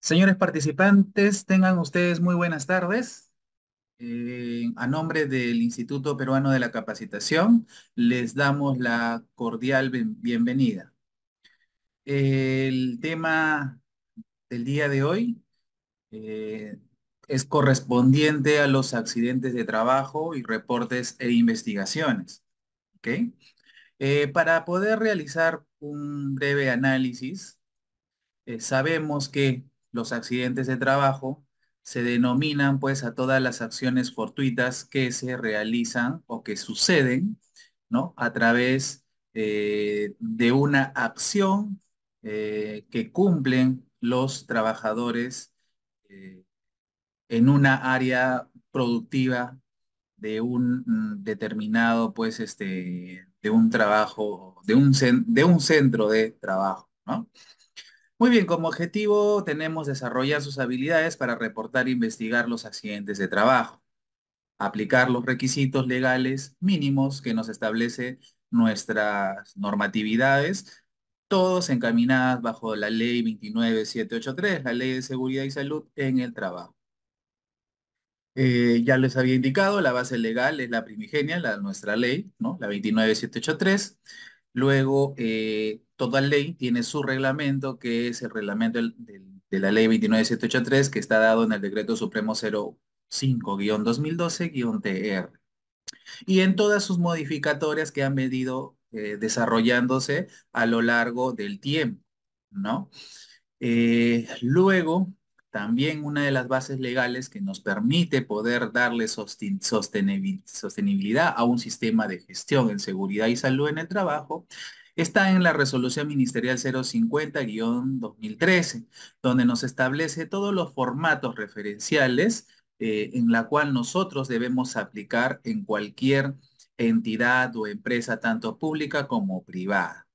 Señores participantes, tengan ustedes muy buenas tardes. Eh, a nombre del Instituto Peruano de la Capacitación, les damos la cordial bienvenida. El tema del día de hoy eh, es correspondiente a los accidentes de trabajo y reportes e investigaciones. ¿okay? Eh, para poder realizar un breve análisis, sabemos que los accidentes de trabajo, se denominan pues a todas las acciones fortuitas que se realizan o que suceden, ¿no? A través eh, de una acción eh, que cumplen los trabajadores eh, en una área productiva de un mm, determinado, pues, este, de un trabajo, de un, de un centro de trabajo, ¿no? Muy bien, como objetivo tenemos desarrollar sus habilidades para reportar e investigar los accidentes de trabajo, aplicar los requisitos legales mínimos que nos establece nuestras normatividades, todos encaminadas bajo la ley 29783, la ley de seguridad y salud en el trabajo. Eh, ya les había indicado, la base legal es la primigenia, la, nuestra ley, ¿no? la 29783. Luego, eh, toda ley tiene su reglamento, que es el reglamento de la ley 29783, que está dado en el decreto supremo 05-2012-TR. Y en todas sus modificatorias que han venido eh, desarrollándose a lo largo del tiempo, ¿no? Eh, luego, también una de las bases legales que nos permite poder darle sostenibilidad a un sistema de gestión en seguridad y salud en el trabajo está en la resolución ministerial 050-2013, donde nos establece todos los formatos referenciales eh, en la cual nosotros debemos aplicar en cualquier entidad o empresa, tanto pública como privada.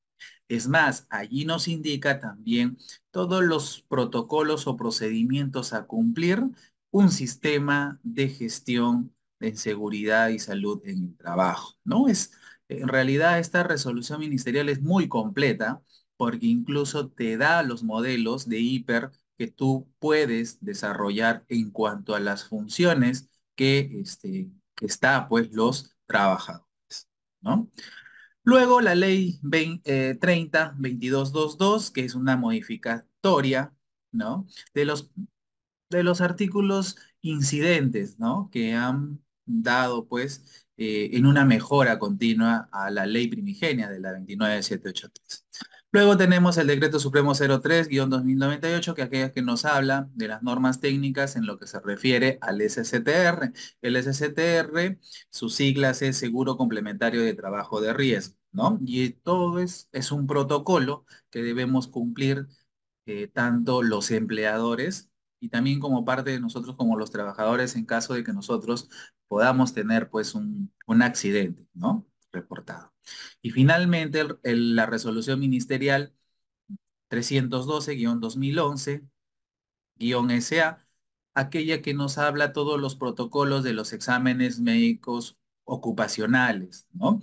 Es más, allí nos indica también todos los protocolos o procedimientos a cumplir un sistema de gestión de seguridad y salud en el trabajo. ¿no? Es, en realidad esta resolución ministerial es muy completa porque incluso te da los modelos de hiper que tú puedes desarrollar en cuanto a las funciones que, este, está pues los trabajadores. ¿no? Luego la ley 30, 2222, eh, que es una modificatoria, ¿no? De los, de los artículos incidentes, ¿no? Que han dado, pues, eh, en una mejora continua a la ley primigenia de la 29783. Luego tenemos el Decreto Supremo 03-2098, que aquellas que nos habla de las normas técnicas en lo que se refiere al SCTR. El SCTR, sus siglas es Seguro Complementario de Trabajo de Riesgo, ¿no? Y todo es, es un protocolo que debemos cumplir eh, tanto los empleadores y también como parte de nosotros como los trabajadores en caso de que nosotros podamos tener pues un, un accidente, ¿no? Reportado. Y finalmente, la resolución ministerial 312-2011-SA, aquella que nos habla todos los protocolos de los exámenes médicos ocupacionales, ¿no?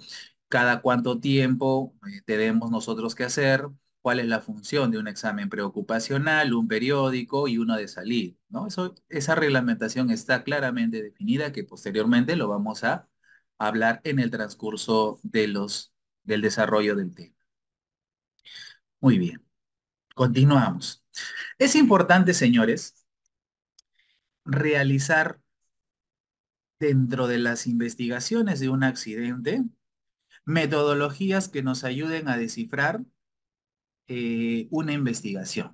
Cada cuánto tiempo eh, tenemos nosotros que hacer, cuál es la función de un examen preocupacional, un periódico y uno de salida, ¿no? Eso, esa reglamentación está claramente definida que posteriormente lo vamos a hablar en el transcurso de los, del desarrollo del tema. Muy bien, continuamos. Es importante, señores, realizar dentro de las investigaciones de un accidente metodologías que nos ayuden a descifrar eh, una investigación.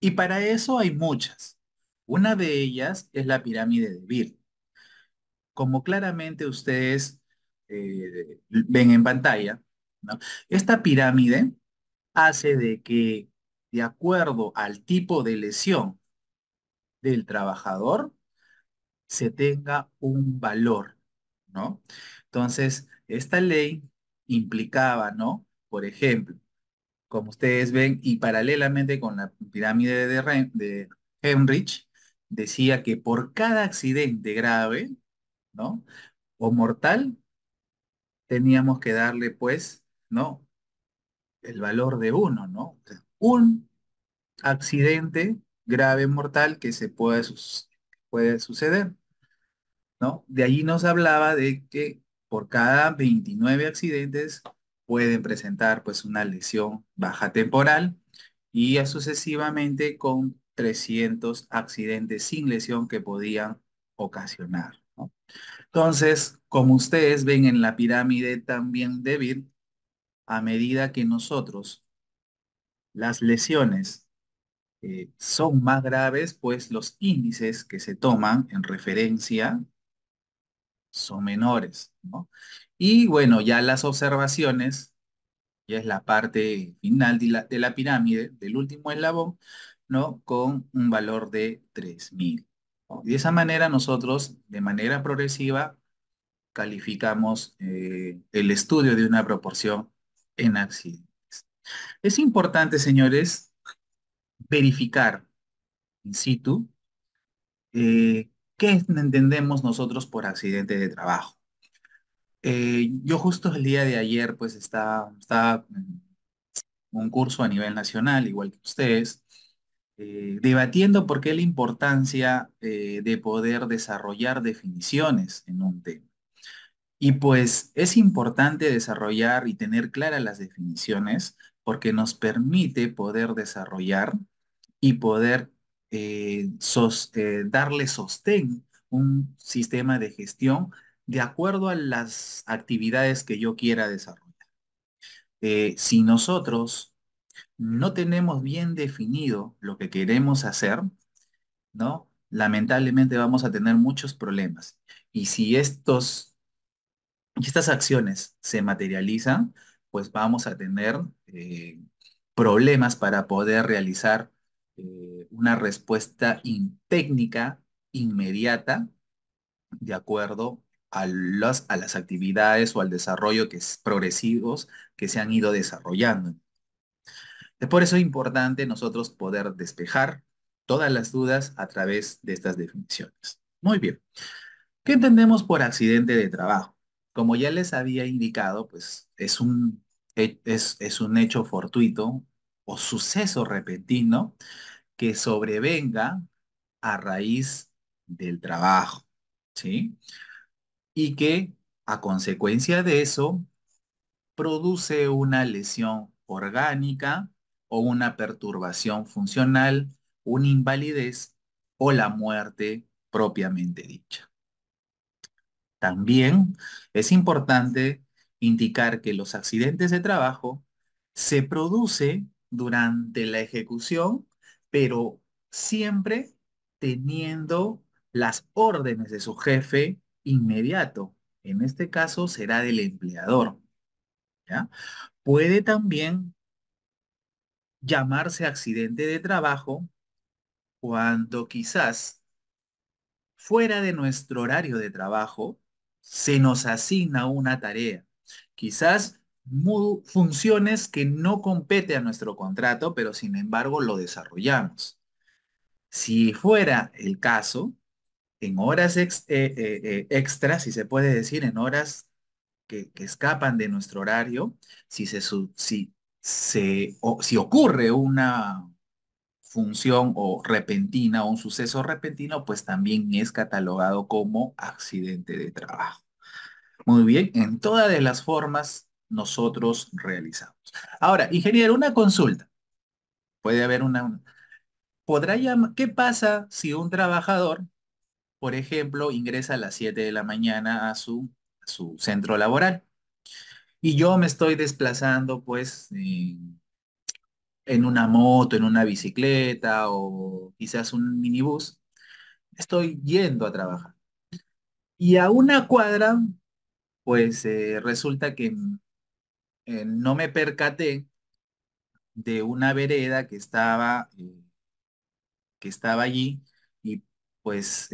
Y para eso hay muchas. Una de ellas es la pirámide de Bill. Como claramente ustedes ven en pantalla, ¿no? esta pirámide hace de que, de acuerdo al tipo de lesión del trabajador, se tenga un valor, ¿no? Entonces, esta ley implicaba, ¿no? Por ejemplo, como ustedes ven, y paralelamente con la pirámide de, Ren, de decía que por cada accidente grave, ¿no? O mortal, teníamos que darle, pues, ¿no? El valor de uno, ¿no? Un accidente grave mortal que se puede, puede suceder, ¿no? De allí nos hablaba de que por cada 29 accidentes pueden presentar pues una lesión baja temporal y sucesivamente con 300 accidentes sin lesión que podían ocasionar. Entonces, como ustedes ven en la pirámide también débil, a medida que nosotros las lesiones eh, son más graves, pues los índices que se toman en referencia son menores. Y bueno, ya las observaciones, ya es la parte final de la, de la pirámide, del último eslabón, ¿no? con un valor de 3000 de esa manera nosotros, de manera progresiva, calificamos eh, el estudio de una proporción en accidentes. Es importante, señores, verificar in situ eh, qué entendemos nosotros por accidente de trabajo. Eh, yo justo el día de ayer, pues, estaba, estaba en un curso a nivel nacional, igual que ustedes, eh, debatiendo por qué la importancia eh, de poder desarrollar definiciones en un tema. Y pues es importante desarrollar y tener claras las definiciones porque nos permite poder desarrollar y poder eh, darle sostén un sistema de gestión de acuerdo a las actividades que yo quiera desarrollar. si nosotros no tenemos bien definido lo que queremos hacer, ¿no? Lamentablemente vamos a tener muchos problemas. Y si estos, estas acciones se materializan, pues vamos a tener eh, problemas para poder realizar eh, una respuesta técnica inmediata de acuerdo a, a las actividades o al desarrollo que es, progresivos que se han ido desarrollando. Por eso importante nosotros poder despejar todas las dudas a través de estas definiciones. Muy bien. ¿Qué entendemos por accidente de trabajo? Como ya les había indicado, pues es un, eh, es un hecho fortuito o suceso repentino que sobrevenga a raíz del trabajo, ¿sí? Y que a consecuencia de eso produce una lesión orgánica o una perturbación funcional, una invalidez o la muerte propiamente dicha. También es importante indicar que los accidentes de trabajo se producen durante la ejecución, pero siempre teniendo las órdenes de su jefe inmediato. En este caso será del empleador. Puede también llamarse accidente de trabajo cuando quizás fuera de nuestro horario de trabajo se nos asigna una tarea. Quizás funciones que no compete a nuestro contrato, pero sin embargo lo desarrollamos. Si fuera el caso, en horas eh, eh, eh, extras, si se puede decir, en horas que, escapan de nuestro horario, si, se, si si ocurre una función o repentina o un suceso repentino, pues también es catalogado como accidente de trabajo. Muy bien, en todas las formas nosotros realizamos. Ahora, ingeniero, una consulta. Puede haber una... ¿Podrá ¿Qué pasa si un trabajador, por ejemplo, ingresa a las 7 de la mañana a su centro laboral? Y yo me estoy desplazando pues en, una moto, en una bicicleta o quizás un minibús. Estoy yendo a trabajar. Y a una cuadra, pues eh, resulta que eh, no me percaté de una vereda que estaba, eh, que estaba allí y pues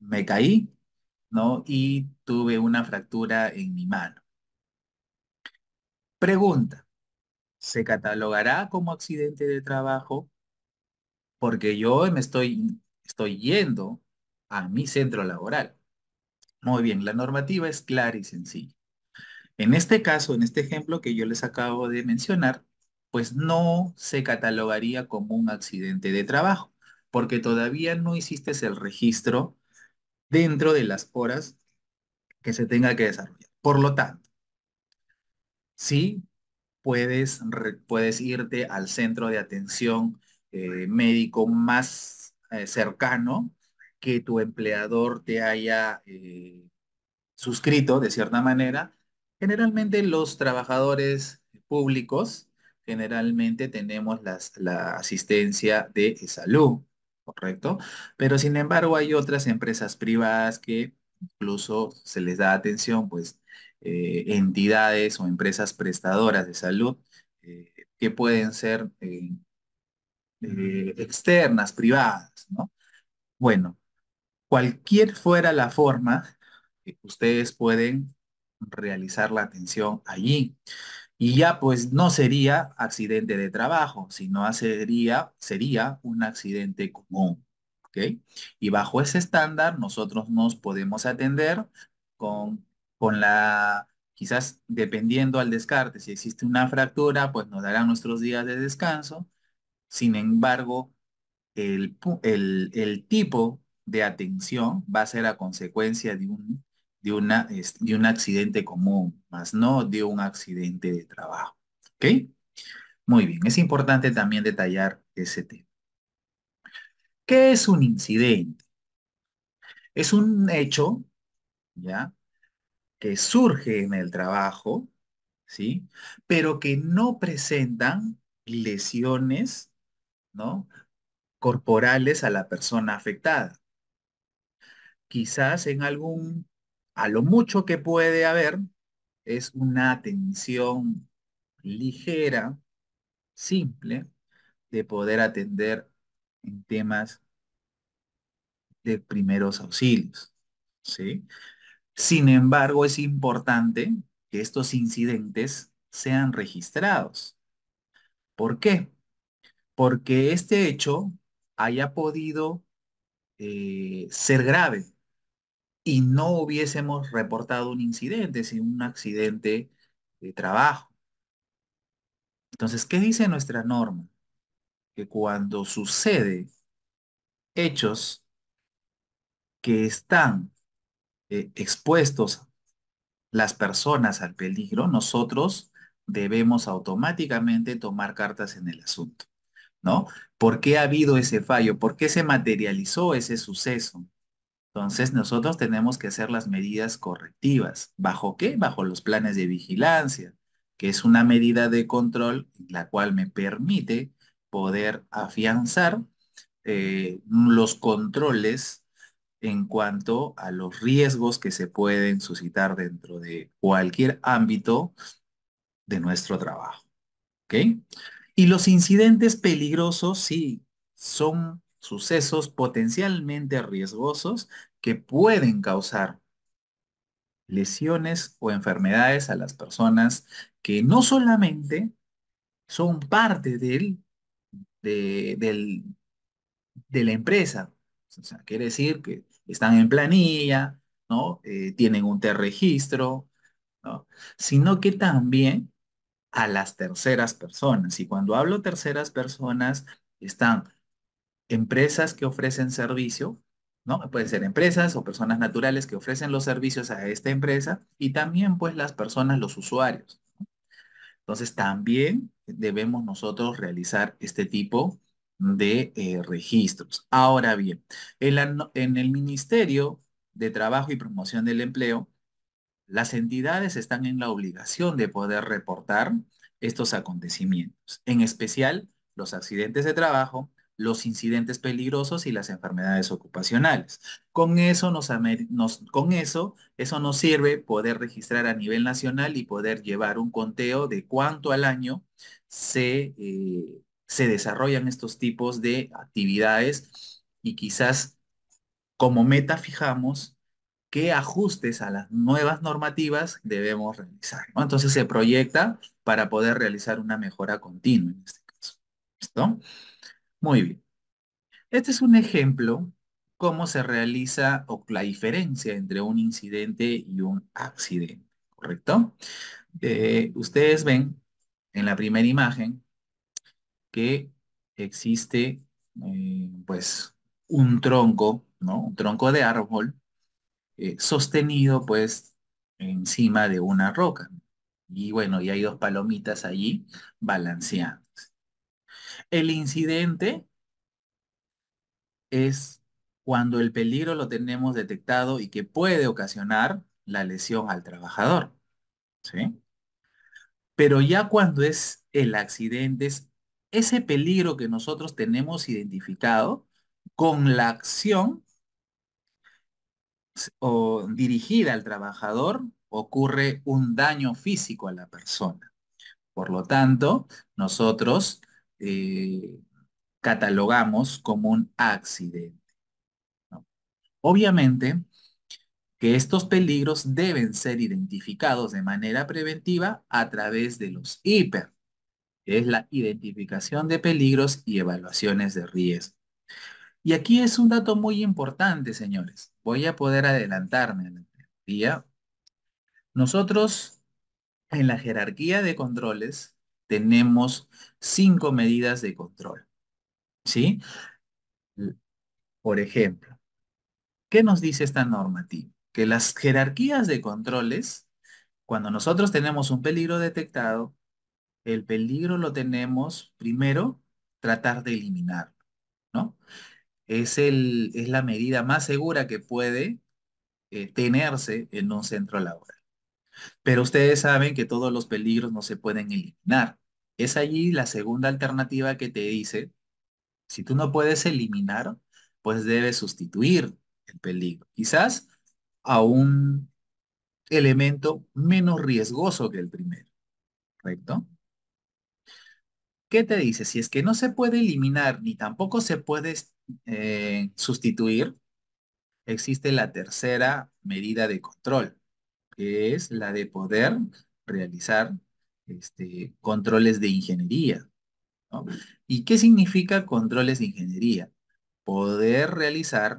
me caí, ¿no? Y tuve una fractura en mi mano. Pregunta, ¿se catalogará como accidente de trabajo? Porque yo me estoy, estoy yendo a mi centro laboral. Muy bien, la normativa es clara y sencilla. En este caso, en este ejemplo que yo les acabo de mencionar, pues no se catalogaría como un accidente de trabajo, porque todavía no hiciste el registro dentro de las horas que se tenga que desarrollar. Por lo tanto, Sí, puedes, puedes irte al centro de atención eh, médico más eh, cercano que tu empleador te haya eh, suscrito de cierta manera. Generalmente los trabajadores públicos, generalmente tenemos las, la asistencia de salud, ¿correcto? Pero sin embargo hay otras empresas privadas que incluso se les da atención pues eh, entidades o empresas prestadoras de salud eh, que pueden ser eh, externas, privadas, ¿no? Bueno, cualquier fuera la forma, que ustedes pueden realizar la atención allí. Y ya pues no sería accidente de trabajo, sino sería, sería un accidente común. ¿ok? Y bajo ese estándar nosotros nos podemos atender con con la, quizás dependiendo al descarte, si existe una fractura, pues nos dará nuestros días de descanso. Sin embargo, el, tipo de atención va a ser a consecuencia de un, de, una, de un accidente común, más no de un accidente de trabajo. ¿Ok? Muy bien, es importante también detallar ese tema. ¿Qué es un incidente? Es un hecho, ¿ya? que surge en el trabajo, ¿sí? Pero que no presentan lesiones, ¿no? Corporales a la persona afectada. Quizás en algún, a lo mucho que puede haber, es una atención ligera, simple, de poder atender en temas de primeros auxilios, ¿sí? Sin embargo, es importante que estos incidentes sean registrados. ¿Por qué? Porque este hecho haya podido eh, ser grave y no hubiésemos reportado un incidente, sino un accidente de trabajo. Entonces, ¿qué dice nuestra norma? Que cuando sucede hechos que están eh, expuestos las personas al peligro, nosotros debemos automáticamente tomar cartas en el asunto, ¿no? ¿Por qué ha habido ese fallo? ¿Por qué se materializó ese suceso? Entonces nosotros tenemos que hacer las medidas correctivas. ¿Bajo qué? Bajo los planes de vigilancia, que es una medida de control la cual me permite poder afianzar eh, los controles en cuanto a los riesgos que se pueden suscitar dentro de cualquier ámbito de nuestro trabajo. ¿Ok? Y los incidentes peligrosos, sí, son sucesos potencialmente riesgosos que pueden causar lesiones o enfermedades a las personas que no solamente son parte de, de la empresa, o sea, quiere decir que están en planilla, ¿no? Eh, tienen un T-registro, ¿no? Sino que también a las terceras personas. Y cuando hablo terceras personas, están empresas que ofrecen servicio, ¿no? Pueden ser empresas o personas naturales que ofrecen los servicios a esta empresa y también pues las personas, los usuarios. Entonces también debemos nosotros realizar este tipo de eh, registros. Ahora bien, en, en el Ministerio de Trabajo y Promoción del Empleo, las entidades están en la obligación de poder reportar estos acontecimientos, en especial los accidentes de trabajo, los incidentes peligrosos y las enfermedades ocupacionales. Con eso, nos, nos, con eso, eso nos sirve poder registrar a nivel nacional y poder llevar un conteo de cuánto al año se eh, se desarrollan estos tipos de actividades y quizás como meta fijamos qué ajustes a las nuevas normativas debemos realizar. ¿no? Entonces se proyecta para poder realizar una mejora continua en este caso. ¿Listo? Muy bien. Este es un ejemplo cómo se realiza o la diferencia entre un incidente y un accidente, ¿correcto? Eh, ustedes ven en la primera imagen que existe eh, pues un tronco, ¿no? Un tronco de árbol eh, sostenido pues encima de una roca. Y bueno, y hay dos palomitas allí balanceadas. El incidente es cuando el peligro lo tenemos detectado y que puede ocasionar la lesión al trabajador. ¿sí? Pero ya cuando es el accidente es ese peligro que nosotros tenemos identificado con la acción o dirigida al trabajador ocurre un daño físico a la persona. Por lo tanto, nosotros eh, catalogamos como un accidente. Obviamente que estos peligros deben ser identificados de manera preventiva a través de los hiper que es la identificación de peligros y evaluaciones de riesgo. Y aquí es un dato muy importante, señores. Voy a poder adelantarme en la Nosotros en la jerarquía de controles tenemos cinco medidas de control. ¿Sí? Por ejemplo, ¿qué nos dice esta normativa? Que las jerarquías de controles, cuando nosotros tenemos un peligro detectado, el peligro lo tenemos primero tratar de eliminarlo, ¿no? Es, el, es la medida más segura que puede eh, tenerse en un centro laboral. Pero ustedes saben que todos los peligros no se pueden eliminar. Es allí la segunda alternativa que te dice, si tú no puedes eliminar, pues debes sustituir el peligro. Quizás a un elemento menos riesgoso que el primero. ¿Correcto? ¿Qué te dice? Si es que no se puede eliminar ni tampoco se puede eh, sustituir, existe la tercera medida de control, que es la de poder realizar este, controles de ingeniería. ¿Y qué significa controles de ingeniería? Poder realizar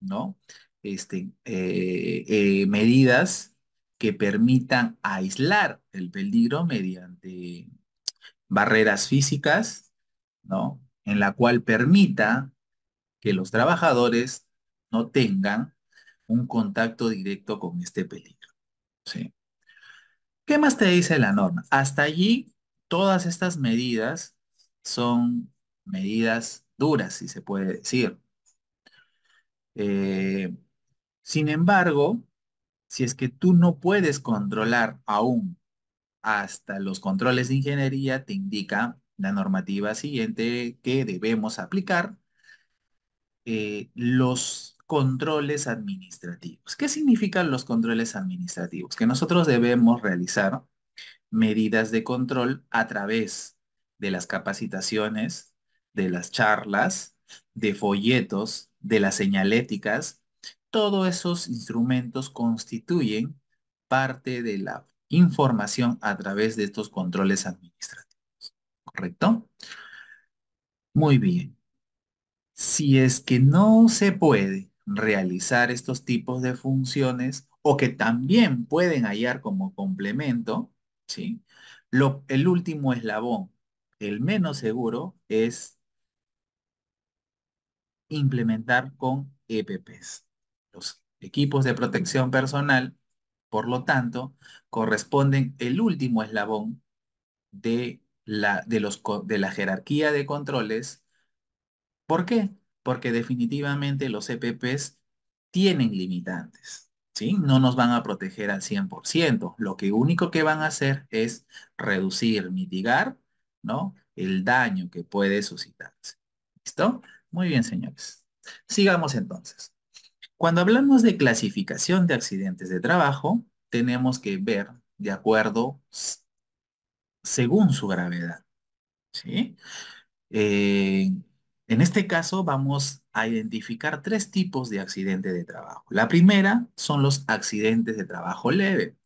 ¿no? este, eh, eh, medidas que permitan aislar el peligro mediante barreras físicas, ¿no? En la cual permita que los trabajadores no tengan un contacto directo con este peligro. ¿sí? ¿Qué más te dice la norma? Hasta allí, todas estas medidas son medidas duras, si se puede decir. Eh, sin embargo, si es que tú no puedes controlar aún hasta los controles de ingeniería te indica la normativa siguiente que debemos aplicar, eh, los controles administrativos. ¿Qué significan los controles administrativos? Que nosotros debemos realizar medidas de control a través de las capacitaciones, de las charlas, de folletos, de las señaléticas. Todos esos instrumentos constituyen parte de la información a través de estos controles administrativos. ¿Correcto? Muy bien. Si es que no se puede realizar estos tipos de funciones o que también pueden hallar como complemento, ¿sí? Lo, el último eslabón, el menos seguro, es implementar con EPPs, los equipos de protección personal por lo tanto, corresponden el último eslabón de la, de los, de la jerarquía de controles. ¿Por qué? Porque definitivamente los EPPs tienen limitantes. ¿sí? No nos van a proteger al 100%. Lo que único que van a hacer es reducir, mitigar ¿no? el daño que puede suscitarse. ¿Listo? Muy bien, señores. Sigamos entonces. Cuando hablamos de clasificación de accidentes de trabajo, tenemos que ver de acuerdo según su gravedad. ¿sí? Eh, en este caso vamos a identificar tres tipos de accidentes de trabajo. La primera son los accidentes de trabajo leve.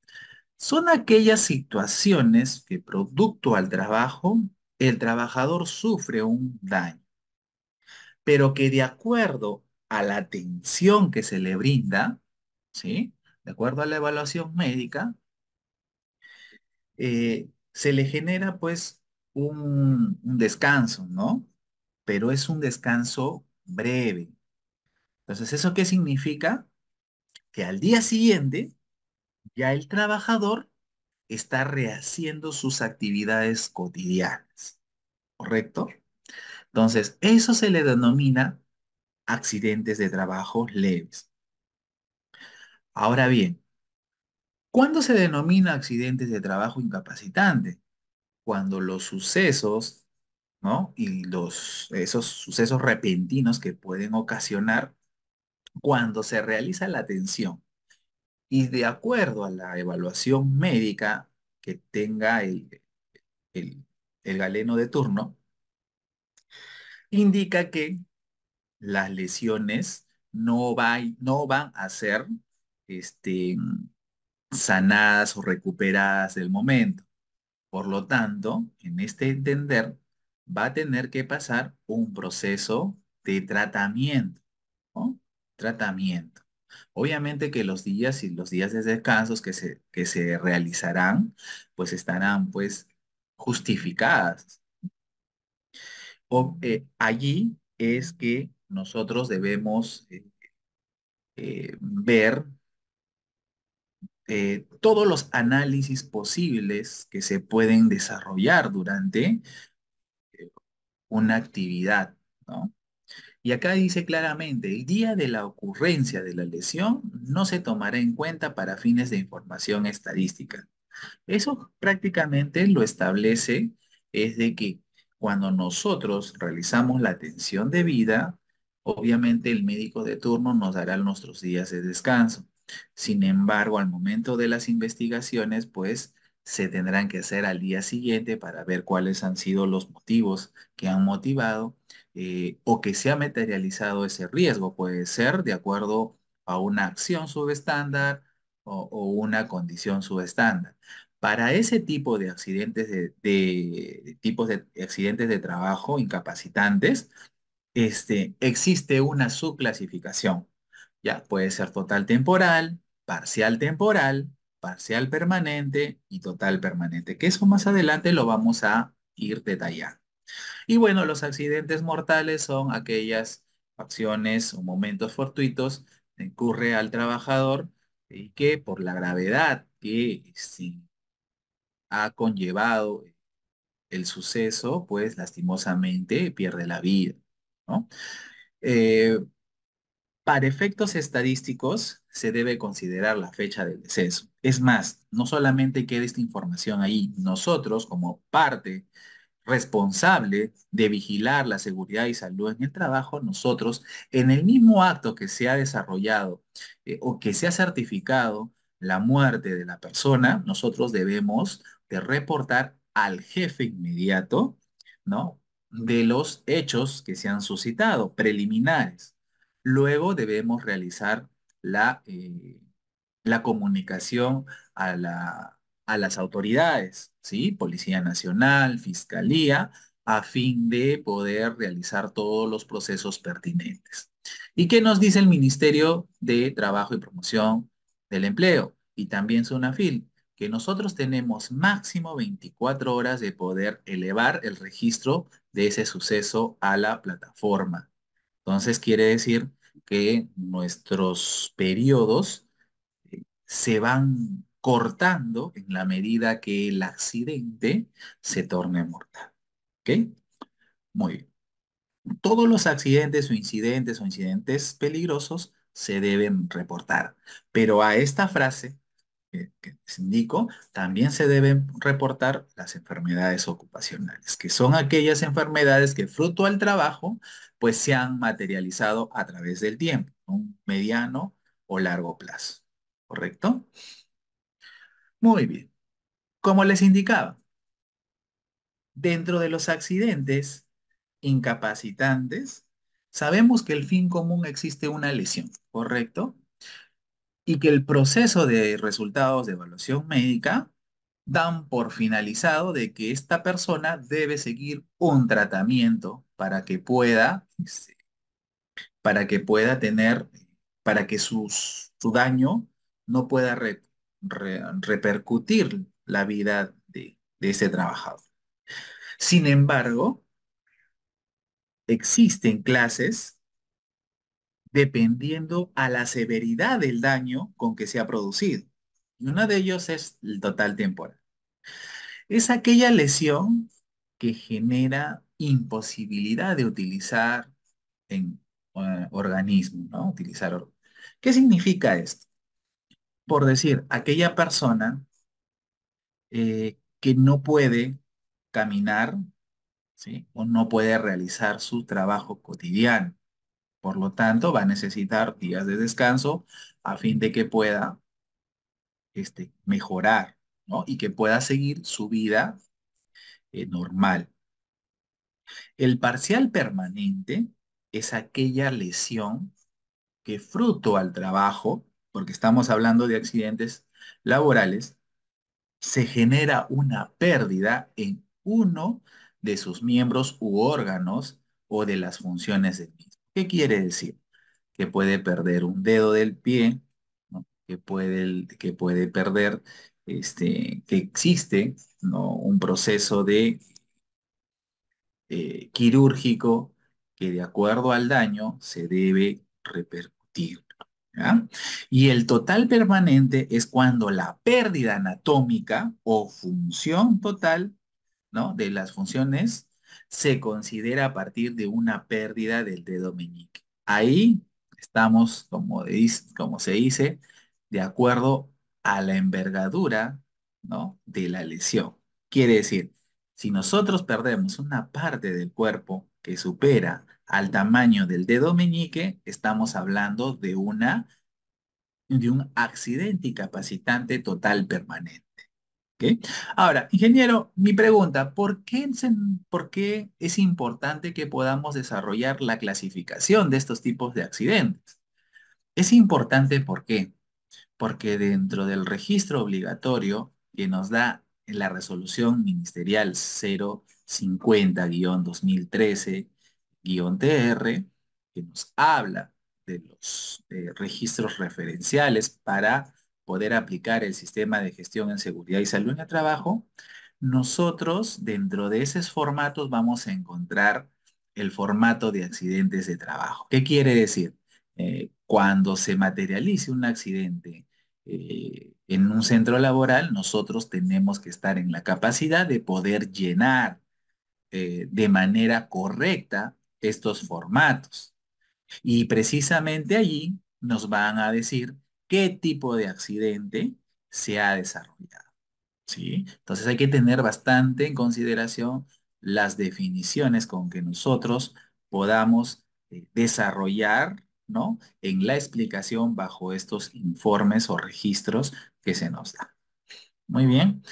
Son aquellas situaciones que producto al trabajo, el trabajador sufre un daño, pero que de acuerdo a la atención que se le brinda, ¿sí? De acuerdo a la evaluación médica, eh, se le genera pues un, un descanso, ¿no? Pero es un descanso breve. Entonces, ¿eso qué significa? Que al día siguiente ya el trabajador está rehaciendo sus actividades cotidianas. ¿Correcto? Entonces, eso se le denomina accidentes de trabajo leves. Ahora bien, ¿cuándo se denomina accidentes de trabajo incapacitante? Cuando los sucesos, ¿no? Y los, esos sucesos repentinos que pueden ocasionar cuando se realiza la atención. Y de acuerdo a la evaluación médica que tenga el, el, el galeno de turno, indica que las lesiones no, no van a ser este, sanadas o recuperadas del momento. Por lo tanto, en este entender va a tener que pasar un proceso de tratamiento. Tratamiento. Obviamente que los días y los días de descansos que se, que se realizarán, pues estarán pues justificadas. Eh, allí es que nosotros debemos eh, eh, ver eh, todos los análisis posibles que se pueden desarrollar durante una actividad. ¿no? Y acá dice claramente, el día de la ocurrencia de la lesión no se tomará en cuenta para fines de información estadística. Eso prácticamente lo establece es de que cuando nosotros realizamos la atención debida, Obviamente el médico de turno nos dará nuestros días de descanso. Sin embargo, al momento de las investigaciones, pues se tendrán que hacer al día siguiente para ver cuáles han sido los motivos que han motivado eh, o que se ha materializado ese riesgo. Puede ser de acuerdo a una acción subestándar o, una condición subestándar. Para ese tipo de accidentes de tipos de accidentes de trabajo incapacitantes, este, existe una subclasificación. Ya puede ser total temporal, parcial temporal, parcial permanente y total permanente, que eso más adelante lo vamos a ir detallando. Y bueno, los accidentes mortales son aquellas acciones o momentos fortuitos que ocurre al trabajador y que por la gravedad que sí, ha conllevado el suceso, pues lastimosamente pierde la vida. Eh, para efectos estadísticos, se debe considerar la fecha del deceso. Es más, no solamente queda esta información ahí, nosotros como parte responsable de vigilar la seguridad y salud en el trabajo, nosotros en el mismo acto que se ha desarrollado eh, o que se ha certificado la muerte de la persona, nosotros debemos de reportar al jefe inmediato, ¿no? de los hechos que se han suscitado, preliminares. Luego debemos realizar la, eh, la comunicación a, las autoridades, ¿sí? Policía Nacional, Fiscalía, a fin de poder realizar todos los procesos pertinentes. ¿Y qué nos dice el Ministerio de Trabajo y Promoción del Empleo? Y también SUNAFIL que nosotros tenemos máximo 24 horas de poder elevar el registro de ese suceso a la plataforma. Entonces quiere decir que nuestros periodos eh, se van cortando en la medida que el accidente se torne mortal. ¿Ok? Muy bien. Todos los accidentes o incidentes o incidentes peligrosos se deben reportar. Pero a esta frase les indico, también se deben reportar las enfermedades ocupacionales, que son aquellas enfermedades que fruto al trabajo, pues se han materializado a través del tiempo, un mediano o largo plazo. ¿Correcto? Muy bien. Como les indicaba, dentro de los accidentes incapacitantes, sabemos que el fin común existe una lesión, ¿correcto? y que el proceso de resultados de evaluación médica dan por finalizado de que esta persona debe seguir un tratamiento para que pueda, este, para que pueda tener, para que su daño no pueda repercutir la vida de, de ese trabajador. Sin embargo, existen clases dependiendo a la severidad del daño con que se ha producido. Y uno de ellos es el total temporal. Es aquella lesión que genera imposibilidad de utilizar en eh, organismo, ¿no? Utilizar ¿Qué significa esto? Por decir, aquella persona eh, que no puede caminar ¿sí? o no puede realizar su trabajo cotidiano. Por lo tanto, va a necesitar días de descanso a fin de que pueda este, mejorar y que pueda seguir su vida eh, normal. El parcial permanente es aquella lesión que fruto al trabajo, porque estamos hablando de accidentes laborales, se genera una pérdida en uno de sus miembros u órganos o de las funciones de ¿Qué quiere decir? Que puede perder un dedo del pie, que, puede, que puede perder, este, que existe ¿no? un proceso de eh, quirúrgico que de acuerdo al daño se debe repercutir. Y el total permanente es cuando la pérdida anatómica o función total ¿no? de las funciones se considera a partir de una pérdida del dedo meñique. Ahí estamos, como, se dice, de acuerdo a la envergadura ¿no? de la lesión. Quiere decir, si nosotros perdemos una parte del cuerpo que supera al tamaño del dedo meñique, estamos hablando de, una, de un accidente incapacitante total permanente. Ahora, ingeniero, mi pregunta, ¿por qué, es importante que podamos desarrollar la clasificación de estos tipos de accidentes? Es importante ¿por qué? Porque dentro del registro obligatorio que nos da la resolución ministerial 050-2013-TR, que nos habla de los eh, registros referenciales para poder aplicar el sistema de gestión en seguridad y salud en el trabajo, nosotros dentro de esos formatos vamos a encontrar el formato de accidentes de trabajo. ¿Qué quiere decir? Eh, cuando se materialice un accidente eh, en un centro laboral, nosotros tenemos que estar en la capacidad de poder llenar eh, de manera correcta estos formatos. Y precisamente allí nos van a decir qué tipo de accidente se ha desarrollado. ¿sí? Entonces hay que tener bastante en consideración las definiciones con que nosotros podamos eh, desarrollar ¿no? en la explicación bajo estos informes o registros que se nos da. Muy bien.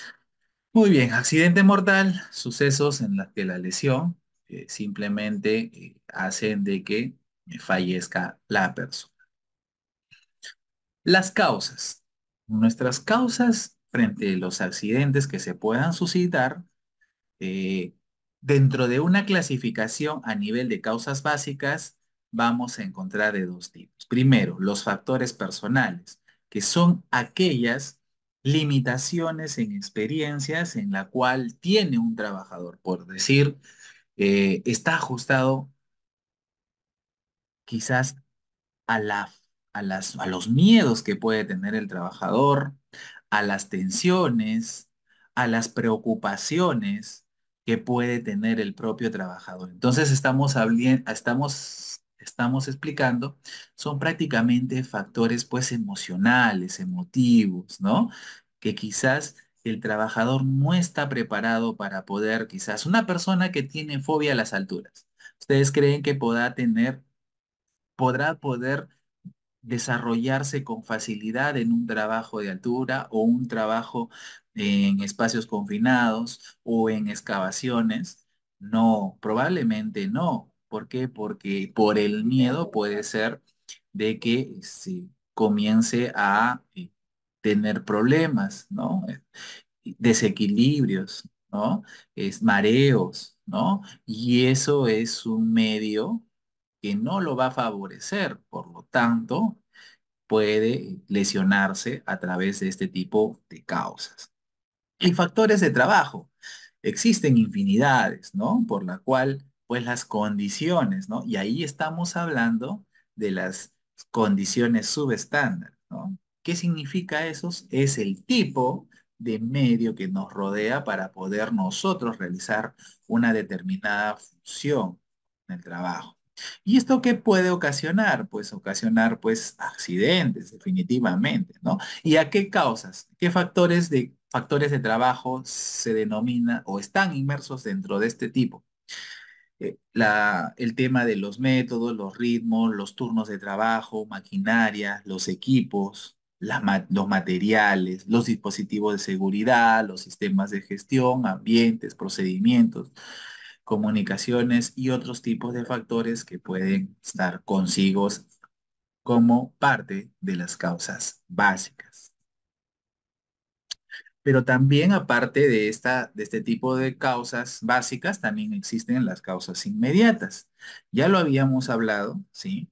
Muy bien, accidente mortal, sucesos en los que la lesión simplemente eh, hacen de que fallezca la persona. Las causas. Nuestras causas frente a los accidentes que se puedan suscitar eh, dentro de una clasificación a nivel de causas básicas vamos a encontrar de dos tipos. Primero, los factores personales, que son aquellas limitaciones en experiencias en la cual tiene un trabajador, por decir, eh, está ajustado quizás a la a, las, a los miedos que puede tener el trabajador, a las tensiones, a las preocupaciones que puede tener el propio trabajador. Entonces estamos, estamos, estamos explicando, son prácticamente factores pues emocionales, emotivos, ¿no? Que quizás el trabajador no está preparado para poder, quizás una persona que tiene fobia a las alturas. ¿Ustedes creen que podrá tener, podrá poder desarrollarse con facilidad en un trabajo de altura o un trabajo en espacios confinados o en excavaciones? No, probablemente no. ¿Por qué? Porque por el miedo puede ser de que si comience a eh, tener problemas, ¿no? Desequilibrios, ¿no? Es mareos, ¿no? Y eso es un medio que no lo va a favorecer. Por lo tanto, puede lesionarse a través de este tipo de causas. Y factores de trabajo. Existen infinidades, ¿no? Por la cual, pues las condiciones, ¿no? Y ahí estamos hablando de las condiciones subestándar, ¿no? ¿Qué significa eso? Es el tipo de medio que nos rodea para poder nosotros realizar una determinada función en el trabajo. ¿Y esto qué puede ocasionar? Pues ocasionar pues accidentes, definitivamente, ¿no? ¿Y a qué causas? ¿Qué factores de, factores de trabajo se denomina o están inmersos dentro de este tipo? Eh, la, el tema de los métodos, los ritmos, los turnos de trabajo, maquinaria, los equipos, los materiales, los dispositivos de seguridad, los sistemas de gestión, ambientes, procedimientos, comunicaciones y otros tipos de factores que pueden estar consigo como parte de las causas básicas. Pero también aparte de, esta, de este tipo de causas básicas, también existen las causas inmediatas. Ya lo habíamos hablado, ¿sí?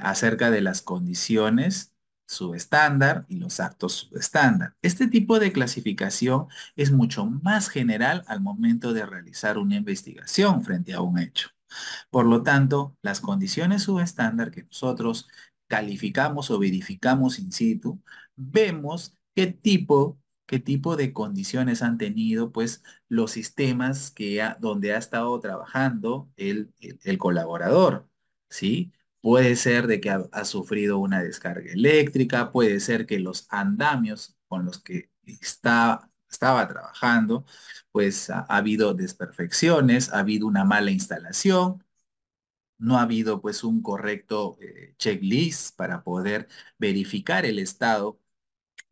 acerca de las condiciones subestándar y los actos subestándar. Este tipo de clasificación es mucho más general al momento de realizar una investigación frente a un hecho. Por lo tanto, las condiciones subestándar que nosotros calificamos o verificamos in situ, vemos qué tipo, qué tipo de condiciones han tenido pues, los sistemas que donde ha estado trabajando el, el colaborador. ¿sí? Puede ser de que ha, sufrido una descarga eléctrica, puede ser que los andamios con los que estaba trabajando, pues ha, habido desperfecciones, ha habido una mala instalación, no ha habido pues un correcto eh, checklist para poder verificar el estado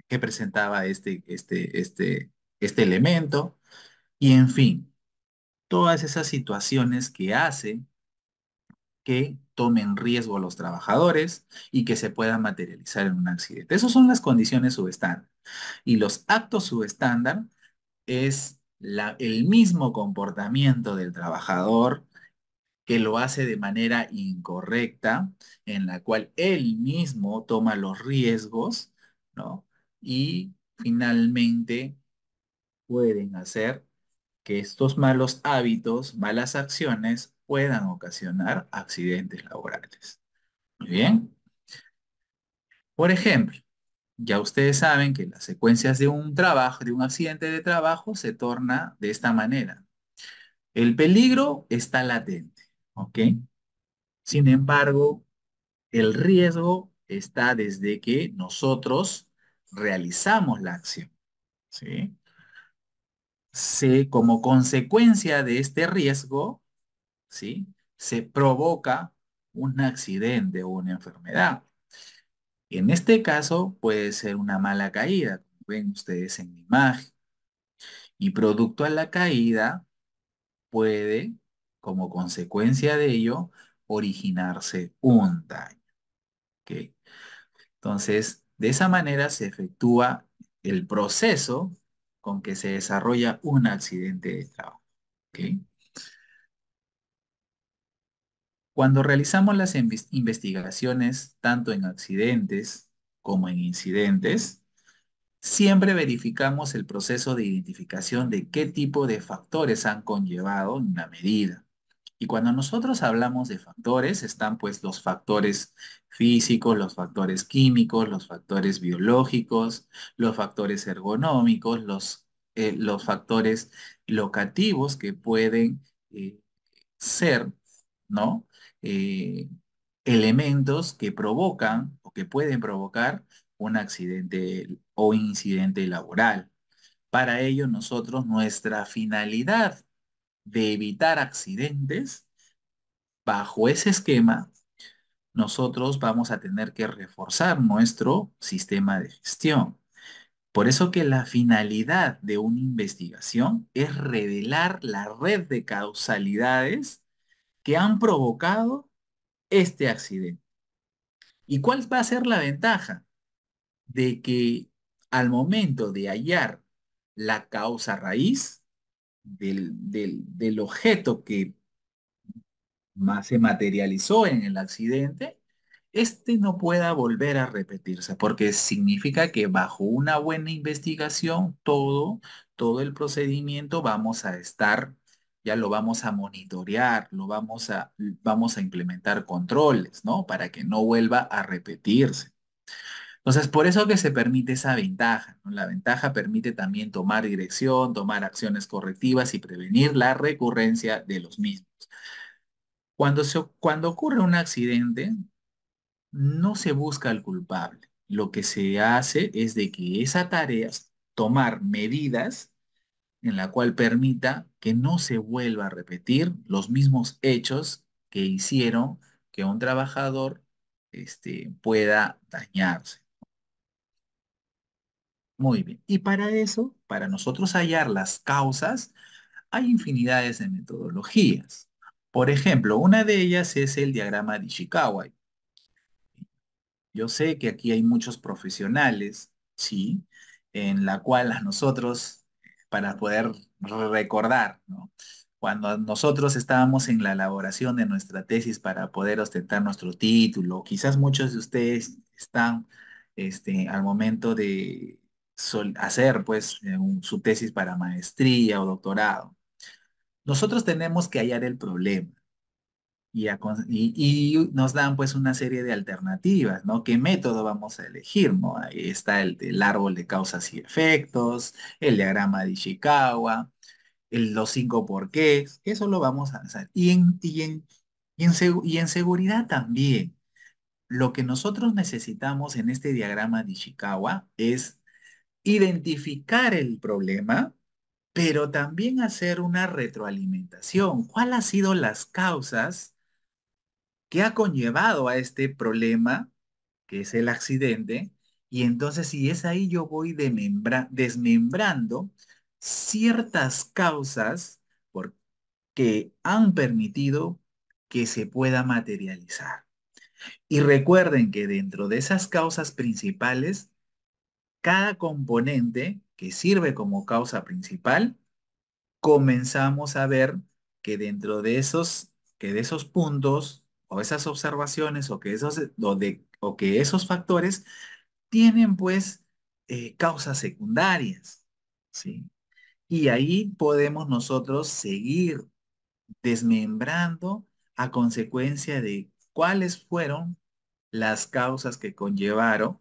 que presentaba este, este, este, este elemento. Y en fin, todas esas situaciones que hacen que tomen riesgo los trabajadores y que se puedan materializar en un accidente. Esas son las condiciones subestándar. Y los actos subestándar es el mismo comportamiento del trabajador que lo hace de manera incorrecta, en la cual él mismo toma los riesgos, ¿no? Y finalmente pueden hacer que estos malos hábitos, malas acciones, puedan ocasionar accidentes laborales. Muy bien. Por ejemplo, ya ustedes saben que las secuencias de un trabajo, de un accidente de trabajo, se torna de esta manera. El peligro está latente, ¿ok? Sin embargo, el riesgo está desde que nosotros realizamos la acción, ¿sí? Se, como consecuencia de este riesgo, ¿sí? se provoca un accidente o una enfermedad. En este caso puede ser una mala caída, como ven ustedes en la imagen. Y producto a la caída puede, como consecuencia de ello, originarse un daño. Entonces, de esa manera se efectúa el proceso con que se desarrolla un accidente de trabajo. Cuando realizamos las investigaciones, tanto en accidentes como en incidentes, siempre verificamos el proceso de identificación de qué tipo de factores han conllevado una medida. Y cuando nosotros hablamos de factores, están pues los factores físicos, los factores químicos, los factores biológicos, los factores ergonómicos, los, eh, los factores locativos que pueden eh, ser, ¿no? Eh, elementos que provocan o que pueden provocar un accidente o incidente laboral. Para ello, nosotros, nuestra finalidad de evitar accidentes, bajo ese esquema, nosotros vamos a tener que reforzar nuestro sistema de gestión. Por eso que la finalidad de una investigación es revelar la red de causalidades que han provocado este accidente. ¿Y cuál va a ser la ventaja? De que al momento de hallar la causa raíz del, del, del objeto que más se materializó en el accidente, este no pueda volver a repetirse, porque significa que bajo una buena investigación, todo, todo el procedimiento vamos a estar ya lo vamos a monitorear, lo vamos a, vamos a implementar controles, ¿no? Para que no vuelva a repetirse. Entonces, por eso que se permite esa ventaja. La ventaja permite también tomar dirección, tomar acciones correctivas y prevenir la recurrencia de los mismos. Cuando, cuando ocurre un accidente, no se busca al culpable. Lo que se hace es de que esa tarea, es tomar medidas en la cual permita que no se vuelva a repetir los mismos hechos que hicieron que un trabajador este, pueda dañarse. Muy bien. Y para eso, para nosotros hallar las causas, hay infinidades de metodologías. Por ejemplo, una de ellas es el diagrama de Ishikawa. Yo sé que aquí hay muchos profesionales, ¿sí? En la cual nosotros para poder recordar, ¿no? Cuando nosotros estábamos en la elaboración de nuestra tesis para poder ostentar nuestro título, quizás muchos de ustedes están este, al momento de hacer pues eh, su tesis para maestría o doctorado. Nosotros tenemos que hallar el problema, y, nos dan pues una serie de alternativas, ¿no? ¿Qué método vamos a elegir? ¿no? Ahí está el árbol de causas y efectos, el diagrama de Ishikawa, los cinco por porqués, eso lo vamos a hacer. Y en, y en, y en seguridad también. Lo que nosotros necesitamos en este diagrama de Ishikawa es identificar el problema, pero también hacer una retroalimentación. ¿Cuáles han sido las causas que ha conllevado a este problema, que es el accidente, y entonces si es ahí yo voy desmembrando ciertas causas por que han permitido que se pueda materializar. Y recuerden que dentro de esas causas principales, cada componente que sirve como causa principal, comenzamos a ver que dentro de esos, que de esos puntos o esas observaciones o que esos, eh, o o que esos factores tienen pues eh, causas secundarias, ¿sí? Y ahí podemos nosotros seguir desmembrando a consecuencia de cuáles fueron las causas que conllevaron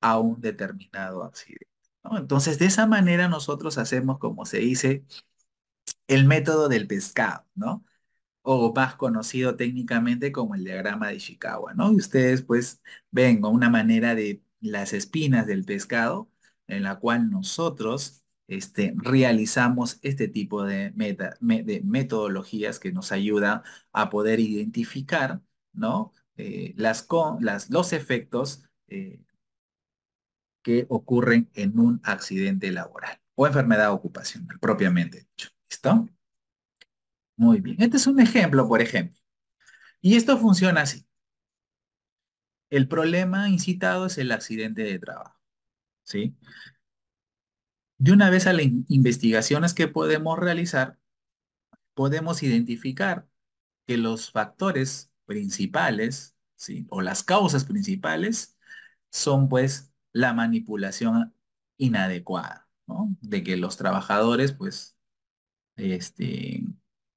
a un determinado accidente. Entonces, de esa manera nosotros hacemos, como se dice, el método del pescado, ¿no? o más conocido técnicamente como el diagrama de Ishikawa, ¿no? Y ustedes pues ven una manera de las espinas del pescado en la cual nosotros este, realizamos este tipo de, de metodologías que nos ayuda a poder identificar ¿no? Eh, las, las, los efectos eh, que ocurren en un accidente laboral o enfermedad ocupacional, propiamente dicho. ¿Listo? Muy bien. Este es un ejemplo, por ejemplo. Y esto funciona así. El problema incitado es el accidente de trabajo. ¿Sí? De una vez a las investigaciones que podemos realizar, podemos identificar que los factores principales, ¿sí? o las causas principales, son pues la manipulación inadecuada, ¿no? De que los trabajadores, pues, este,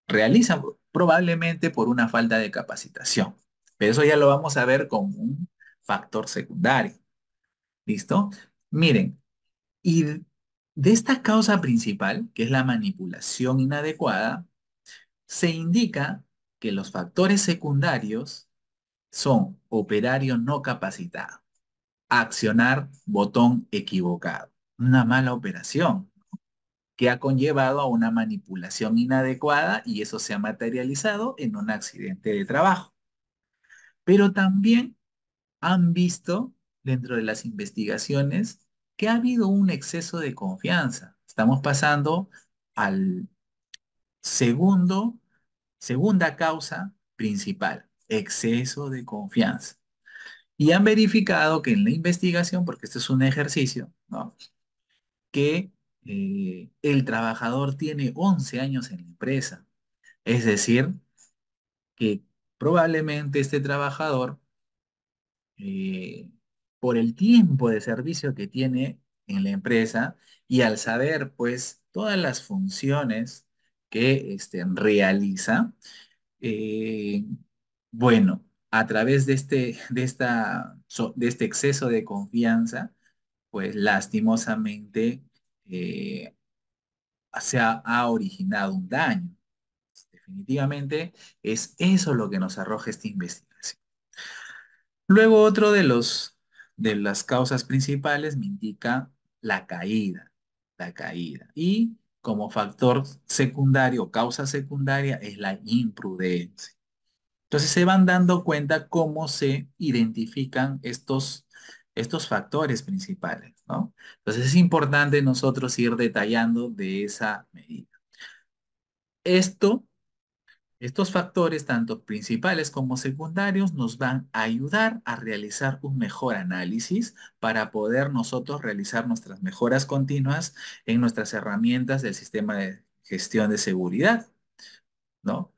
realizan probablemente por una falta de capacitación. Pero eso ya lo vamos a ver como un factor secundario. ¿Listo? Miren, y de esta causa principal, que es la manipulación inadecuada, se indica que los factores secundarios son operario no capacitado, accionar botón equivocado, una mala operación, que ha conllevado a una manipulación inadecuada y eso se ha materializado en un accidente de trabajo. Pero también han visto dentro de las investigaciones que ha habido un exceso de confianza. Estamos pasando al segundo, segunda causa principal, exceso de confianza. Y han verificado que en la investigación, porque esto es un ejercicio, ¿no? que eh, el trabajador tiene 11 años en la empresa. Es decir, que probablemente este trabajador, eh, por el tiempo de servicio que tiene en la empresa y al saber pues todas las funciones que este, realiza, eh, bueno, a través de este, de, esta, de este exceso de confianza, pues lastimosamente eh, se ha, originado un daño. Definitivamente es eso lo que nos arroja esta investigación. Luego otro de, los, de las causas principales me indica la caída, la caída. Y como factor secundario causa secundaria es la imprudencia. Entonces se van dando cuenta cómo se identifican estos, estos factores principales. Entonces es importante nosotros ir detallando de esa medida. Esto, estos factores, tanto principales como secundarios, nos van a ayudar a realizar un mejor análisis para poder nosotros realizar nuestras mejoras continuas en nuestras herramientas del sistema de gestión de seguridad, ¿no?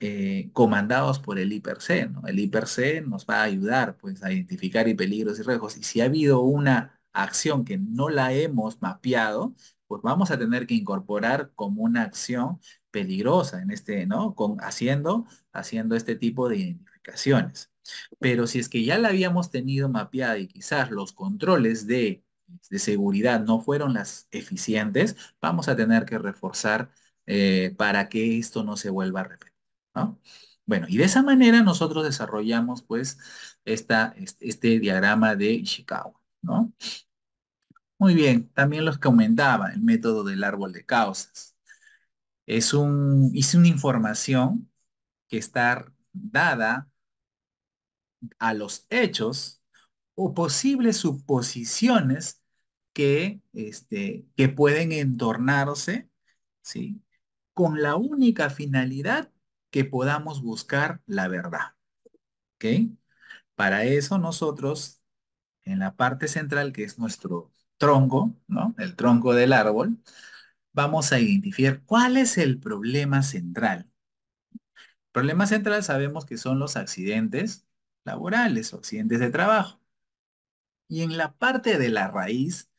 Eh, comandados por el IPRC. E ¿no? El IPRC e nos va a ayudar pues, a identificar peligros y riesgos. Y si ha habido una acción que no la hemos mapeado, pues vamos a tener que incorporar como una acción peligrosa en este, ¿no? Con, haciendo, haciendo este tipo de identificaciones. Pero si es que ya la habíamos tenido mapeada y quizás los controles de, seguridad no fueron las eficientes, vamos a tener que reforzar eh, para que esto no se vuelva a repetir. ¿no? Bueno, y de esa manera nosotros desarrollamos pues esta, este, este diagrama de Chicago, ¿no? Muy bien, también los comentaba el método del árbol de causas. Es, un, es una información que está dada a los hechos o posibles suposiciones que, este, que pueden entornarse ¿sí? con la única finalidad que podamos buscar la verdad. ¿Ok? Para eso nosotros, en la parte central, que es nuestro tronco, ¿no? El tronco del árbol, vamos a identificar cuál es el problema central. El problema central sabemos que son los accidentes laborales accidentes de trabajo. Y en la parte de la raíz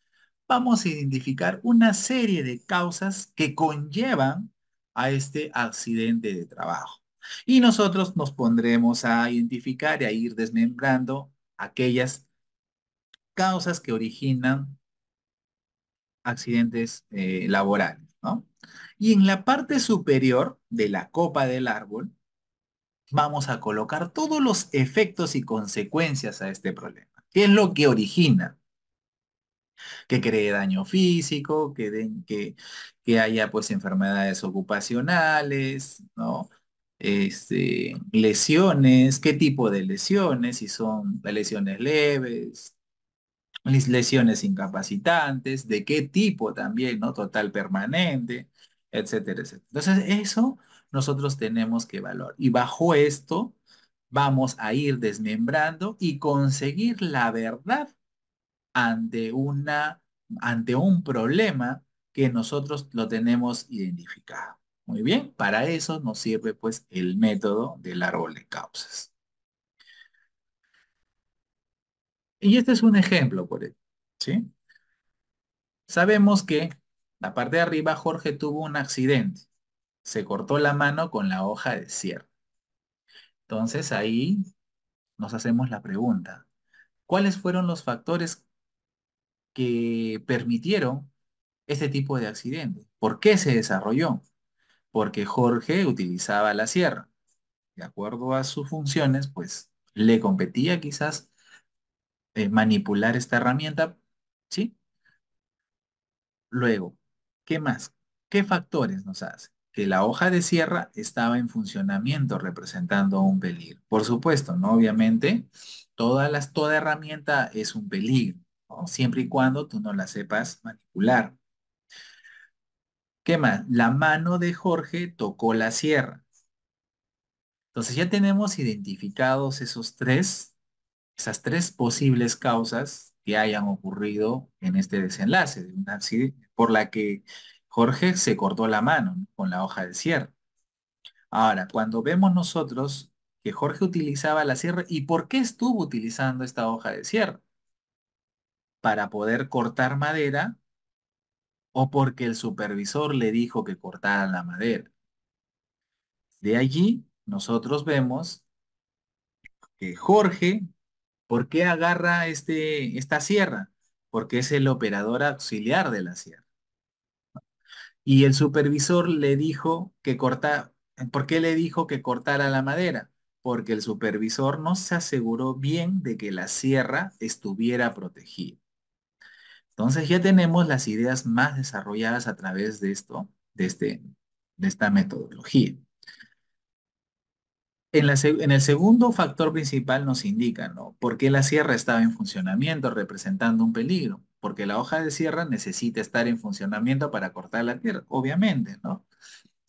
vamos a identificar una serie de causas que conllevan a este accidente de trabajo. Y nosotros nos pondremos a identificar y a ir desmembrando aquellas causas que originan accidentes eh, laborales, ¿no? Y en la parte superior de la copa del árbol, vamos a colocar todos los efectos y consecuencias a este problema. ¿Qué es lo que origina? Que cree daño físico, que, den, que, que haya pues enfermedades ocupacionales, ¿no? Este, lesiones, qué tipo de lesiones, si son lesiones leves, lesiones incapacitantes, de qué tipo también, ¿no? Total permanente, etcétera, etcétera. Entonces, eso nosotros tenemos que valorar. Y bajo esto vamos a ir desmembrando y conseguir la verdad ante una ante un problema que nosotros lo tenemos identificado. Muy bien, para eso nos sirve pues el método del árbol de causas. Y este es un ejemplo por él, ¿sí? Sabemos que la parte de arriba Jorge tuvo un accidente. Se cortó la mano con la hoja de cierre. Entonces ahí nos hacemos la pregunta, ¿cuáles fueron los factores que permitieron este tipo de accidente? ¿Por qué se desarrolló? Porque Jorge utilizaba la sierra. De acuerdo a sus funciones, pues le competía quizás eh, manipular esta herramienta, ¿sí? Luego, ¿qué más? ¿Qué factores nos hace? Que la hoja de sierra estaba en funcionamiento representando un peligro. Por supuesto, ¿no? Obviamente, todas las, toda herramienta es un peligro, Siempre y cuando tú no la sepas manipular. ¿Qué más? La mano de Jorge tocó la sierra. Entonces ya tenemos identificados esos tres esas tres posibles causas que hayan ocurrido en este desenlace, de un por la que Jorge se cortó la mano con la hoja de cierre. Ahora, cuando vemos nosotros que Jorge utilizaba la sierra, ¿y por qué estuvo utilizando esta hoja de sierra? Para poder cortar madera o porque el supervisor le dijo que cortara la madera. De allí nosotros vemos que Jorge ¿Por qué agarra este, esta sierra? Porque es el operador auxiliar de la sierra. Y el supervisor le dijo que corta, ¿por qué le dijo que cortara la madera? Porque el supervisor no se aseguró bien de que la sierra estuviera protegida. Entonces ya tenemos las ideas más desarrolladas a través de esto, de, este, de esta metodología. En, el segundo factor principal nos indica, ¿no? ¿Por qué la sierra estaba en funcionamiento representando un peligro? Porque la hoja de sierra necesita estar en funcionamiento para cortar la tierra, obviamente, ¿no? O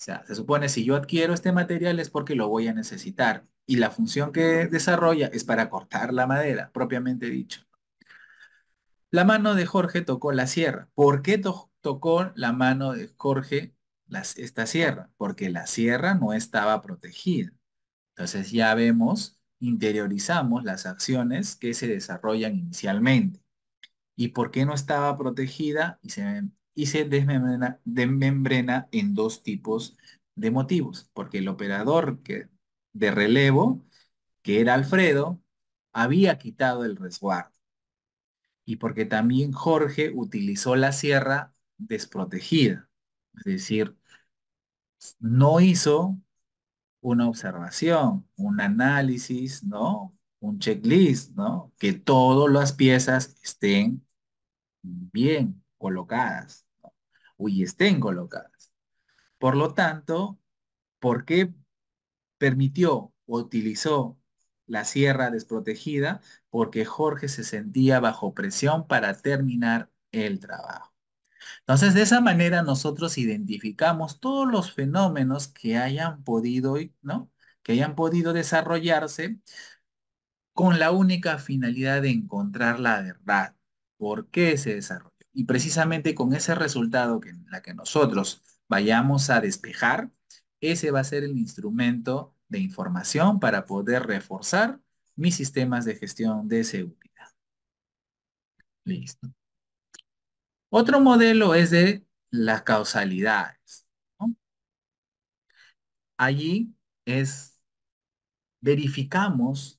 sea, se supone si yo adquiero este material es porque lo voy a necesitar y la función que desarrolla es para cortar la madera, propiamente dicho. La mano de Jorge tocó la sierra. ¿Por qué tocó la mano de Jorge las, esta sierra? Porque la sierra no estaba protegida. Entonces ya vemos, interiorizamos las acciones que se desarrollan inicialmente. ¿Y por qué no estaba protegida? Y se, desmembrena, en dos tipos de motivos. Porque el operador que, de relevo, que era Alfredo, había quitado el resguardo. Y porque también Jorge utilizó la sierra desprotegida. Es decir, no hizo una observación, un análisis, ¿no? Un checklist, ¿no? Que todas las piezas estén bien colocadas y estén colocadas. Por lo tanto, ¿por qué permitió o utilizó la sierra desprotegida? Porque Jorge se sentía bajo presión para terminar el trabajo. Entonces, de esa manera nosotros identificamos todos los fenómenos que hayan podido, ¿no? Que hayan podido desarrollarse con la única finalidad de encontrar la verdad. ¿Por qué se desarrolló? Y precisamente con ese resultado que la que nosotros vayamos a despejar, ese va a ser el instrumento de información para poder reforzar mis sistemas de gestión de seguridad. Listo. Otro modelo es de las causalidades. Allí es, verificamos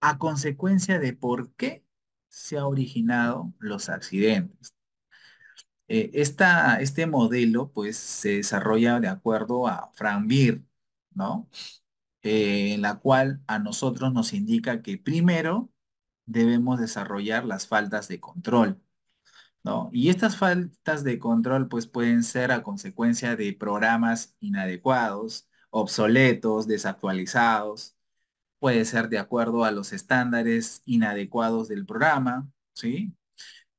a consecuencia de por qué se han originado los accidentes. Eh, este modelo pues se desarrolla de acuerdo a Frank ¿no? Eh, en la cual a nosotros nos indica que primero debemos desarrollar las faltas de control. Y estas faltas de control pues pueden ser a consecuencia de programas inadecuados, obsoletos, desactualizados, puede ser de acuerdo a los estándares inadecuados del programa, ¿sí?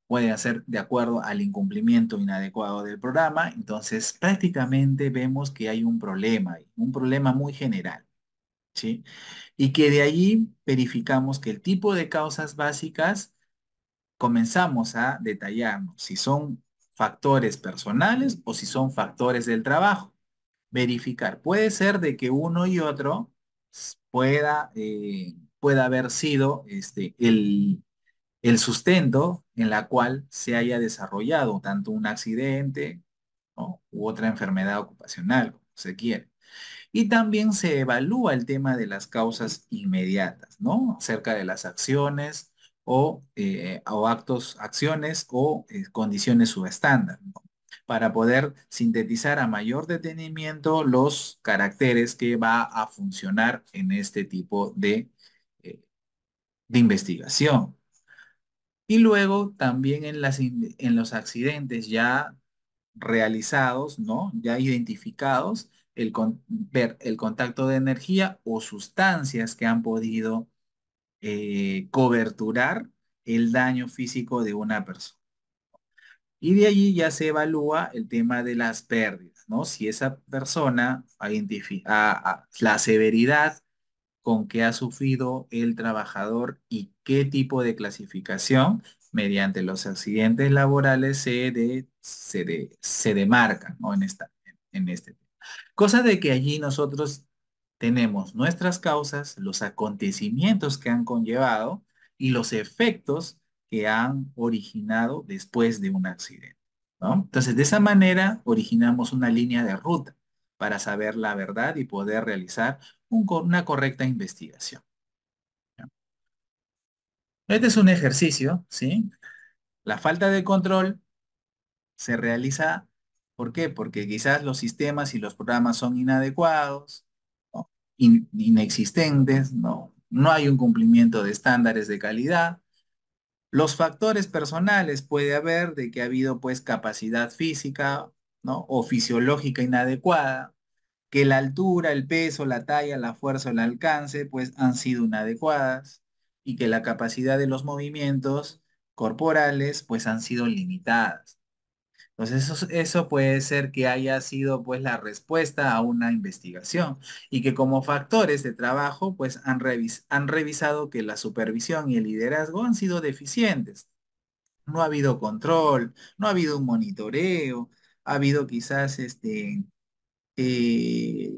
Puede ser de acuerdo al incumplimiento inadecuado del programa, entonces prácticamente vemos que hay un problema, un problema muy general, ¿sí? Y que de allí verificamos que el tipo de causas básicas comenzamos a detallarnos si son factores personales o si son factores del trabajo. Verificar. Puede ser de que uno y otro pueda, eh, pueda haber sido este, el, el sustento en la cual se haya desarrollado tanto un accidente u otra enfermedad ocupacional, como se quiere. Y también se evalúa el tema de las causas inmediatas, ¿no? Acerca de las acciones o, eh, o actos, acciones o eh, condiciones subestándar, para poder sintetizar a mayor detenimiento los caracteres que va a funcionar en este tipo de, eh, de investigación. Y luego también en, las, en los accidentes ya realizados, ¿no? ya identificados, el, ver el contacto de energía o sustancias que han podido eh, coberturar el daño físico de una persona. Y de allí ya se evalúa el tema de las pérdidas, ¿no? Si esa persona identifica la severidad con que ha sufrido el trabajador y qué tipo de clasificación mediante los accidentes laborales se, de, se, demarcan ¿no? en, esta, en este tema. Cosa de que allí nosotros tenemos nuestras causas, los acontecimientos que han conllevado y los efectos que han originado después de un accidente. Entonces, de esa manera originamos una línea de ruta para saber la verdad y poder realizar una correcta investigación. Este es un ejercicio, ¿sí? La falta de control se realiza, ¿por qué? Porque quizás los sistemas y los programas son inadecuados, inexistentes, no, no hay un cumplimiento de estándares de calidad. Los factores personales puede haber de que ha habido pues capacidad física ¿no? o fisiológica inadecuada, que la altura, el peso, la talla, la fuerza o el alcance pues han sido inadecuadas y que la capacidad de los movimientos corporales pues han sido limitadas. Entonces eso, puede ser que haya sido pues la respuesta a una investigación y que como factores de trabajo pues han, revisado que la supervisión y el liderazgo han sido deficientes. No ha habido control, no ha habido un monitoreo, ha habido quizás este, eh,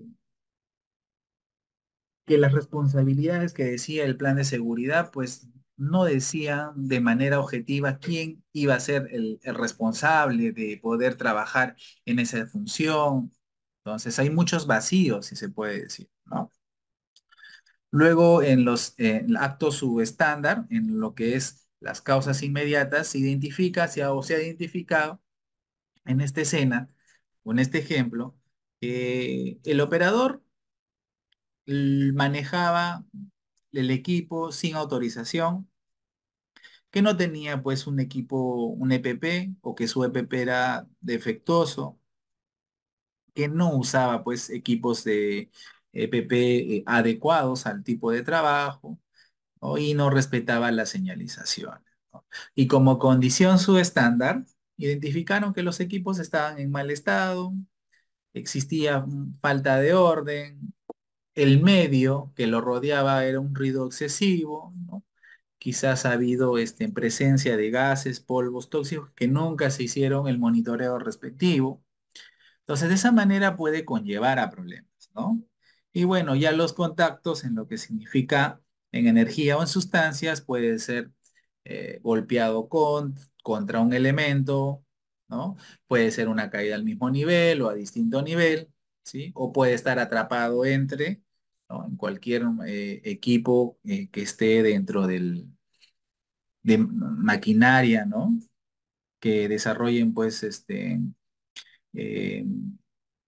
que las responsabilidades que decía el plan de seguridad pues no decía de manera objetiva quién iba a ser el, responsable de poder trabajar en esa función. Entonces hay muchos vacíos, si se puede decir, ¿no? Luego, en los actos subestándar, en lo que es las causas inmediatas, se identifica se ha, o se ha identificado en esta escena o en este ejemplo, que el operador manejaba el equipo sin autorización, que no tenía pues un equipo, un EPP o que su EPP era defectuoso, que no usaba pues equipos de EPP eh, adecuados al tipo de trabajo y no respetaba la señalización. Y como condición subestándar, identificaron que los equipos estaban en mal estado, existía mm, falta de orden, el medio que lo rodeaba era un ruido excesivo, ¿no? quizás ha habido este, en presencia de gases, polvos tóxicos que nunca se hicieron el monitoreo respectivo. Entonces, de esa manera puede conllevar a problemas, ¿no? Y bueno, ya los contactos en lo que significa en energía o en sustancias puede ser eh, golpeado con, contra un elemento, ¿no? Puede ser una caída al mismo nivel o a distinto nivel, ¿sí? O puede estar atrapado entre en cualquier eh, equipo eh, que esté dentro del de maquinaria, ¿no? Que desarrollen pues este eh,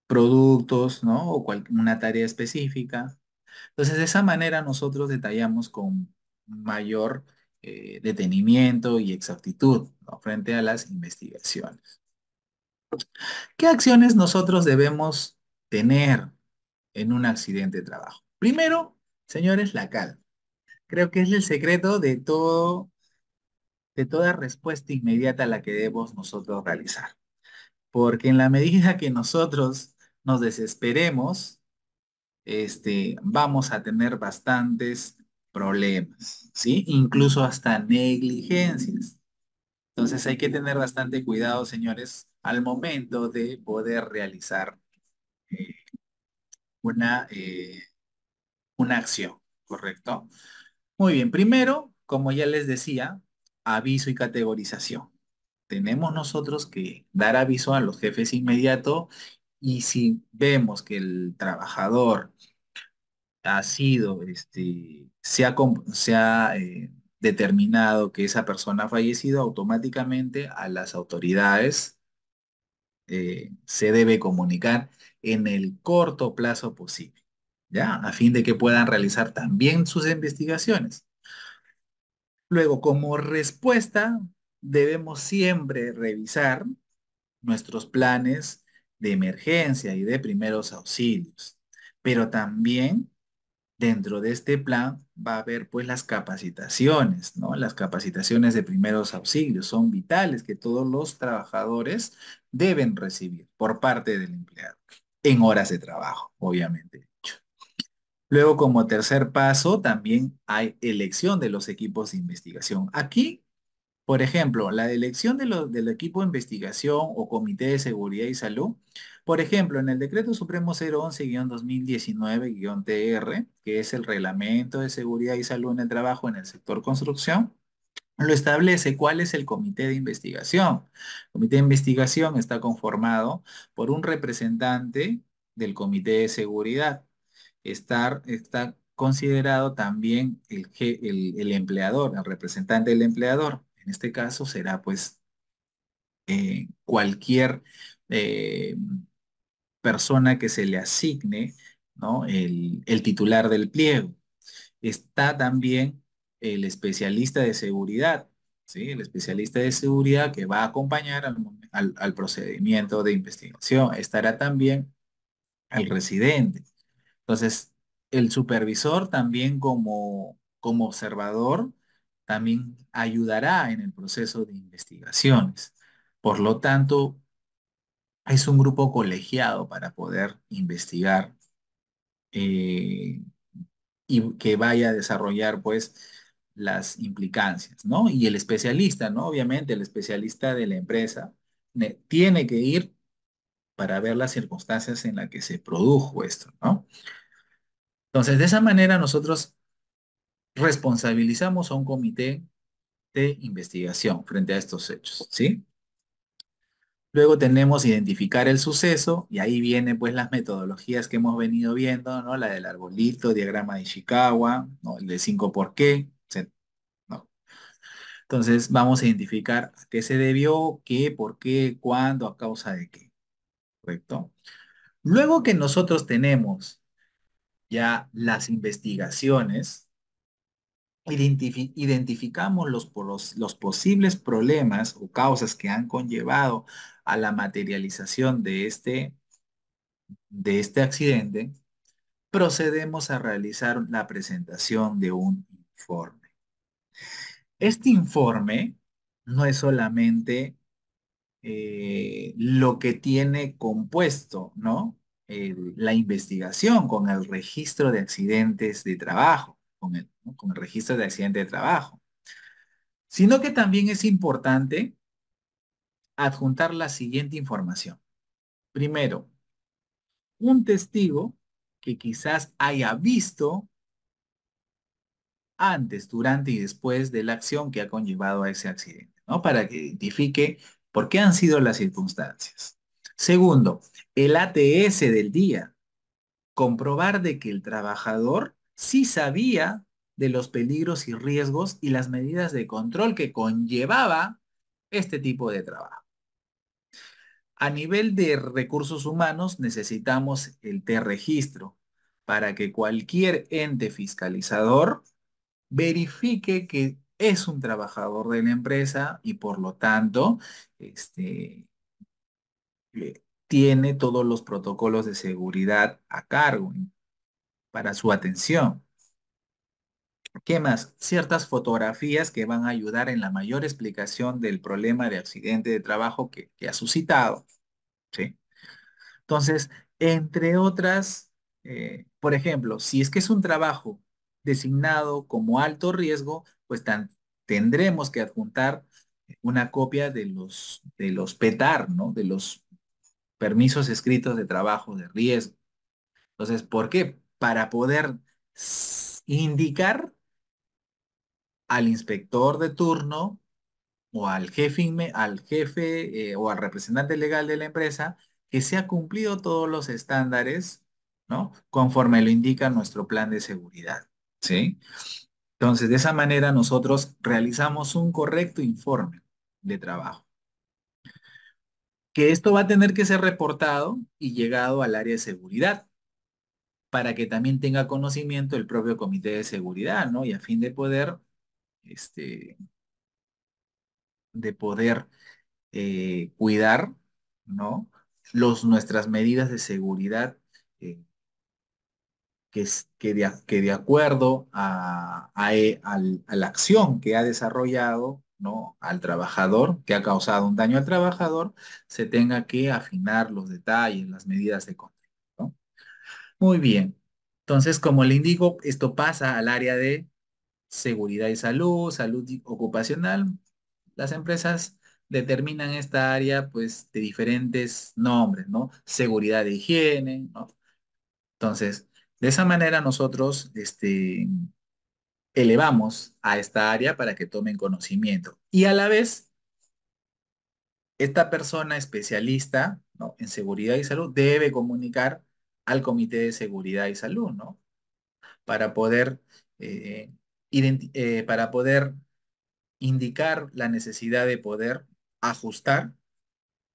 productos, ¿no? O una tarea específica. Entonces de esa manera nosotros detallamos con mayor detenimiento y exactitud frente a las investigaciones. ¿Qué acciones nosotros debemos tener en un accidente de trabajo? Primero, señores, la calma. Creo que es el secreto de todo, de toda respuesta inmediata a la que debemos nosotros realizar. Porque en la medida que nosotros nos desesperemos, este, vamos a tener bastantes problemas, ¿sí? Incluso hasta negligencias. Entonces hay que tener bastante cuidado, señores, al momento de poder realizar eh, una eh, una acción, ¿correcto? Muy bien, primero, como ya les decía, aviso y categorización. Tenemos nosotros que dar aviso a los jefes inmediato y si vemos que el trabajador ha sido, este, se ha, eh, determinado que esa persona ha fallecido, automáticamente a las autoridades eh, se debe comunicar en el corto plazo posible. ¿ya? A fin de que puedan realizar también sus investigaciones. Luego, como respuesta, debemos siempre revisar nuestros planes de emergencia y de primeros auxilios, pero también dentro de este plan va a haber pues las capacitaciones, ¿no? Las capacitaciones de primeros auxilios son vitales que todos los trabajadores deben recibir por parte del empleado en horas de trabajo, obviamente. Luego, como tercer paso, también hay elección de los equipos de investigación. Aquí, por ejemplo, la elección del equipo de investigación o comité de seguridad y salud, por ejemplo, en el decreto supremo 011-2019-TR, que es el reglamento de seguridad y salud en el trabajo en el sector construcción, lo establece cuál es el comité de investigación. El comité de investigación está conformado por un representante del comité de seguridad, estar, está considerado también el, el, el, empleador, el representante del empleador. En este caso será pues eh, cualquier eh, persona que se le asigne ¿no? el, titular del pliego. Está también el especialista de seguridad, ¿sí? el especialista de seguridad que va a acompañar al, al procedimiento de investigación. Estará también el residente. Entonces, el supervisor también como, como observador también ayudará en el proceso de investigaciones. Por lo tanto, es un grupo colegiado para poder investigar eh, y que vaya a desarrollar pues las implicancias, ¿no? Y el especialista, ¿no? Obviamente el especialista de la empresa tiene que ir para ver las circunstancias en las que se produjo esto, ¿no? Entonces, de esa manera nosotros responsabilizamos a un comité de investigación frente a estos hechos, ¿sí? Luego tenemos identificar el suceso y ahí vienen pues las metodologías que hemos venido viendo, ¿no? La del arbolito, diagrama de Ishikawa, ¿no? el de 5 por qué. ¿no? Entonces vamos a identificar a qué se debió, qué, por qué, cuándo, a causa de qué. ¿Correcto? Luego que nosotros tenemos ya las investigaciones, identificamos los, los, los posibles problemas o causas que han conllevado a la materialización de este, de este accidente, procedemos a realizar la presentación de un informe. Este informe no es solamente eh, lo que tiene compuesto, ¿no? la investigación, con el registro de accidentes de trabajo, con el, registro de accidente de trabajo, sino que también es importante adjuntar la siguiente información. Primero, un testigo que quizás haya visto antes, durante y después de la acción que ha conllevado a ese accidente, ¿no? Para que identifique por qué han sido las circunstancias. Segundo, el ATS del día. Comprobar de que el trabajador sí sabía de los peligros y riesgos y las medidas de control que conllevaba este tipo de trabajo. A nivel de recursos humanos necesitamos el T-registro para que cualquier ente fiscalizador verifique que es un trabajador de la empresa y por lo tanto este, eh, tiene todos los protocolos de seguridad a cargo para su atención. ¿Qué más? Ciertas fotografías que van a ayudar en la mayor explicación del problema de accidente de trabajo que, ha suscitado. ¿sí? Entonces, entre otras, eh, por ejemplo, si es que es un trabajo designado como alto riesgo, pues tendremos que adjuntar una copia de los, de los PETAR, ¿no? De los permisos escritos de trabajo de riesgo. Entonces, ¿por qué? Para poder indicar al inspector de turno o al jefe, al jefe eh, o al representante legal de la empresa que se ha cumplido todos los estándares, ¿no? Conforme lo indica nuestro plan de seguridad, ¿sí? Entonces, de esa manera nosotros realizamos un correcto informe de trabajo que esto va a tener que ser reportado y llegado al área de seguridad para que también tenga conocimiento el propio comité de seguridad, ¿no? Y a fin de poder, este, de poder eh, cuidar, ¿no? Los, nuestras medidas de seguridad eh, que, de, acuerdo a, e, a la acción que ha desarrollado al trabajador, que ha causado un daño al trabajador, se tenga que afinar los detalles, las medidas de control. Muy bien. Entonces, como le indico, esto pasa al área de seguridad y salud, salud ocupacional. Las empresas determinan esta área pues de diferentes nombres, ¿no? Seguridad de higiene, ¿no? Entonces, de esa manera nosotros este, elevamos a esta área para que tomen conocimiento. Y a la vez, esta persona especialista en seguridad y salud debe comunicar al Comité de Seguridad y Salud, ¿no? Para poder, eh, eh, para poder indicar la necesidad de poder ajustar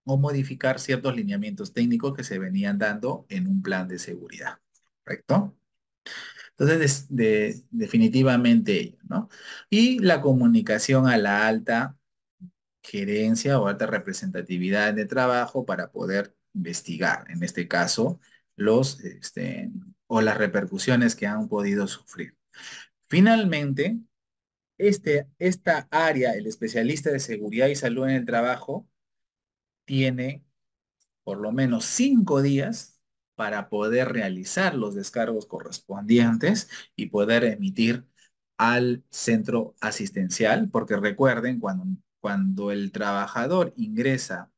o modificar ciertos lineamientos técnicos que se venían dando en un plan de seguridad. ¿Correcto? Entonces, definitivamente ello, ¿no? Y la comunicación a la alta gerencia o alta representatividad de trabajo para poder investigar, en este caso, los este, o las repercusiones que han podido sufrir. Finalmente, este, esta área, el especialista de seguridad y salud en el trabajo, tiene por lo menos cinco días para poder realizar los descargos correspondientes y poder emitir al centro asistencial, porque recuerden, cuando, cuando el trabajador ingresa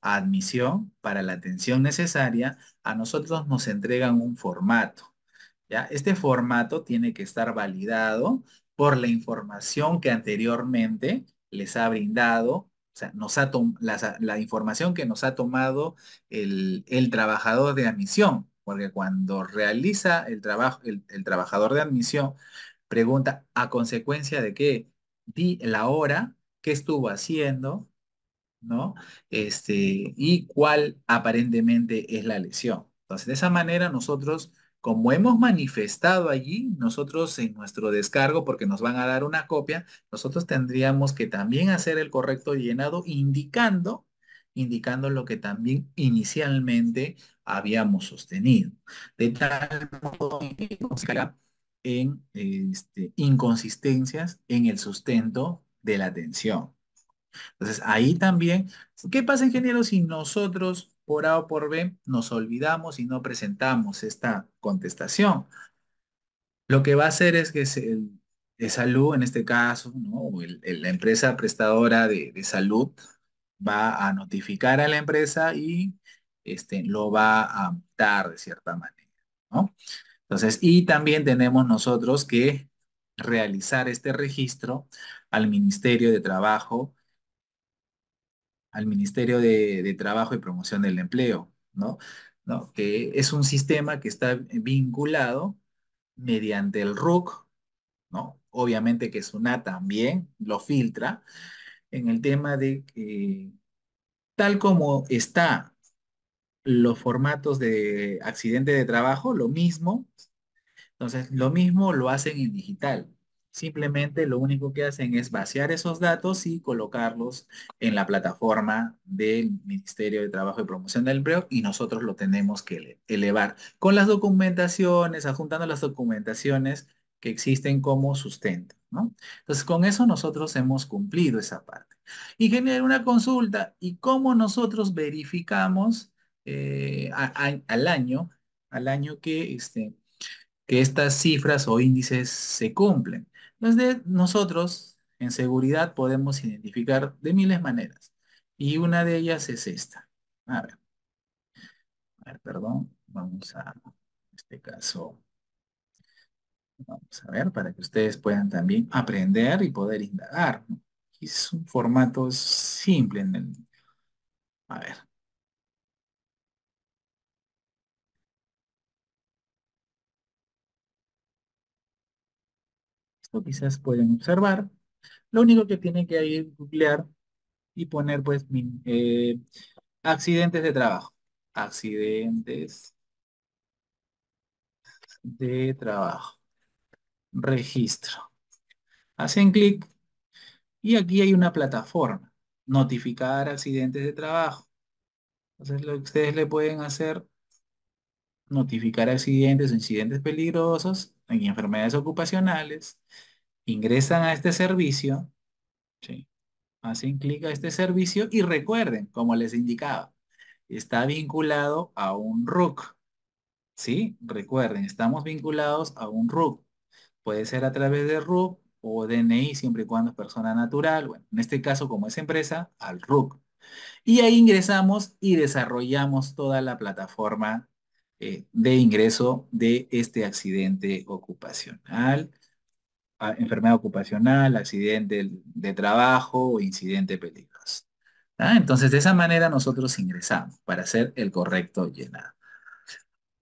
a admisión para la atención necesaria, a nosotros nos entregan un formato. ¿ya? Este formato tiene que estar validado por la información que anteriormente les ha brindado o sea, nos ha la, información que nos ha tomado el, el, trabajador de admisión, porque cuando realiza el trabajo, el, trabajador de admisión pregunta a consecuencia de qué, di la hora, qué estuvo haciendo, ¿no? Este, y cuál aparentemente es la lesión. Entonces, de esa manera nosotros como hemos manifestado allí, nosotros en nuestro descargo, porque nos van a dar una copia, nosotros tendríamos que también hacer el correcto llenado indicando, indicando lo que también inicialmente habíamos sostenido. De tal modo que en este, inconsistencias en el sustento de la atención. Entonces, ahí también, ¿qué pasa, ingeniero, si nosotros por A o por B, nos olvidamos y no presentamos esta contestación. Lo que va a hacer es que el, de salud, en este caso, ¿no? la empresa prestadora de, salud va a notificar a la empresa y este, lo va a dar de cierta manera. Entonces, y también tenemos nosotros que realizar este registro al Ministerio de Trabajo al Ministerio de, Trabajo y Promoción del Empleo, ¿no? ¿no? Que es un sistema que está vinculado mediante el RUC, ¿no? Obviamente que SUNA también lo filtra en el tema de que, tal como está los formatos de accidente de trabajo, lo mismo. Entonces, lo mismo lo hacen en digital. Simplemente lo único que hacen es vaciar esos datos y colocarlos en la plataforma del Ministerio de Trabajo y Promoción del Empleo y nosotros lo tenemos que elevar con las documentaciones, adjuntando las documentaciones que existen como sustento. ¿no? Entonces, con eso nosotros hemos cumplido esa parte. Y genera una consulta y cómo nosotros verificamos eh, al año, al año que, este, que estas cifras o índices se cumplen de nosotros, en seguridad, podemos identificar de miles maneras. Y una de ellas es esta. A ver. A ver, perdón. Vamos a, este caso, vamos a ver, para que ustedes puedan también aprender y poder indagar. Es un formato simple en el... A ver, quizás pueden observar. Lo único que tiene que ir googlear y poner pues eh, accidentes de trabajo. Accidentes de trabajo. Registro. Hacen clic y aquí hay una plataforma. Notificar accidentes de trabajo. Entonces lo que ustedes le pueden hacer, notificar accidentes o incidentes peligrosos en enfermedades ocupacionales, ingresan a este servicio, ¿sí? hacen clic a este servicio y recuerden, como les indicaba, está vinculado a un RUC. ¿Sí? Recuerden, estamos vinculados a un RUC. Puede ser a través de RUC o DNI, siempre y cuando es persona natural. Bueno, en este caso, como es empresa, al RUC. Y ahí ingresamos y desarrollamos toda la plataforma eh, de ingreso de este accidente ocupacional enfermedad ocupacional, accidente de trabajo o incidente peligroso. Entonces, de esa manera nosotros ingresamos para hacer el correcto llenado.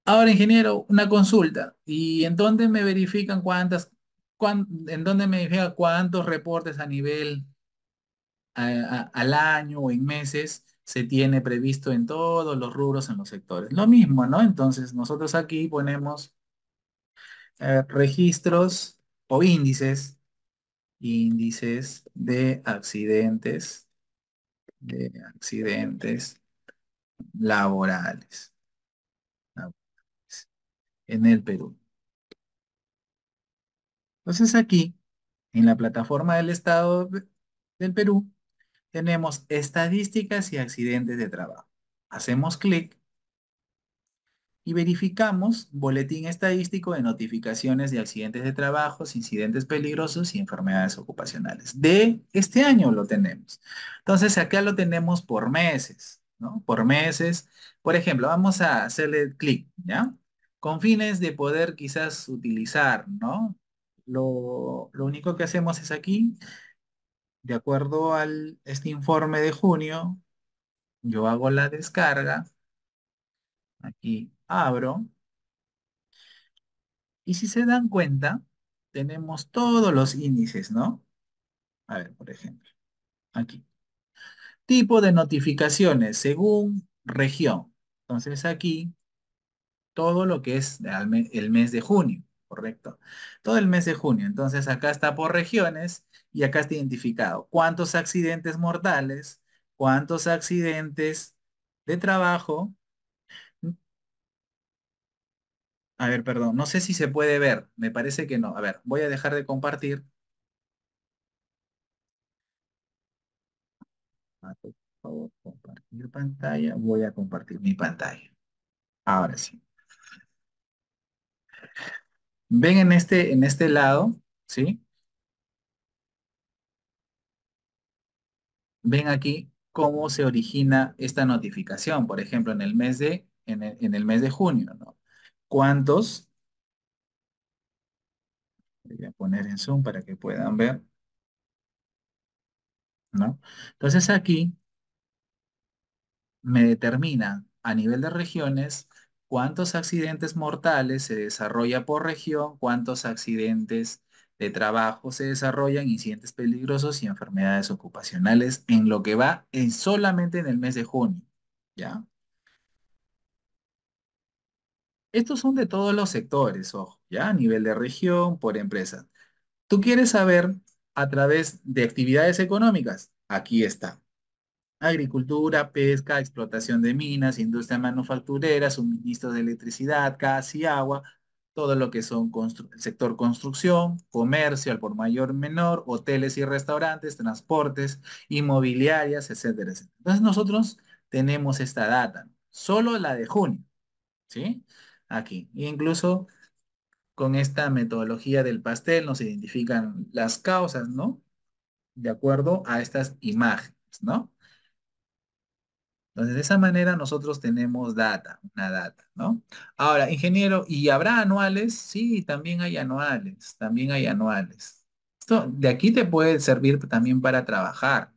Ahora, ingeniero, una consulta. ¿Y en dónde me verifican cuántas, en dónde me verifican cuántos reportes a nivel al año o en meses se tiene previsto en todos los rubros, en los sectores? Lo mismo, ¿no? Entonces, nosotros aquí ponemos eh, registros o índices, índices de accidentes, de accidentes laborales, en el Perú. Entonces aquí, en la plataforma del Estado del Perú, tenemos estadísticas y accidentes de trabajo. Hacemos clic y verificamos boletín estadístico de notificaciones de accidentes de trabajo, incidentes peligrosos y enfermedades ocupacionales. De este año lo tenemos. Entonces acá lo tenemos por meses, ¿no? Por meses. Por ejemplo, vamos a hacerle clic, ¿ya? Con fines de poder quizás utilizar, ¿no? Lo, único que hacemos es aquí, de acuerdo a este informe de junio, yo hago la descarga. Aquí abro. Y si se dan cuenta, tenemos todos los índices, ¿no? A ver, por ejemplo, aquí. Tipo de notificaciones según región. Entonces aquí, todo lo que es el mes de junio, ¿correcto? Todo el mes de junio. Entonces acá está por regiones y acá está identificado cuántos accidentes mortales, cuántos accidentes de trabajo A ver, perdón, no sé si se puede ver, me parece que no. A ver, voy a dejar de compartir. Ah, por favor, compartir pantalla. Voy a compartir mi pantalla. Ahora sí. Ven en este, en este lado, ¿sí? Ven aquí cómo se origina esta notificación, por ejemplo, en el mes de, en en el mes de junio, ¿no? cuántos, voy a poner en zoom para que puedan ver, ¿no? Entonces aquí me determina a nivel de regiones cuántos accidentes mortales se desarrolla por región, cuántos accidentes de trabajo se desarrollan, incidentes peligrosos y enfermedades ocupacionales en lo que va en solamente en el mes de junio, ¿ya? Estos son de todos los sectores, ojo, ya a nivel de región, por empresa. Tú quieres saber a través de actividades económicas. Aquí está. Agricultura, pesca, explotación de minas, industria manufacturera, suministros de electricidad, gas y agua, todo lo que son el sector construcción, comercio al por mayor menor, hoteles y restaurantes, transportes, inmobiliarias, etcétera, etcétera. Entonces nosotros tenemos esta data, solo la de junio, ¿sí? aquí. incluso con esta metodología del pastel nos identifican las causas, ¿no? De acuerdo a estas imágenes, ¿no? Entonces, de esa manera nosotros tenemos data, una data, ¿no? Ahora, ingeniero, ¿y habrá anuales? Sí, también hay anuales, también hay anuales. Esto de aquí te puede servir también para trabajar.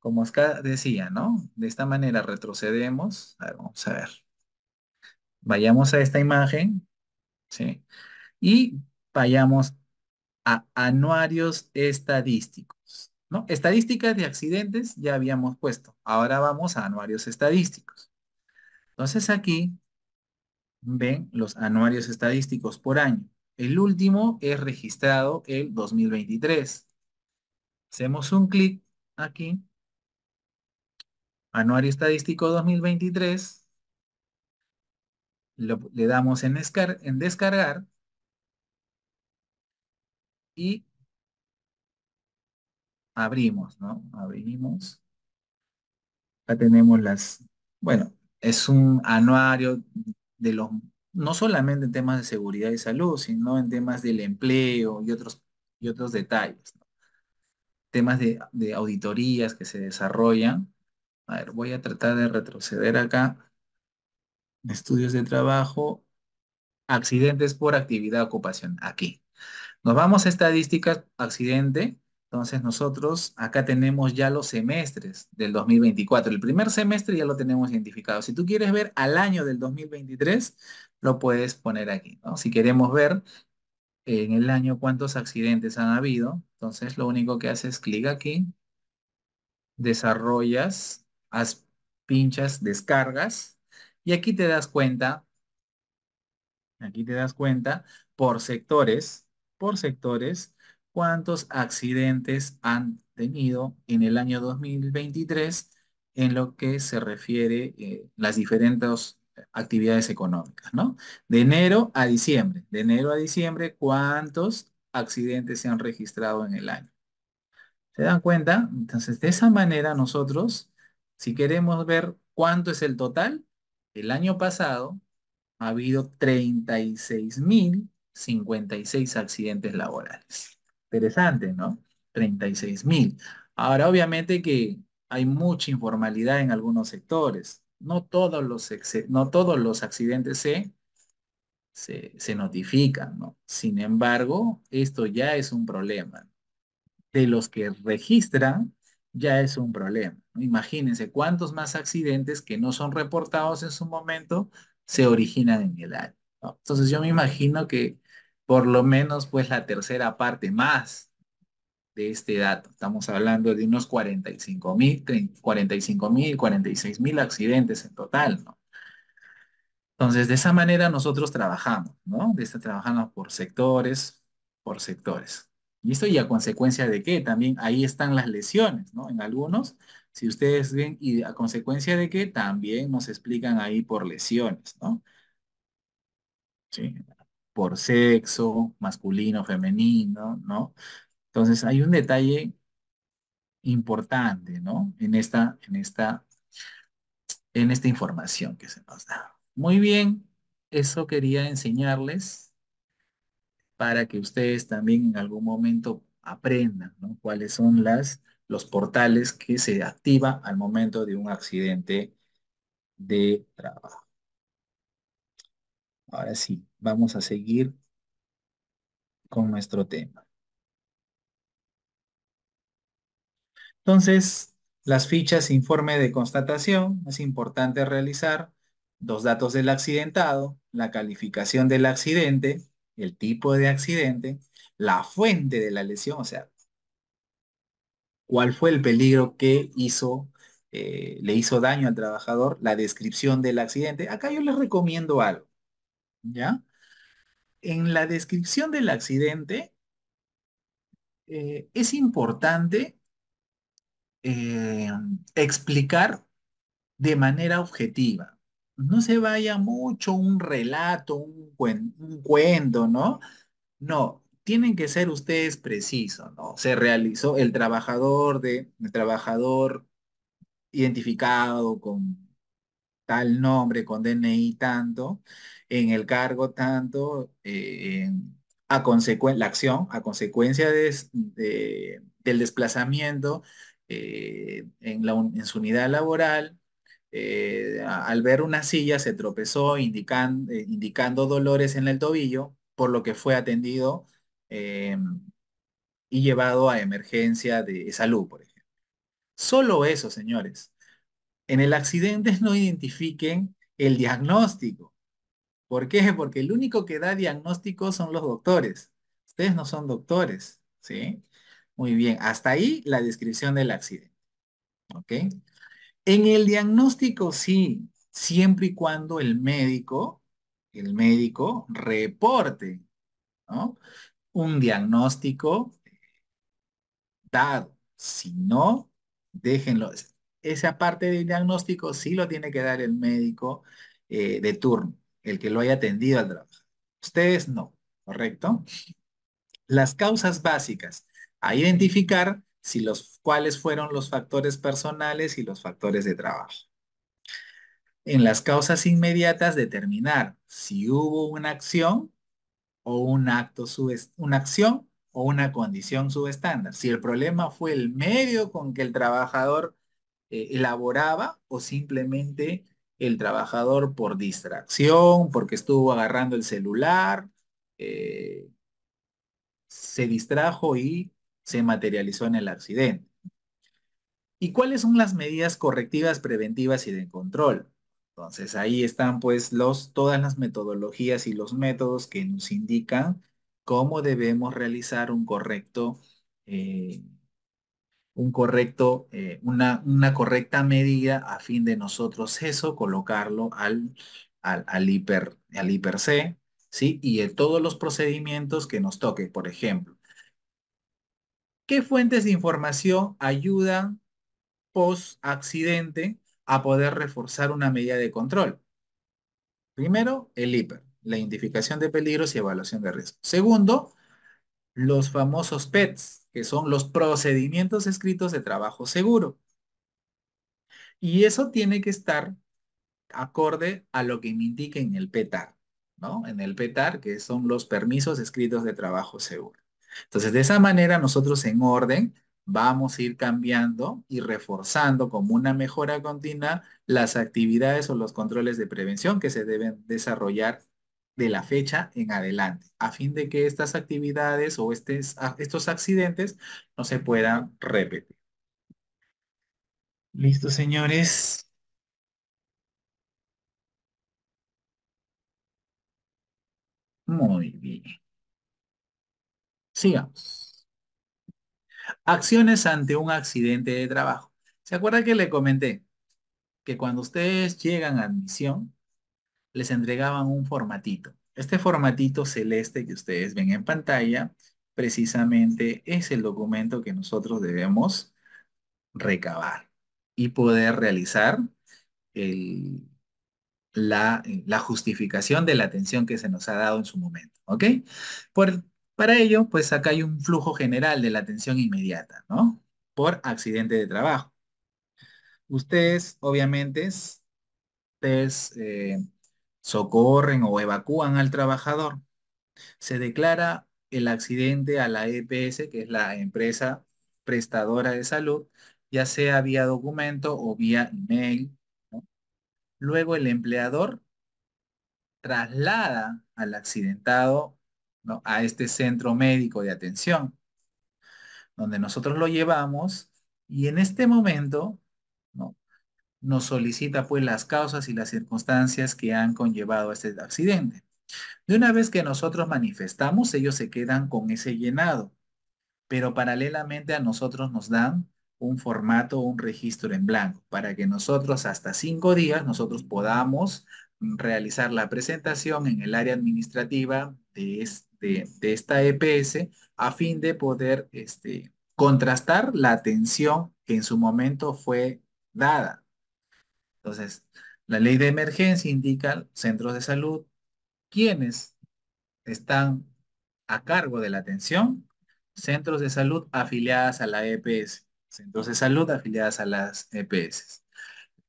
Como Oscar decía, ¿no? De esta manera retrocedemos. A ver, vamos a ver. Vayamos a esta imagen, ¿sí? Y vayamos a anuarios estadísticos, ¿no? Estadísticas de accidentes ya habíamos puesto. Ahora vamos a anuarios estadísticos. Entonces aquí ven los anuarios estadísticos por año. El último es registrado el 2023. Hacemos un clic aquí. Anuario estadístico 2023 le damos en, en descargar y abrimos, ¿no? Abrimos. Acá tenemos las, bueno, es un anuario de los, no solamente en temas de seguridad y salud, sino en temas del empleo y otros, y otros detalles, Temas de, de auditorías que se desarrollan. A ver, voy a tratar de retroceder acá estudios de trabajo, accidentes por actividad ocupación, aquí. Nos vamos a estadísticas, accidente, entonces nosotros acá tenemos ya los semestres del 2024. El primer semestre ya lo tenemos identificado. Si tú quieres ver al año del 2023, lo puedes poner aquí. Si queremos ver en el año cuántos accidentes han habido, entonces lo único que haces es clic aquí, desarrollas, haz pinchas, descargas, y aquí te das cuenta, aquí te das cuenta por sectores, por sectores, cuántos accidentes han tenido en el año 2023 en lo que se refiere eh, las diferentes actividades económicas, ¿no? De enero a diciembre, de enero a diciembre, ¿cuántos accidentes se han registrado en el año? ¿Se dan cuenta? Entonces, de esa manera nosotros, si queremos ver cuánto es el total, el año pasado ha habido 36.056 accidentes laborales. Interesante, ¿no? 36.000. Ahora, obviamente que hay mucha informalidad en algunos sectores. No todos los, no todos los accidentes se, se, se notifican, ¿no? Sin embargo, esto ya es un problema. De los que registran, ya es un problema. Imagínense cuántos más accidentes que no son reportados en su momento se originan en el área. Entonces yo me imagino que por lo menos pues la tercera parte más de este dato. Estamos hablando de unos 45 mil, 45 mil, 46 mil accidentes en total, ¿no? Entonces, de esa manera nosotros trabajamos, ¿no? De esta trabajamos por sectores, por sectores. Y y a consecuencia de qué, también ahí están las lesiones, ¿no? En algunos, si ustedes ven, y a consecuencia de qué, también nos explican ahí por lesiones, ¿no? Sí, por sexo, masculino, femenino, ¿no? Entonces hay un detalle importante, ¿no? En esta, en esta, en esta información que se nos da. Muy bien, eso quería enseñarles para que ustedes también en algún momento aprendan cuáles son los portales que se activa al momento de un accidente de trabajo. Ahora sí, vamos a seguir con nuestro tema. Entonces, las fichas informe de constatación, es importante realizar dos datos del accidentado, la calificación del accidente, el tipo de accidente, la fuente de la lesión, o sea, cuál fue el peligro que hizo, eh, le hizo daño al trabajador, la descripción del accidente. Acá yo les recomiendo algo, ¿ya? En la descripción del accidente eh, es importante eh, explicar de manera objetiva no se vaya mucho un relato, un, un cuento, ¿no? No, tienen que ser ustedes precisos, ¿no? Se realizó el trabajador de, el trabajador identificado con tal nombre, con DNI tanto, en el cargo tanto, eh, a la acción a consecuencia del desplazamiento eh, en, la, en su unidad laboral, eh, al ver una silla se tropezó eh, indicando dolores en el tobillo, por lo que fue atendido eh, y llevado a emergencia de salud, por ejemplo. Solo eso, señores. En el accidente no identifiquen el diagnóstico. ¿Por qué? Porque el único que da diagnóstico son los doctores. Ustedes no son doctores, ¿sí? Muy bien, hasta ahí la descripción del accidente. ¿Ok? En el diagnóstico sí, siempre y cuando el médico, el médico reporte un diagnóstico eh, dado. Si no, déjenlo. Esa parte del diagnóstico sí lo tiene que dar el médico eh, de turno, el que lo haya atendido al trabajo. Ustedes no, ¿correcto? Las causas básicas a identificar si los, cuáles fueron los factores personales y los factores de trabajo. En las causas inmediatas, determinar si hubo una acción o un acto una acción o una condición subestándar. Si el problema fue el medio con que el trabajador eh, elaboraba o simplemente el trabajador por distracción, porque estuvo agarrando el celular, eh, se distrajo y se materializó en el accidente. ¿Y cuáles son las medidas correctivas, preventivas y de control? Entonces ahí están pues los, todas las metodologías y los métodos que nos indican cómo debemos realizar un correcto, eh, un correcto eh, una, correcta medida a fin de nosotros eso, colocarlo al, al, al hiper, al hiper C, ¿sí? Y en todos los procedimientos que nos toque, por ejemplo ¿Qué fuentes de información ayudan post accidente a poder reforzar una medida de control? Primero, el IPER, la identificación de peligros y evaluación de riesgo. Segundo, los famosos PETs, que son los procedimientos escritos de trabajo seguro. Y eso tiene que estar acorde a lo que me indique en el PETAR, ¿no? En el PETAR, que son los permisos escritos de trabajo seguro. Entonces, de esa manera nosotros en orden vamos a ir cambiando y reforzando como una mejora continua las actividades o los controles de prevención que se deben desarrollar de la fecha en adelante, a fin de que estas actividades o estos accidentes no se puedan repetir. Listo, señores. Muy bien. Sigamos. Acciones ante un accidente de trabajo. ¿Se acuerda que le comenté que cuando ustedes llegan a admisión, les entregaban un formatito? Este formatito celeste que ustedes ven en pantalla, precisamente es el documento que nosotros debemos recabar y poder realizar el, la, la, justificación de la atención que se nos ha dado en su momento. ¿Ok? Por, para ello, pues acá hay un flujo general de la atención inmediata, ¿no? Por accidente de trabajo. Ustedes, obviamente, ustedes eh, socorren o evacúan al trabajador. Se declara el accidente a la EPS, que es la empresa prestadora de salud, ya sea vía documento o vía email. Luego el empleador traslada al accidentado a este centro médico de atención, donde nosotros lo llevamos y en este momento ¿no? nos solicita pues las causas y las circunstancias que han conllevado este accidente. De una vez que nosotros manifestamos, ellos se quedan con ese llenado, pero paralelamente a nosotros nos dan un formato, un registro en blanco, para que nosotros hasta cinco días nosotros podamos realizar la presentación en el área administrativa de, de, de esta EPS a fin de poder este, contrastar la atención que en su momento fue dada. Entonces, la ley de emergencia indica centros de salud quienes están a cargo de la atención, centros de salud afiliadas a la EPS, centros de salud afiliadas a las EPS.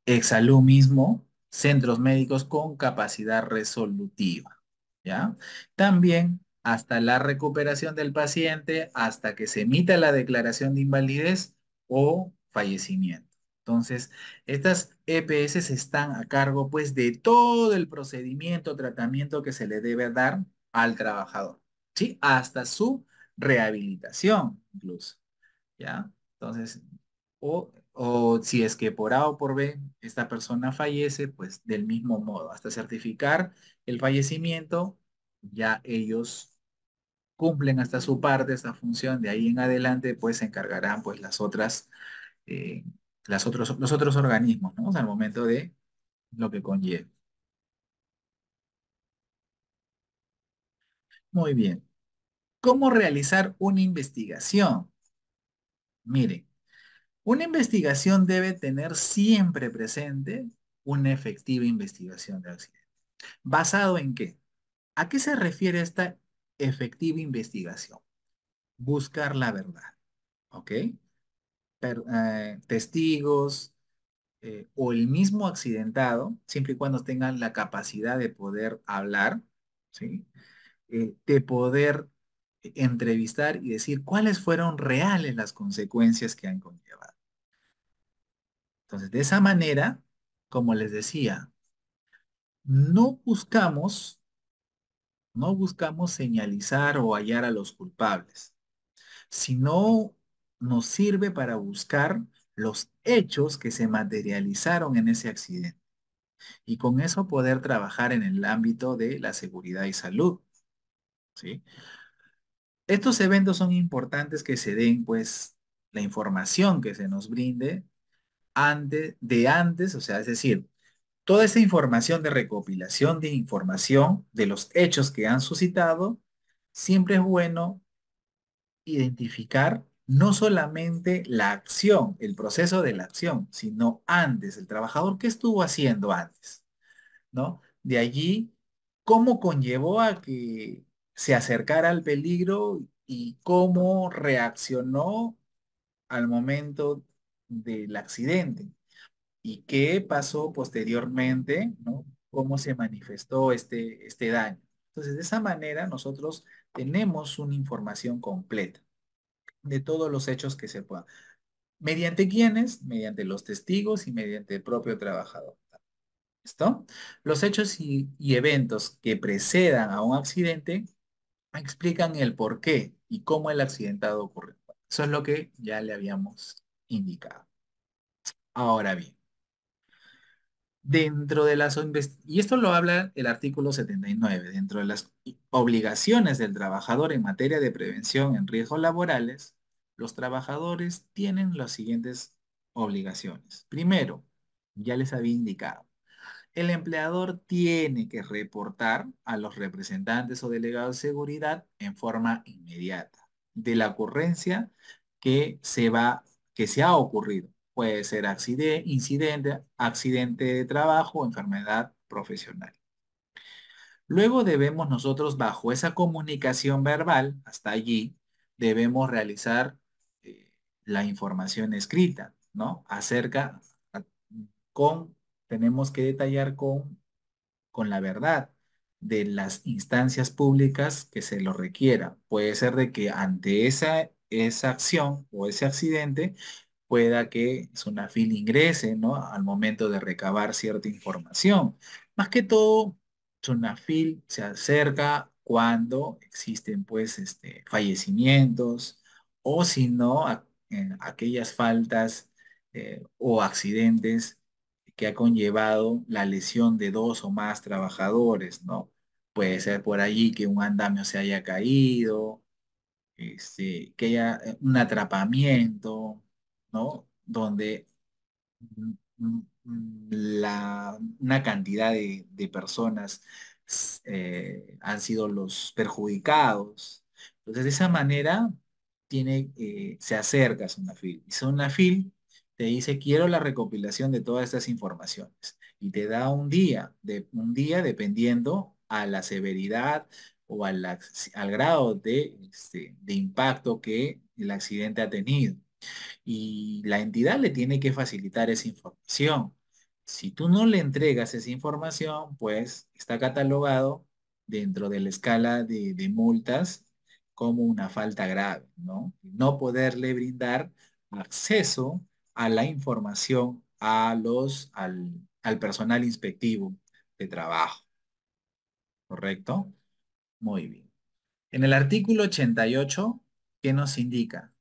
Exalud mismo, centros médicos con capacidad resolutiva. ¿ya? También hasta la recuperación del paciente, hasta que se emita la declaración de invalidez o fallecimiento. Entonces, estas EPS están a cargo pues de todo el procedimiento, tratamiento que se le debe dar al trabajador, ¿sí? Hasta su rehabilitación incluso, ¿ya? Entonces, o, o si es que por A o por B esta persona fallece, pues del mismo modo, hasta certificar el fallecimiento, ya ellos cumplen hasta su parte esta función, de ahí en adelante pues se encargarán pues las otras, eh, las otros, los otros organismos, ¿no? al momento de lo que conlleva Muy bien. ¿Cómo realizar una investigación? Miren, una investigación debe tener siempre presente una efectiva investigación de accidente. ¿Basado en qué? ¿A qué se refiere esta efectiva investigación, buscar la verdad, ¿ok? Eh, testigos eh, o el mismo accidentado, siempre y cuando tengan la capacidad de poder hablar, ¿sí? Eh, de poder entrevistar y decir cuáles fueron reales las consecuencias que han conllevado. Entonces, de esa manera, como les decía, no buscamos no buscamos señalizar o hallar a los culpables, sino nos sirve para buscar los hechos que se materializaron en ese accidente y con eso poder trabajar en el ámbito de la seguridad y salud. ¿sí? Estos eventos son importantes que se den, pues, la información que se nos brinde antes, de antes, o sea, es decir, toda esa información de recopilación de información de los hechos que han suscitado, siempre es bueno identificar no solamente la acción, el proceso de la acción, sino antes, el trabajador, ¿qué estuvo haciendo antes? ¿No? De allí, cómo conllevó a que se acercara al peligro y cómo reaccionó al momento del accidente y qué pasó posteriormente, ¿no? Cómo se manifestó este, este daño. Entonces, de esa manera nosotros tenemos una información completa de todos los hechos que se puedan. ¿Mediante quiénes? Mediante los testigos y mediante el propio trabajador. ¿Listo? Los hechos y, eventos que precedan a un accidente explican el por qué y cómo el accidentado ocurrió. Eso es lo que ya le habíamos indicado. Ahora bien, dentro de las y esto lo habla el artículo 79 dentro de las obligaciones del trabajador en materia de prevención en riesgos laborales los trabajadores tienen las siguientes obligaciones primero ya les había indicado el empleador tiene que reportar a los representantes o delegados de seguridad en forma inmediata de la ocurrencia que se va que se ha ocurrido puede ser accidente, incidente, accidente de trabajo, o enfermedad profesional. Luego debemos nosotros, bajo esa comunicación verbal, hasta allí, debemos realizar eh, la información escrita, ¿no? Acerca con, tenemos que detallar con, con la verdad de las instancias públicas que se lo requiera. Puede ser de que ante esa, esa acción o ese accidente pueda que Sunafil ingrese ¿no? al momento de recabar cierta información. Más que todo, Sunafil se acerca cuando existen pues, este, fallecimientos o si no, aquellas faltas eh, o accidentes que ha conllevado la lesión de dos o más trabajadores, ¿no? Puede ser por allí que un andamio se haya caído, este, que haya eh, un atrapamiento, donde la, una cantidad de, personas eh, han sido los perjudicados. Entonces, de esa manera, tiene, eh, se acerca a Sonafil. Y Sonafil te dice, quiero la recopilación de todas estas informaciones. Y te da un día, un día dependiendo a la severidad o al grado este, de impacto que el accidente ha tenido. Y la entidad le tiene que facilitar esa información. Si tú no le entregas esa información, pues está catalogado dentro de la escala de, multas como una falta grave, ¿no? No poderle brindar acceso a la información a los, al, al personal inspectivo de trabajo. ¿Correcto? Muy bien. En el artículo 88, ¿qué nos indica?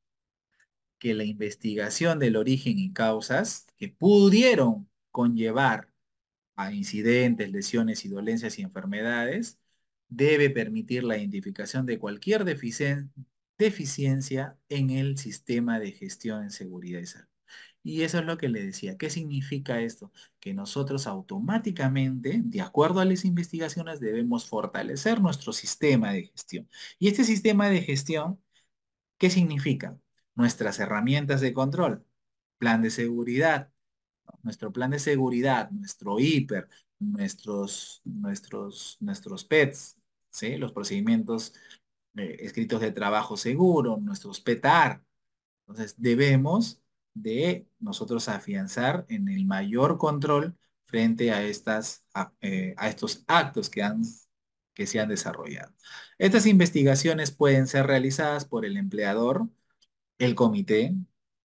que la investigación del origen y causas que pudieron conllevar a incidentes, lesiones y dolencias y enfermedades debe permitir la identificación de cualquier deficiencia en el sistema de gestión en seguridad y salud. Y eso es lo que le decía. ¿Qué significa esto? Que nosotros automáticamente, de acuerdo a las investigaciones, debemos fortalecer nuestro sistema de gestión. Y este sistema de gestión, ¿qué significa? nuestras herramientas de control, plan de seguridad, nuestro plan de seguridad, nuestro hiper, nuestros, nuestros, nuestros PETs, los procedimientos eh, escritos de trabajo seguro, nuestros PETAR. Entonces debemos de nosotros afianzar en el mayor control frente a, estas, eh, a estos actos que, han, que se han desarrollado. Estas investigaciones pueden ser realizadas por el empleador, el comité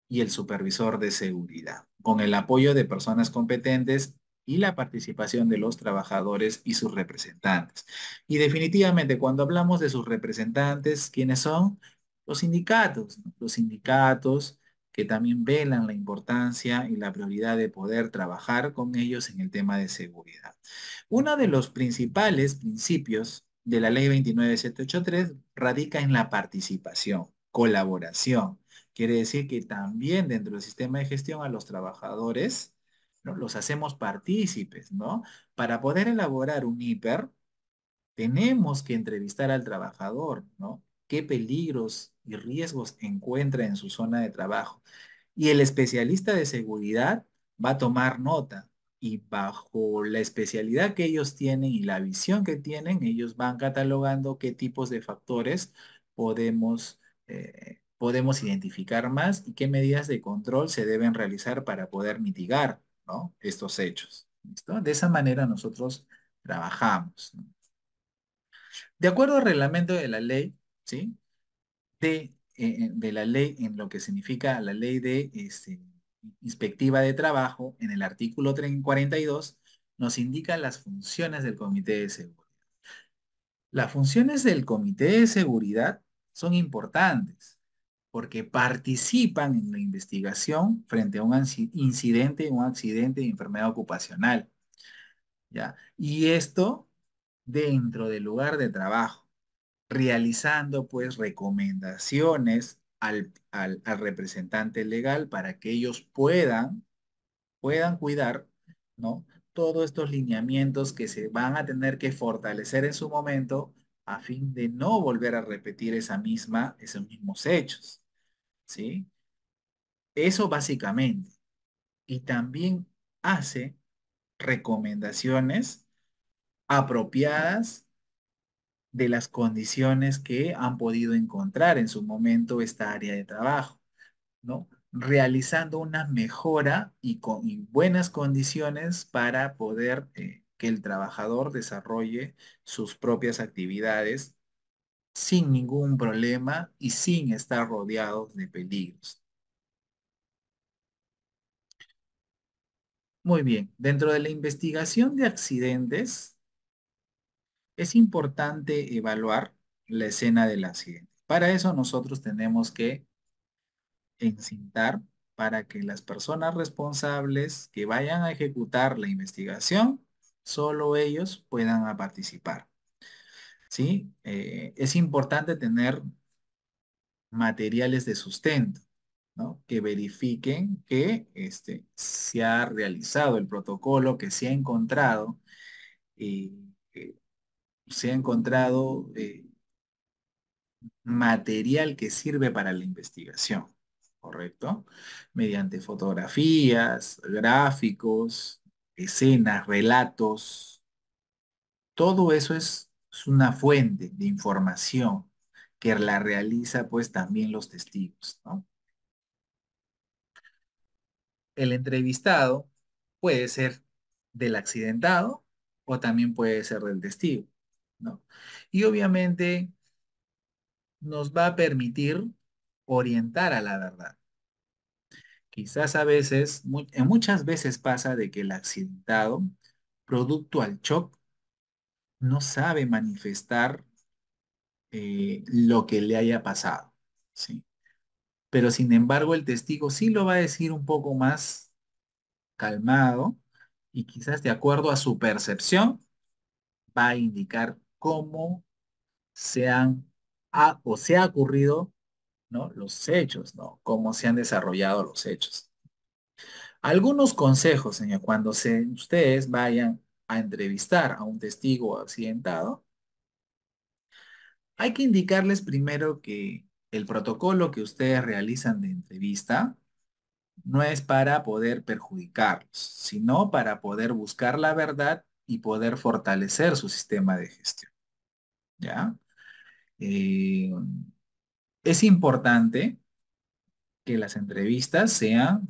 y el supervisor de seguridad, con el apoyo de personas competentes y la participación de los trabajadores y sus representantes. Y definitivamente, cuando hablamos de sus representantes, ¿quiénes son? Los sindicatos, los sindicatos que también velan la importancia y la prioridad de poder trabajar con ellos en el tema de seguridad. Uno de los principales principios de la ley 29783 radica en la participación colaboración. Quiere decir que también dentro del sistema de gestión a los trabajadores ¿no? los hacemos partícipes, ¿no? Para poder elaborar un hiper, tenemos que entrevistar al trabajador, ¿no? ¿Qué peligros y riesgos encuentra en su zona de trabajo? Y el especialista de seguridad va a tomar nota y bajo la especialidad que ellos tienen y la visión que tienen, ellos van catalogando qué tipos de factores podemos eh, podemos identificar más y qué medidas de control se deben realizar para poder mitigar estos hechos. De esa manera nosotros trabajamos. De acuerdo al reglamento de la ley, ¿sí? Eh, de, la ley en lo que significa la ley de este, inspectiva de trabajo, en el artículo 42 nos indica las funciones del Comité de Seguridad. Las funciones del Comité de Seguridad son importantes porque participan en la investigación frente a un incidente, un accidente de enfermedad ocupacional. ¿ya? Y esto dentro del lugar de trabajo, realizando pues recomendaciones al, al representante legal para que ellos puedan, puedan cuidar ¿no? todos estos lineamientos que se van a tener que fortalecer en su momento a fin de no volver a repetir esa misma, esos mismos hechos. ¿Sí? Eso básicamente. Y también hace recomendaciones apropiadas de las condiciones que han podido encontrar en su momento esta área de trabajo, ¿no? Realizando una mejora y con buenas condiciones para poder eh, que el trabajador desarrolle sus propias actividades sin ningún problema y sin estar rodeado de peligros. Muy bien, dentro de la investigación de accidentes, es importante evaluar la escena del accidente. Para eso nosotros tenemos que encintar para que las personas responsables que vayan a ejecutar la investigación solo ellos puedan ah, participar. ¿Sí? Eh, es importante tener materiales de sustento, ¿no? que verifiquen que este, se ha realizado el protocolo, que se ha encontrado, eh, eh, se ha encontrado material que sirve para la investigación, ¿correcto? Mediante fotografías, gráficos, escenas, relatos, todo eso es, una fuente de información que la realiza pues también los testigos. El entrevistado puede ser del accidentado o también puede ser del testigo. ¿no? Y obviamente nos va a permitir orientar a la verdad. Quizás a veces, eh, muchas veces pasa de que el accidentado, producto al shock, no sabe manifestar eh, lo que le haya pasado. ¿sí? Pero sin embargo, el testigo sí lo va a decir un poco más calmado y quizás de acuerdo a su percepción va a indicar cómo se han o se ha ocurrido ¿no? Los hechos, ¿no? Cómo se han desarrollado los hechos. Algunos consejos, señor, cuando se, ustedes vayan a entrevistar a un testigo accidentado, hay que indicarles primero que el protocolo que ustedes realizan de entrevista no es para poder perjudicarlos, sino para poder buscar la verdad y poder fortalecer su sistema de gestión. ¿Ya? Eh, es importante que las entrevistas sean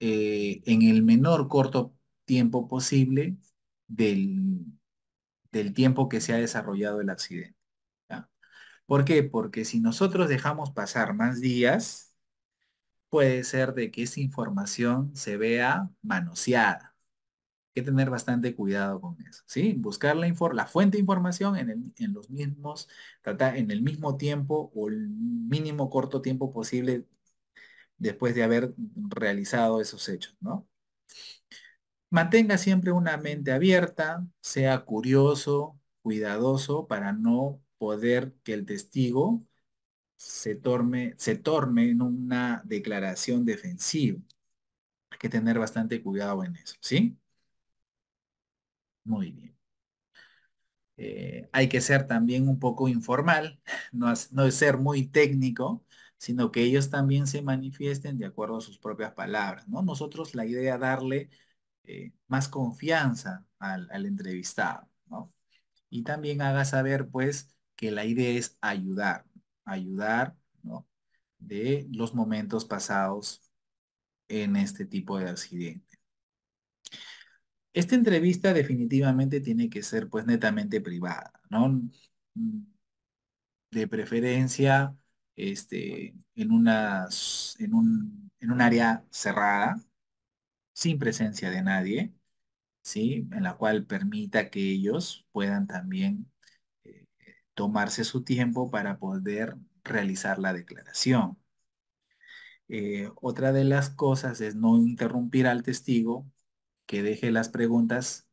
eh, en el menor corto tiempo posible del, tiempo que se ha desarrollado el accidente. ¿Por qué? Porque si nosotros dejamos pasar más días, puede ser de que esa información se vea manoseada que tener bastante cuidado con eso, ¿sí? Buscar la, la fuente de información en los mismos, tratar en el mismo tiempo o el mínimo corto tiempo posible después de haber realizado esos hechos, ¿no? Mantenga siempre una mente abierta, sea curioso, cuidadoso para no poder que el testigo se torme, se torne en una declaración defensiva. Hay que tener bastante cuidado en eso, ¿sí? Muy bien. Eh, hay que ser también un poco informal, no, es ser muy técnico, sino que ellos también se manifiesten de acuerdo a sus propias palabras, ¿no? Nosotros la idea es darle eh, más confianza al, entrevistado, ¿no? Y también haga saber, pues, que la idea es ayudar, ayudar, ¿no? De los momentos pasados en este tipo de accidentes. Esta entrevista definitivamente tiene que ser pues netamente privada, ¿no? Mm, de preferencia este, en, en, un, área cerrada, sin presencia de nadie, ¿sí? En la cual permita que ellos puedan también eh, tomarse su tiempo para poder realizar la declaración. Eh, otra de las cosas es no interrumpir al testigo que deje las preguntas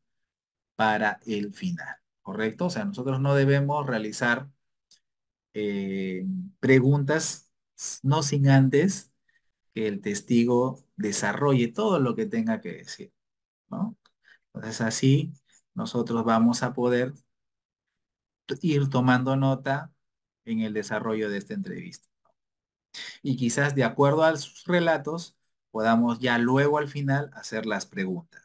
para el final, ¿correcto? O sea, nosotros no debemos realizar eh, preguntas, no sin antes que el testigo desarrolle todo lo que tenga que decir, ¿no? Entonces así nosotros vamos a poder ir tomando nota en el desarrollo de esta entrevista. Y quizás de acuerdo a sus relatos, podamos ya luego al final hacer las preguntas.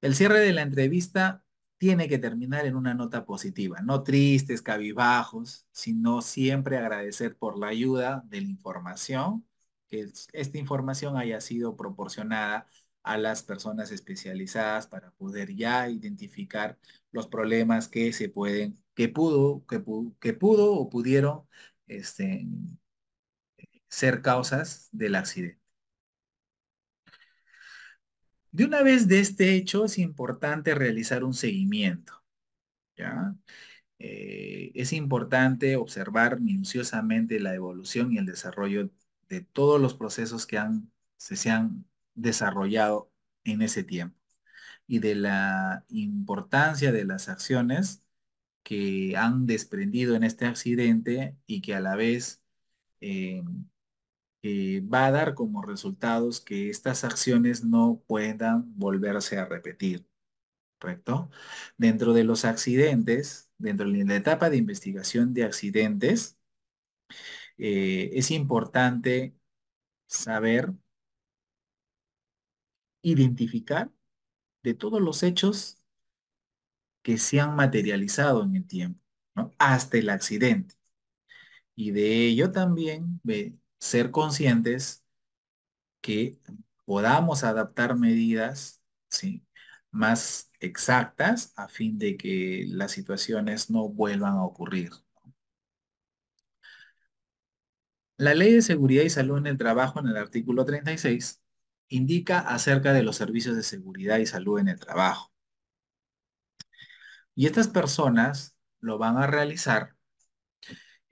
El cierre de la entrevista tiene que terminar en una nota positiva, no tristes, cabibajos, sino siempre agradecer por la ayuda de la información, que esta información haya sido proporcionada a las personas especializadas para poder ya identificar los problemas que se pueden, que pudo, que pudo, o pudieron este, ser causas del accidente. De una vez de este hecho, es importante realizar un seguimiento. Eh, es importante observar minuciosamente la evolución y el desarrollo de todos los procesos que se, han desarrollado en ese tiempo y de la importancia de las acciones que han desprendido en este accidente y que a la vez eh, eh, va a dar como resultados que estas acciones no puedan volverse a repetir. ¿Correcto? Dentro de los accidentes, dentro de la etapa de investigación de accidentes, eh, es importante saber identificar de todos los hechos que se han materializado en el tiempo, hasta el accidente. Y de ello también ve, ser conscientes que podamos adaptar medidas más exactas a fin de que las situaciones no vuelvan a ocurrir. La Ley de Seguridad y Salud en el Trabajo en el artículo 36 indica acerca de los servicios de seguridad y salud en el trabajo. Y estas personas lo van a realizar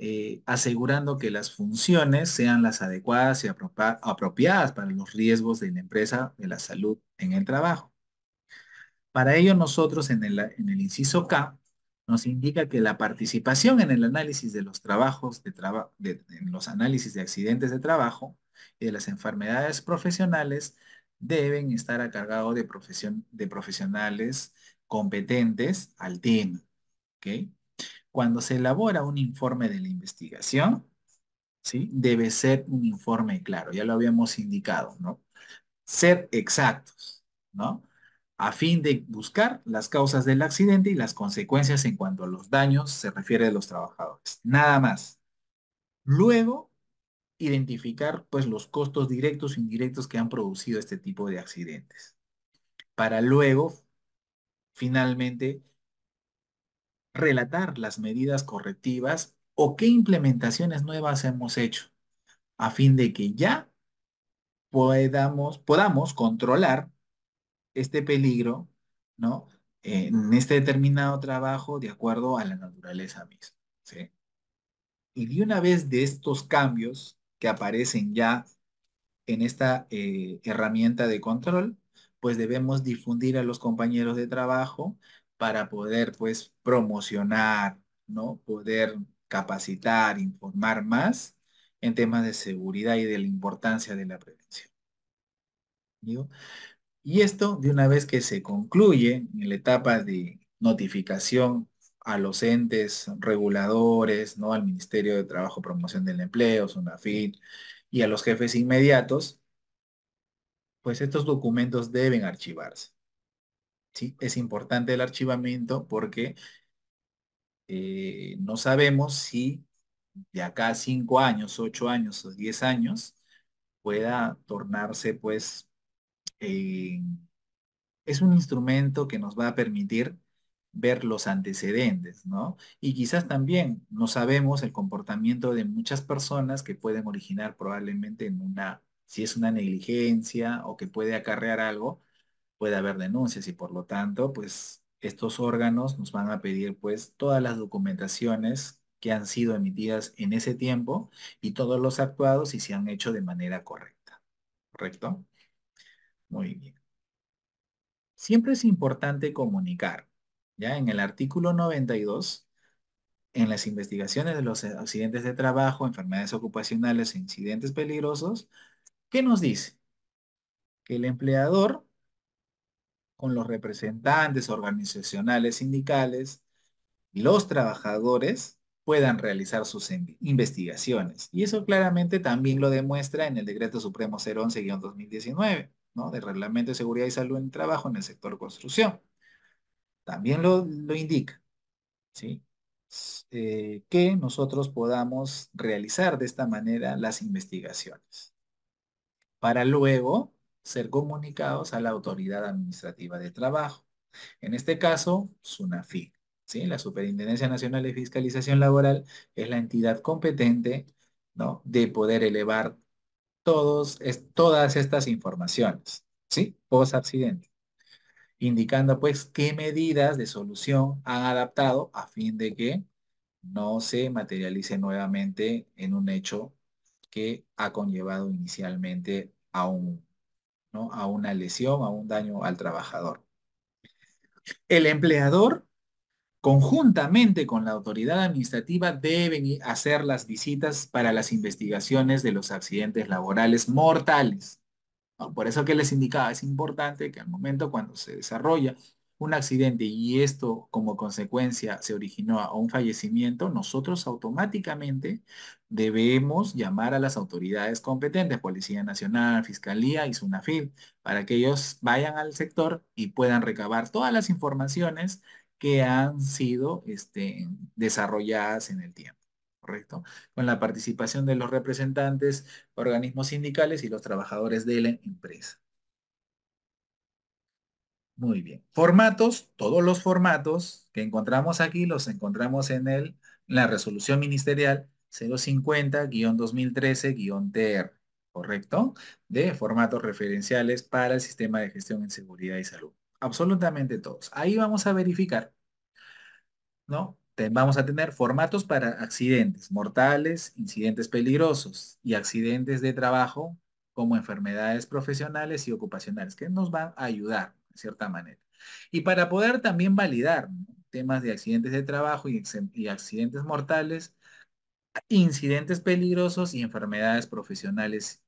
eh, asegurando que las funciones sean las adecuadas y apropiadas para los riesgos de la empresa de la salud en el trabajo. Para ello, nosotros en el, inciso K nos indica que la participación en el análisis de los trabajos de, en los análisis de accidentes de trabajo y de las enfermedades profesionales deben estar a cargo de, de profesionales competentes al TIN cuando se elabora un informe de la investigación, ¿sí? debe ser un informe claro, ya lo habíamos indicado, ¿no? Ser exactos, ¿no? A fin de buscar las causas del accidente y las consecuencias en cuanto a los daños se refiere a los trabajadores. Nada más. Luego, identificar pues los costos directos e indirectos que han producido este tipo de accidentes. Para luego, finalmente, relatar las medidas correctivas o qué implementaciones nuevas hemos hecho, a fin de que ya podamos, podamos controlar este peligro, ¿no? En este determinado trabajo de acuerdo a la naturaleza misma, Y de una vez de estos cambios que aparecen ya en esta eh, herramienta de control, pues debemos difundir a los compañeros de trabajo para poder pues promocionar, ¿no? Poder capacitar, informar más en temas de seguridad y de la importancia de la prevención. Y esto, de una vez que se concluye en la etapa de notificación a los entes reguladores, ¿no? al Ministerio de Trabajo, Promoción del Empleo, SUNAFIT, y a los jefes inmediatos, pues estos documentos deben archivarse. ¿sí? Es importante el archivamiento porque eh, no sabemos si de acá a cinco años, ocho años o diez años pueda tornarse pues es un instrumento que nos va a permitir ver los antecedentes, ¿no? Y quizás también no sabemos el comportamiento de muchas personas que pueden originar probablemente en una, si es una negligencia o que puede acarrear algo puede haber denuncias y por lo tanto, pues estos órganos nos van a pedir pues todas las documentaciones que han sido emitidas en ese tiempo y todos los actuados y se han hecho de manera correcta. ¿Correcto? Muy bien. Siempre es importante comunicar. Ya en el artículo 92, en las investigaciones de los accidentes de trabajo, enfermedades ocupacionales e incidentes peligrosos, ¿qué nos dice? Que el empleador con los representantes organizacionales sindicales, los trabajadores puedan realizar sus investigaciones. Y eso claramente también lo demuestra en el Decreto Supremo 011-2019, ¿no? del Reglamento de Seguridad y Salud en el Trabajo en el sector construcción. También lo, indica, ¿sí? Eh, que nosotros podamos realizar de esta manera las investigaciones para luego ser comunicados a la autoridad administrativa de trabajo. En este caso, SUNAFI. ¿sí? La Superintendencia Nacional de Fiscalización Laboral es la entidad competente ¿no? de poder elevar todos, todas estas informaciones, ¿sí? Post accidente, indicando pues qué medidas de solución han adaptado a fin de que no se materialice nuevamente en un hecho que ha conllevado inicialmente a un a una lesión, a un daño al trabajador. El empleador, conjuntamente con la autoridad administrativa, deben hacer las visitas para las investigaciones de los accidentes laborales mortales. Por eso que les indicaba, es importante que al momento cuando se desarrolla un accidente y esto como consecuencia se originó a un fallecimiento, nosotros automáticamente debemos llamar a las autoridades competentes, Policía Nacional, Fiscalía y sunafid para que ellos vayan al sector y puedan recabar todas las informaciones que han sido este, desarrolladas en el tiempo. ¿correcto? Con la participación de los representantes, organismos sindicales y los trabajadores de la empresa. Muy bien. Formatos, todos los formatos que encontramos aquí los encontramos en el, la resolución ministerial 050-2013-TR, ¿correcto? De formatos referenciales para el sistema de gestión en seguridad y salud. Absolutamente todos. Ahí vamos a verificar, ¿no? vamos a tener formatos para accidentes mortales, incidentes peligrosos y accidentes de trabajo como enfermedades profesionales y ocupacionales que nos van a ayudar de cierta manera. Y para poder también validar temas de accidentes de trabajo y, accidentes mortales, incidentes peligrosos y enfermedades profesionales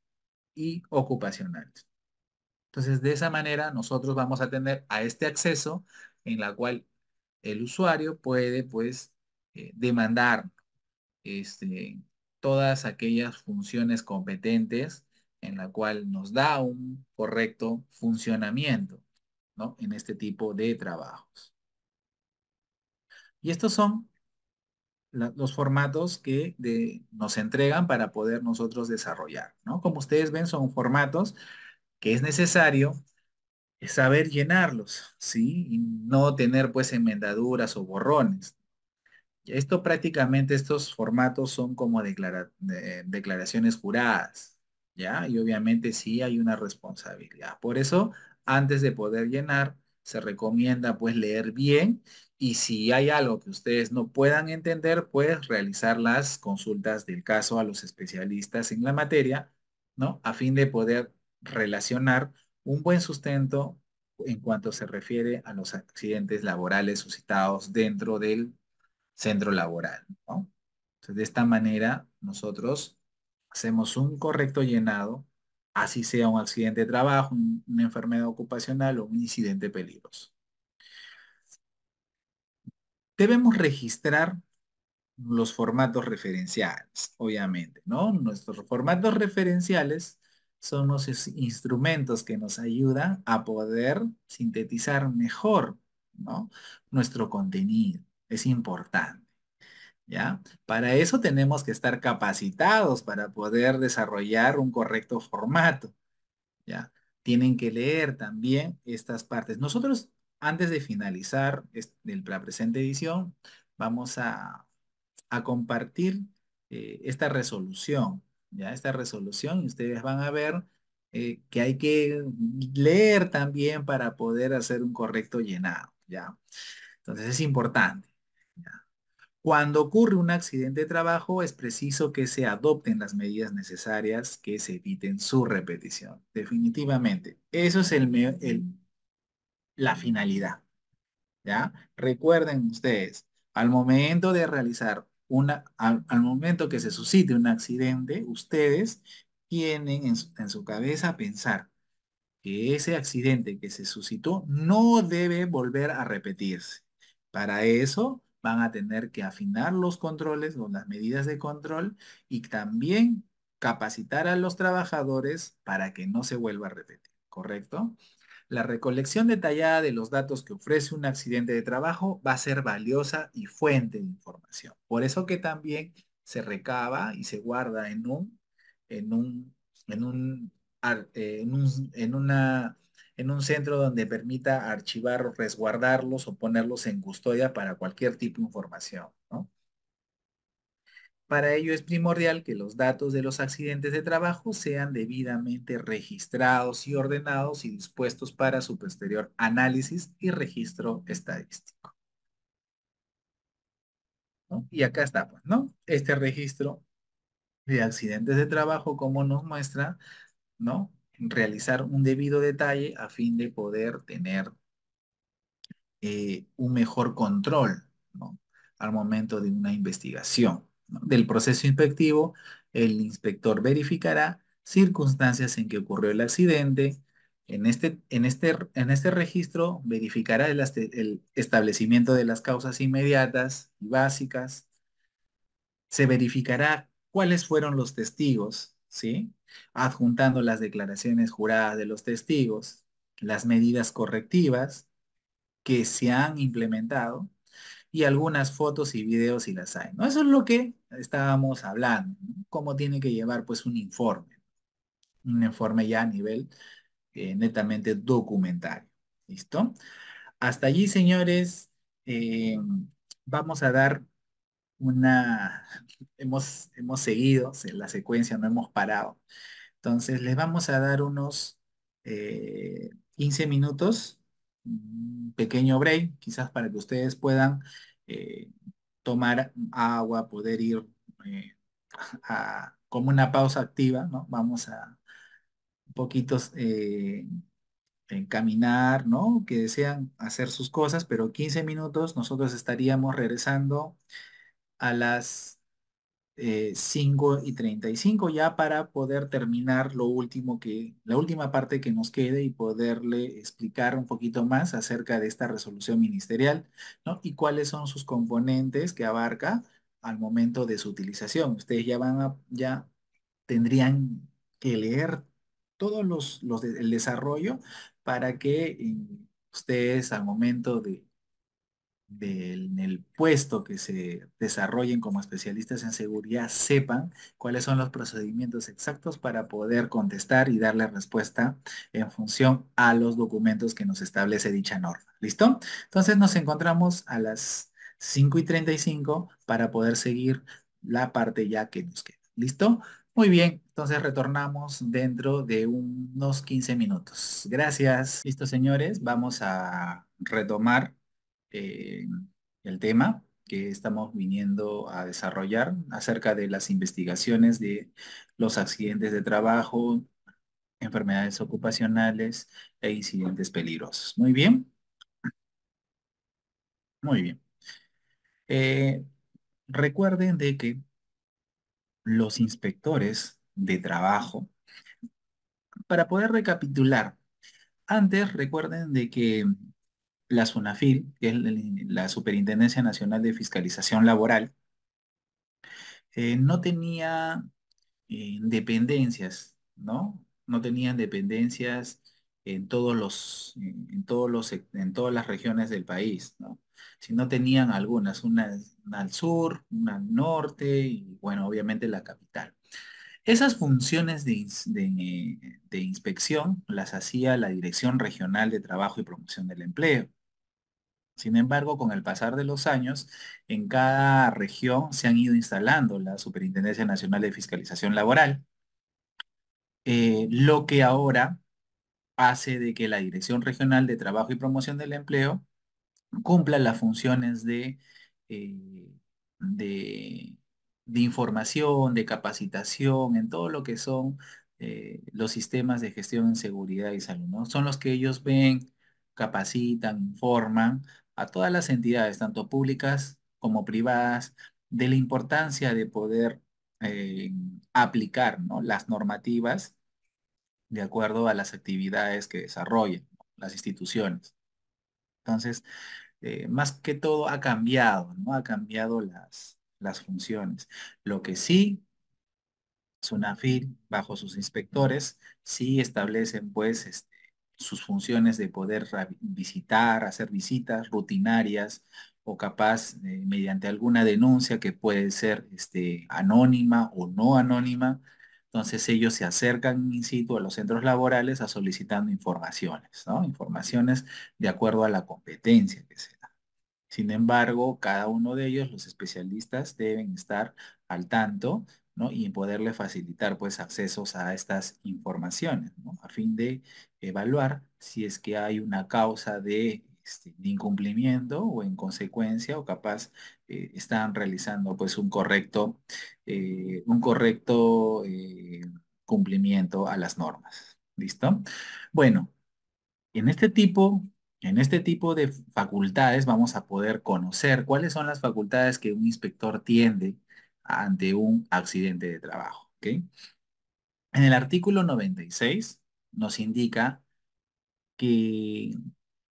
y ocupacionales. Entonces, de esa manera, nosotros vamos a tener a este acceso en la cual el usuario puede, pues, eh, demandar este, todas aquellas funciones competentes en la cual nos da un correcto funcionamiento. ¿no? en este tipo de trabajos. Y estos son los formatos que nos entregan para poder nosotros desarrollar. ¿no? Como ustedes ven, son formatos que es necesario saber llenarlos, ¿sí? Y no tener pues enmendaduras o borrones. Esto prácticamente, estos formatos son como declaraciones juradas, ¿ya? Y obviamente sí hay una responsabilidad. Por eso antes de poder llenar, se recomienda pues leer bien y si hay algo que ustedes no puedan entender, pues realizar las consultas del caso a los especialistas en la materia, ¿no? A fin de poder relacionar un buen sustento en cuanto se refiere a los accidentes laborales suscitados dentro del centro laboral, ¿no? Entonces, de esta manera, nosotros hacemos un correcto llenado así sea un accidente de trabajo, una enfermedad ocupacional o un incidente peligroso. Debemos registrar los formatos referenciales, obviamente, ¿no? Nuestros formatos referenciales son los instrumentos que nos ayudan a poder sintetizar mejor, ¿no? Nuestro contenido. Es importante. Para eso tenemos que estar capacitados para poder desarrollar un correcto formato, ¿ya? Tienen que leer también estas partes. Nosotros, antes de finalizar la presente edición, vamos a, compartir eh, esta resolución, ¿ya? Esta resolución, y ustedes van a ver eh, que hay que leer también para poder hacer un correcto llenado, ¿ya? Entonces es importante. Cuando ocurre un accidente de trabajo es preciso que se adopten las medidas necesarias que se eviten su repetición. Definitivamente. Eso es el, la finalidad. ¿Ya? Recuerden ustedes, al momento de realizar una, al, momento que se suscite un accidente, ustedes tienen en su cabeza pensar que ese accidente que se suscitó no debe volver a repetirse. Para eso van a tener que afinar los controles o las medidas de control y también capacitar a los trabajadores para que no se vuelva a repetir, ¿correcto? La recolección detallada de los datos que ofrece un accidente de trabajo va a ser valiosa y fuente de información. Por eso que también se recaba y se guarda en un, en un, en un, eh, en un, en una en un centro donde permita archivar, resguardarlos o ponerlos en custodia para cualquier tipo de información. ¿no? Para ello es primordial que los datos de los accidentes de trabajo sean debidamente registrados y ordenados y dispuestos para su posterior análisis y registro estadístico. Y acá está, pues, ¿no? Este registro de accidentes de trabajo, como nos muestra, ¿no? realizar un debido detalle a fin de poder tener eh, un mejor control al momento de una investigación. Del proceso inspectivo, el inspector verificará circunstancias en que ocurrió el accidente. En este, en este, en este registro verificará el establecimiento de las causas inmediatas y básicas. Se verificará cuáles fueron los testigos ¿sí? Adjuntando las declaraciones juradas de los testigos, las medidas correctivas que se han implementado y algunas fotos y videos si las hay, ¿no? Eso es lo que estábamos hablando, cómo tiene que llevar pues un informe, un informe ya a nivel eh, netamente documentario, ¿listo? Hasta allí, señores, eh, vamos a dar una, hemos, hemos seguido la secuencia, no hemos parado. Entonces les vamos a dar unos 15 eh, minutos, un pequeño break, quizás para que ustedes puedan eh, tomar agua, poder ir eh, a, como una pausa activa, ¿no? Vamos a un poquito caminar, ¿no? Que desean hacer sus cosas, pero 15 minutos nosotros estaríamos regresando a las eh, y 5 y 35 ya para poder terminar lo último que, la última parte que nos quede y poderle explicar un poquito más acerca de esta resolución ministerial, ¿no? Y cuáles son sus componentes que abarca al momento de su utilización. Ustedes ya van a, ya tendrían que leer todos los, los el desarrollo para que mm, ustedes al momento de del el puesto que se desarrollen como especialistas en seguridad sepan cuáles son los procedimientos exactos para poder contestar y darle respuesta en función a los documentos que nos establece dicha norma. ¿Listo? Entonces nos encontramos a las 5 y 35 para poder seguir la parte ya que nos queda. ¿Listo? Muy bien, entonces retornamos dentro de unos 15 minutos. Gracias. Listo, señores, vamos a retomar eh, el tema que estamos viniendo a desarrollar acerca de las investigaciones de los accidentes de trabajo, enfermedades ocupacionales e incidentes peligrosos. Muy bien. Muy bien. Eh, recuerden de que los inspectores de trabajo, para poder recapitular, antes recuerden de que la SUNAFIL, que es la Superintendencia Nacional de Fiscalización Laboral, eh, no tenía eh, dependencias, ¿no? No tenían dependencias en todos los, en todos en todas las regiones del país, ¿no? Si no tenían algunas, una, al sur, una al norte y bueno, obviamente la capital. Esas funciones de, inspección las hacía la Dirección Regional de Trabajo y Promoción del Empleo. Sin embargo, con el pasar de los años, en cada región se han ido instalando la Superintendencia Nacional de Fiscalización Laboral, eh, lo que ahora hace de que la Dirección Regional de Trabajo y Promoción del Empleo cumpla las funciones de, eh, de, información, de capacitación, en todo lo que son eh, los sistemas de gestión en seguridad y salud. Son los que ellos ven, capacitan, informan a todas las entidades, tanto públicas como privadas, de la importancia de poder eh, aplicar las normativas de acuerdo a las actividades que desarrollan las instituciones. Entonces, eh, más que todo ha cambiado, ¿no? Ha cambiado las, las funciones. Lo que sí, SUNAFIL, bajo sus inspectores, sí establecen pues este, sus funciones de poder visitar, hacer visitas rutinarias o capaz eh, mediante alguna denuncia que puede ser este, anónima o no anónima. Entonces ellos se acercan in situ a los centros laborales a solicitando informaciones, ¿no? Informaciones de acuerdo a la competencia que se da. Sin embargo, cada uno de ellos, los especialistas, deben estar al tanto ¿no? y poderle facilitar pues accesos a estas informaciones, a fin de evaluar si es que hay una causa de, este, incumplimiento o en consecuencia o capaz eh, están realizando pues un correcto, eh, un correcto eh, cumplimiento a las normas. ¿Listo? Bueno, en este tipo en este tipo de facultades vamos a poder conocer cuáles son las facultades que un inspector tiende ante un accidente de trabajo. En el artículo 96 nos indica que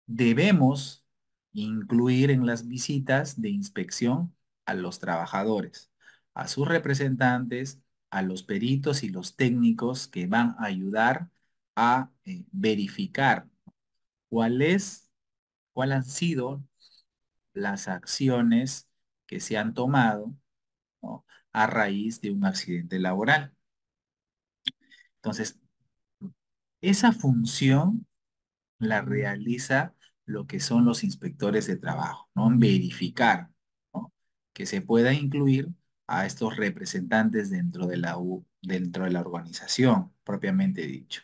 debemos incluir en las visitas de inspección a los trabajadores, a sus representantes, a los peritos y los técnicos que van a ayudar a eh, verificar cuáles es, han sido las acciones que se han tomado a raíz de un accidente laboral. Entonces, esa función la realiza lo que son los inspectores de trabajo, ¿no? Verificar que se pueda incluir a estos representantes dentro de la dentro de la organización, propiamente dicho.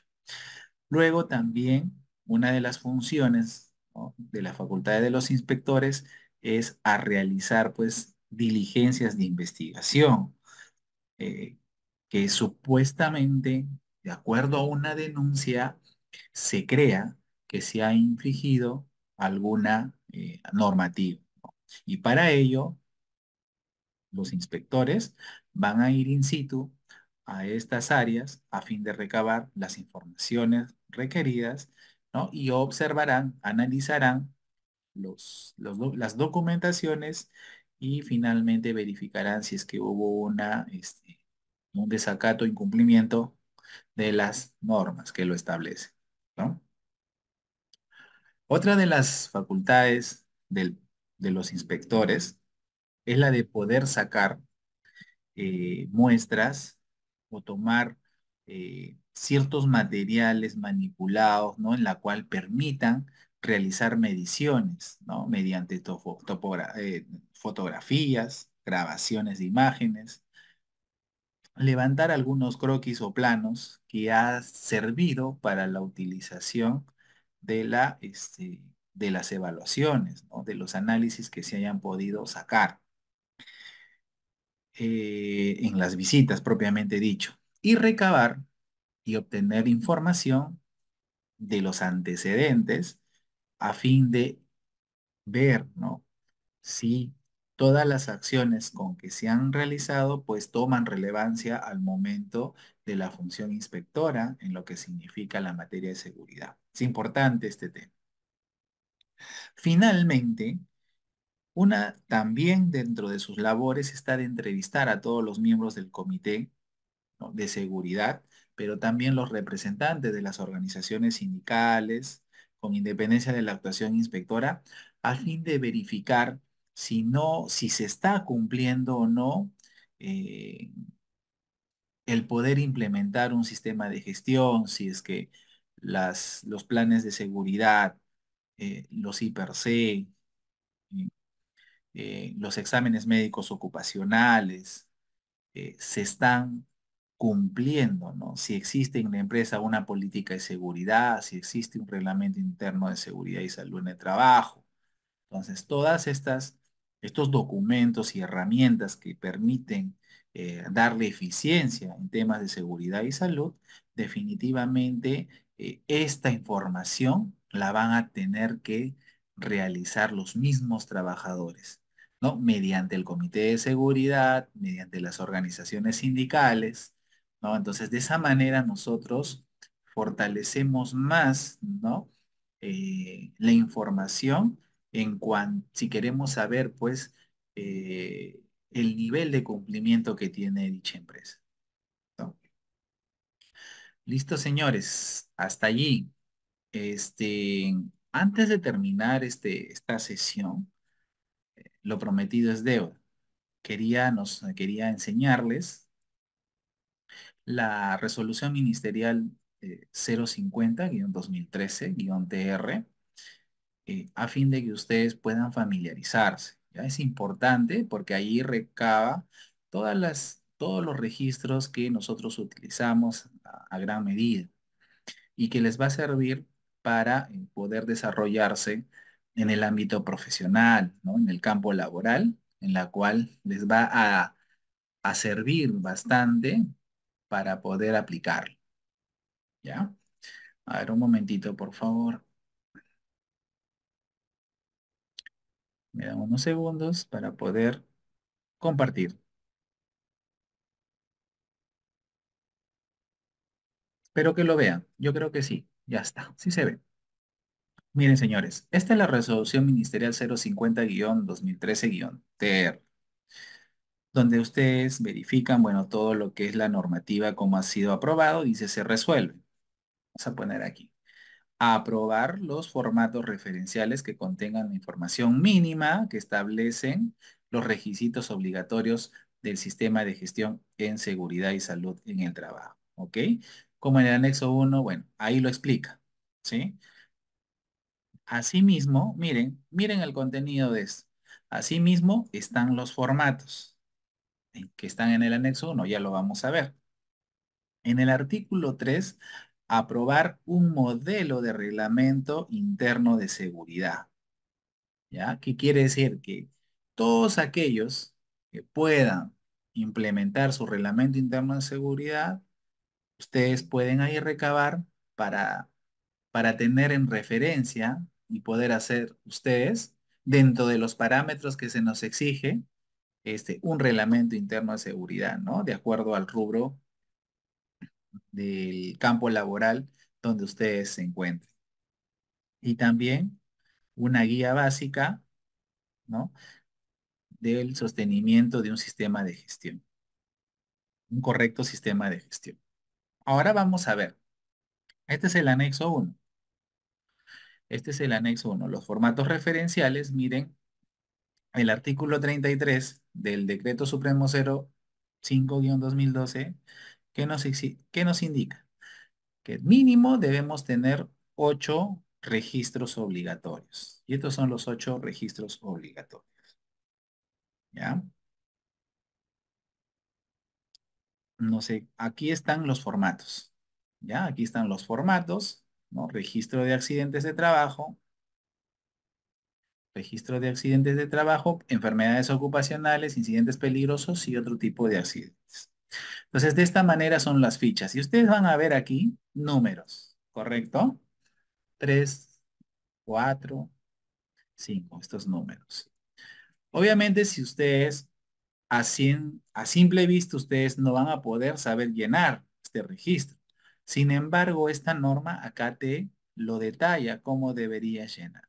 Luego también una de las funciones de la facultad de los inspectores es a realizar pues diligencias de investigación, eh, que supuestamente, de acuerdo a una denuncia, se crea que se ha infringido alguna eh, normativa. Y para ello, los inspectores van a ir in situ a estas áreas a fin de recabar las informaciones requeridas y observarán, analizarán los, los, las documentaciones y finalmente verificarán si es que hubo una, este, un desacato, incumplimiento de las normas que lo establecen. Otra de las facultades de los inspectores es la de poder sacar eh, muestras o tomar eh, ciertos materiales manipulados, ¿no? En la cual permitan realizar mediciones, ¿no? Mediante eh, fotografías, grabaciones de imágenes, levantar algunos croquis o planos que ha servido para la utilización de, la, este, de las evaluaciones, ¿no? de los análisis que se hayan podido sacar eh, en las visitas propiamente dicho, y recabar y obtener información de los antecedentes a fin de ver, Si todas las acciones con que se han realizado, pues toman relevancia al momento de la función inspectora en lo que significa la materia de seguridad. Es importante este tema. Finalmente, una también dentro de sus labores está de entrevistar a todos los miembros del comité de seguridad, pero también los representantes de las organizaciones sindicales, con independencia de la actuación inspectora, a fin de verificar si, no, si se está cumpliendo o no eh, el poder implementar un sistema de gestión, si es que las, los planes de seguridad, eh, los IPRC, eh, los exámenes médicos ocupacionales, se están cumpliendo, ¿no? Si existe en la empresa una política de seguridad, si existe un reglamento interno de seguridad y salud en el trabajo. Entonces, todas estas, estos documentos y herramientas que permiten eh, darle eficiencia en temas de seguridad y salud, definitivamente eh, esta información la van a tener que realizar los mismos trabajadores, ¿no? Mediante el comité de seguridad, mediante las organizaciones sindicales, entonces, de esa manera nosotros fortalecemos más, ¿no? Eh, la información en cuanto, si queremos saber, pues, eh, el nivel de cumplimiento que tiene dicha empresa. Listo, señores, hasta allí. Este, antes de terminar este, esta sesión, eh, lo prometido es deuda. Quería, nos, quería enseñarles la resolución ministerial 050-2013-TR, eh, eh, a fin de que ustedes puedan familiarizarse. ¿ya? Es importante porque ahí recaba todas las, todos los registros que nosotros utilizamos a, gran medida y que les va a servir para eh, poder desarrollarse en el ámbito profesional, ¿no? en el campo laboral, en la cual les va a, a servir bastante para poder aplicarlo. ¿Ya? A ver, un momentito, por favor. Me dan unos segundos para poder compartir. Espero que lo vean. Yo creo que sí. Ya está. Sí se ve. Miren, señores, esta es la resolución ministerial 050-2013-TR donde ustedes verifican, bueno, todo lo que es la normativa cómo ha sido aprobado, y se resuelve. Vamos a poner aquí. aprobar los formatos referenciales que contengan información mínima que establecen los requisitos obligatorios del sistema de gestión en seguridad y salud en el trabajo. ¿Ok? Como en el anexo 1, bueno, ahí lo explica. ¿Sí? Asimismo, miren, miren el contenido de esto. Asimismo, están los formatos que están en el anexo 1, ya lo vamos a ver. En el artículo 3, aprobar un modelo de reglamento interno de seguridad. ¿Ya? ¿Qué quiere decir? Que todos aquellos que puedan implementar su reglamento interno de seguridad, ustedes pueden ahí recabar para, para tener en referencia y poder hacer ustedes, dentro de los parámetros que se nos exige, este, un reglamento interno de seguridad, ¿no? De acuerdo al rubro del campo laboral donde ustedes se encuentren. Y también una guía básica, ¿no? Del sostenimiento de un sistema de gestión. Un correcto sistema de gestión. Ahora vamos a ver. Este es el anexo 1. Este es el anexo 1. Los formatos referenciales, miren, el artículo 33 del Decreto Supremo 05-2012, que nos, que nos indica que mínimo debemos tener ocho registros obligatorios. Y estos son los ocho registros obligatorios. ¿Ya? No sé, aquí están los formatos. ¿Ya? Aquí están los formatos, ¿no? Registro de accidentes de trabajo, registro de accidentes de trabajo, enfermedades ocupacionales, incidentes peligrosos y otro tipo de accidentes. Entonces, de esta manera son las fichas. Y ustedes van a ver aquí números, ¿correcto? 3, 4, 5, estos números. Obviamente, si ustedes, a, a simple vista, ustedes no van a poder saber llenar este registro. Sin embargo, esta norma acá te lo detalla cómo debería llenar.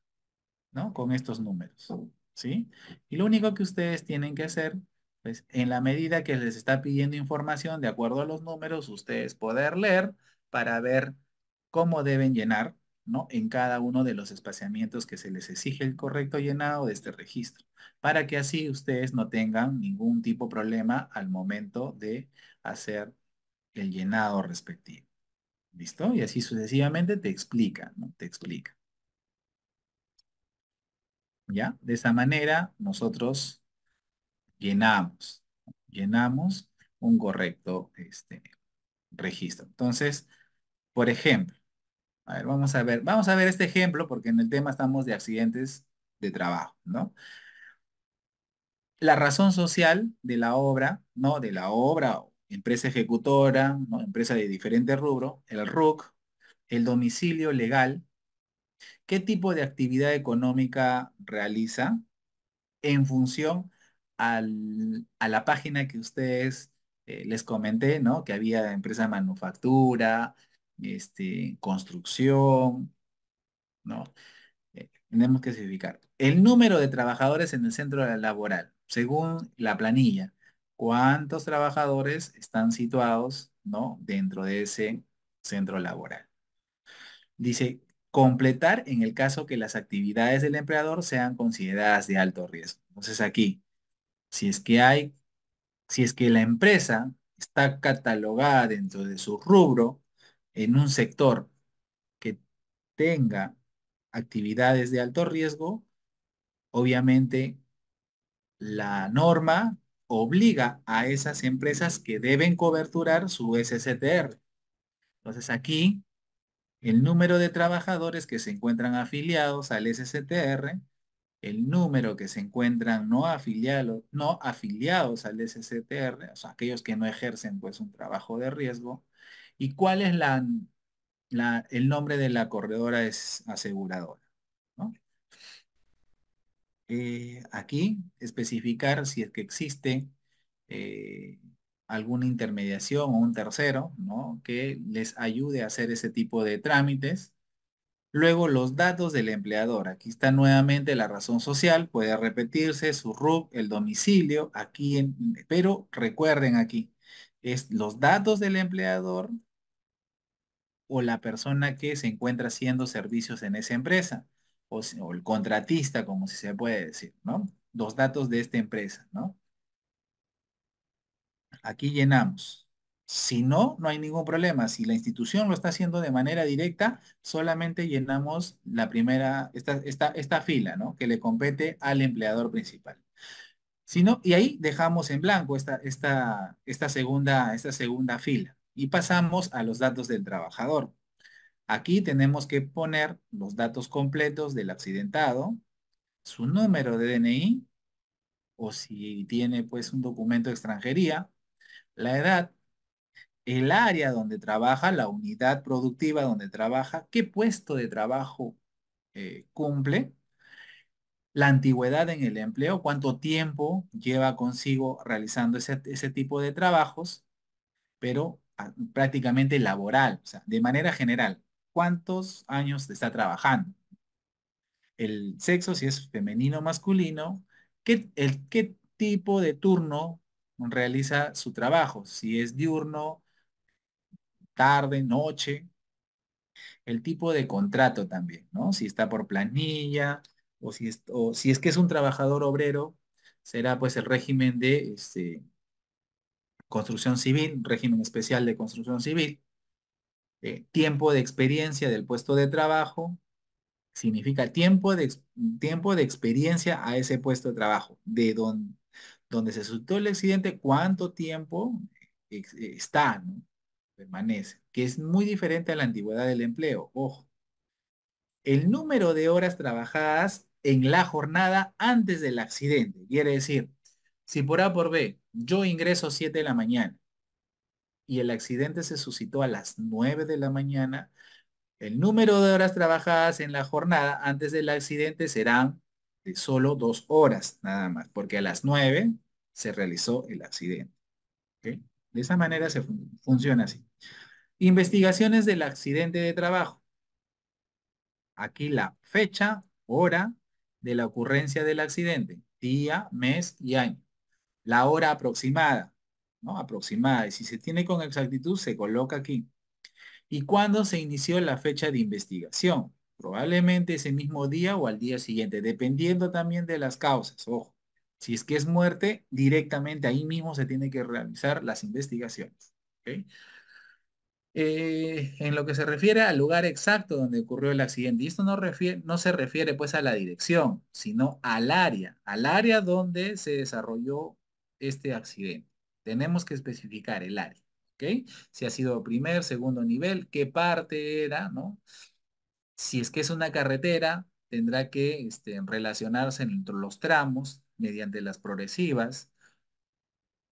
¿no? Con estos números, ¿sí? Y lo único que ustedes tienen que hacer, pues en la medida que les está pidiendo información de acuerdo a los números, ustedes poder leer para ver cómo deben llenar, ¿no? En cada uno de los espaciamientos que se les exige el correcto llenado de este registro, para que así ustedes no tengan ningún tipo de problema al momento de hacer el llenado respectivo. ¿Listo? Y así sucesivamente te explica, ¿no? Te explica. ¿Ya? De esa manera nosotros llenamos, llenamos un correcto este, registro. Entonces, por ejemplo, a ver, vamos a ver, vamos a ver este ejemplo porque en el tema estamos de accidentes de trabajo, ¿no? La razón social de la obra, ¿no? De la obra, empresa ejecutora, ¿no? empresa de diferente rubro, el RUC, el domicilio legal ¿Qué tipo de actividad económica realiza en función a la página que ustedes eh, les comenté, ¿no? Que había empresa de manufactura, este, construcción, ¿no? Eh, tenemos que especificar. El número de trabajadores en el centro laboral, según la planilla, cuántos trabajadores están situados, ¿no? Dentro de ese centro laboral. Dice, Completar en el caso que las actividades del empleador sean consideradas de alto riesgo. Entonces aquí, si es que hay, si es que la empresa está catalogada dentro de su rubro en un sector que tenga actividades de alto riesgo, obviamente la norma obliga a esas empresas que deben coberturar su SCTR. Entonces aquí el número de trabajadores que se encuentran afiliados al SCTR, el número que se encuentran no, no afiliados al SCTR, o sea, aquellos que no ejercen pues un trabajo de riesgo, y cuál es la, el nombre de la corredora aseguradora. Eh, aquí especificar si es que existe eh, alguna intermediación o un tercero, ¿no? Que les ayude a hacer ese tipo de trámites. Luego los datos del empleador. Aquí está nuevamente la razón social, puede repetirse, su RUC, el domicilio, aquí, en, pero recuerden aquí, es los datos del empleador o la persona que se encuentra haciendo servicios en esa empresa, o, el contratista, como si se puede decir, ¿no? Los datos de esta empresa, ¿no? aquí llenamos. Si no, no hay ningún problema. Si la institución lo está haciendo de manera directa, solamente llenamos la primera, esta, esta, esta fila, ¿no? Que le compete al empleador principal. Si no, y ahí dejamos en blanco esta, esta, esta, segunda, esta segunda fila y pasamos a los datos del trabajador. Aquí tenemos que poner los datos completos del accidentado, su número de DNI, o si tiene pues un documento de extranjería, la edad, el área donde trabaja, la unidad productiva donde trabaja, qué puesto de trabajo eh, cumple, la antigüedad en el empleo, cuánto tiempo lleva consigo realizando ese, tipo de trabajos, pero ah, prácticamente laboral, o sea, de manera general, cuántos años está trabajando. El sexo, si es femenino o masculino, qué tipo de turno realiza su trabajo, si es diurno, tarde, noche, el tipo de contrato también, ¿no? Si está por planilla o si es, si es que es un trabajador obrero, será pues el régimen de este, construcción civil, régimen especial de construcción civil. Eh, tiempo de experiencia del puesto de trabajo significa tiempo de, tiempo de experiencia a ese puesto de trabajo, de, donde donde se suscitó el accidente, cuánto tiempo eh, está, permanece, que es muy diferente a la antigüedad del empleo. Ojo, el número de horas trabajadas en la jornada antes del accidente. Quiere decir, si por A por B yo ingreso 7 de la mañana y el accidente se suscitó a las 9 de la mañana, el número de horas trabajadas en la jornada antes del accidente serán solo dos horas nada más, porque a las nueve se realizó el accidente. De esa manera se funciona así. Investigaciones del accidente de trabajo. Aquí la fecha, hora de la ocurrencia del accidente, día, mes y año. La hora aproximada, ¿no? Aproximada. Y si se tiene con exactitud, se coloca aquí. ¿Y cuándo se inició la fecha de investigación? probablemente ese mismo día o al día siguiente, dependiendo también de las causas. Ojo, si es que es muerte, directamente ahí mismo se tiene que realizar las investigaciones. Eh, en lo que se refiere al lugar exacto donde ocurrió el accidente, y esto no, refiere, no se refiere pues a la dirección, sino al área, al área donde se desarrolló este accidente. Tenemos que especificar el área, ¿ok? Si ha sido primer, segundo nivel, qué parte era, ¿no? Si es que es una carretera, tendrá que este, relacionarse entre los tramos mediante las progresivas.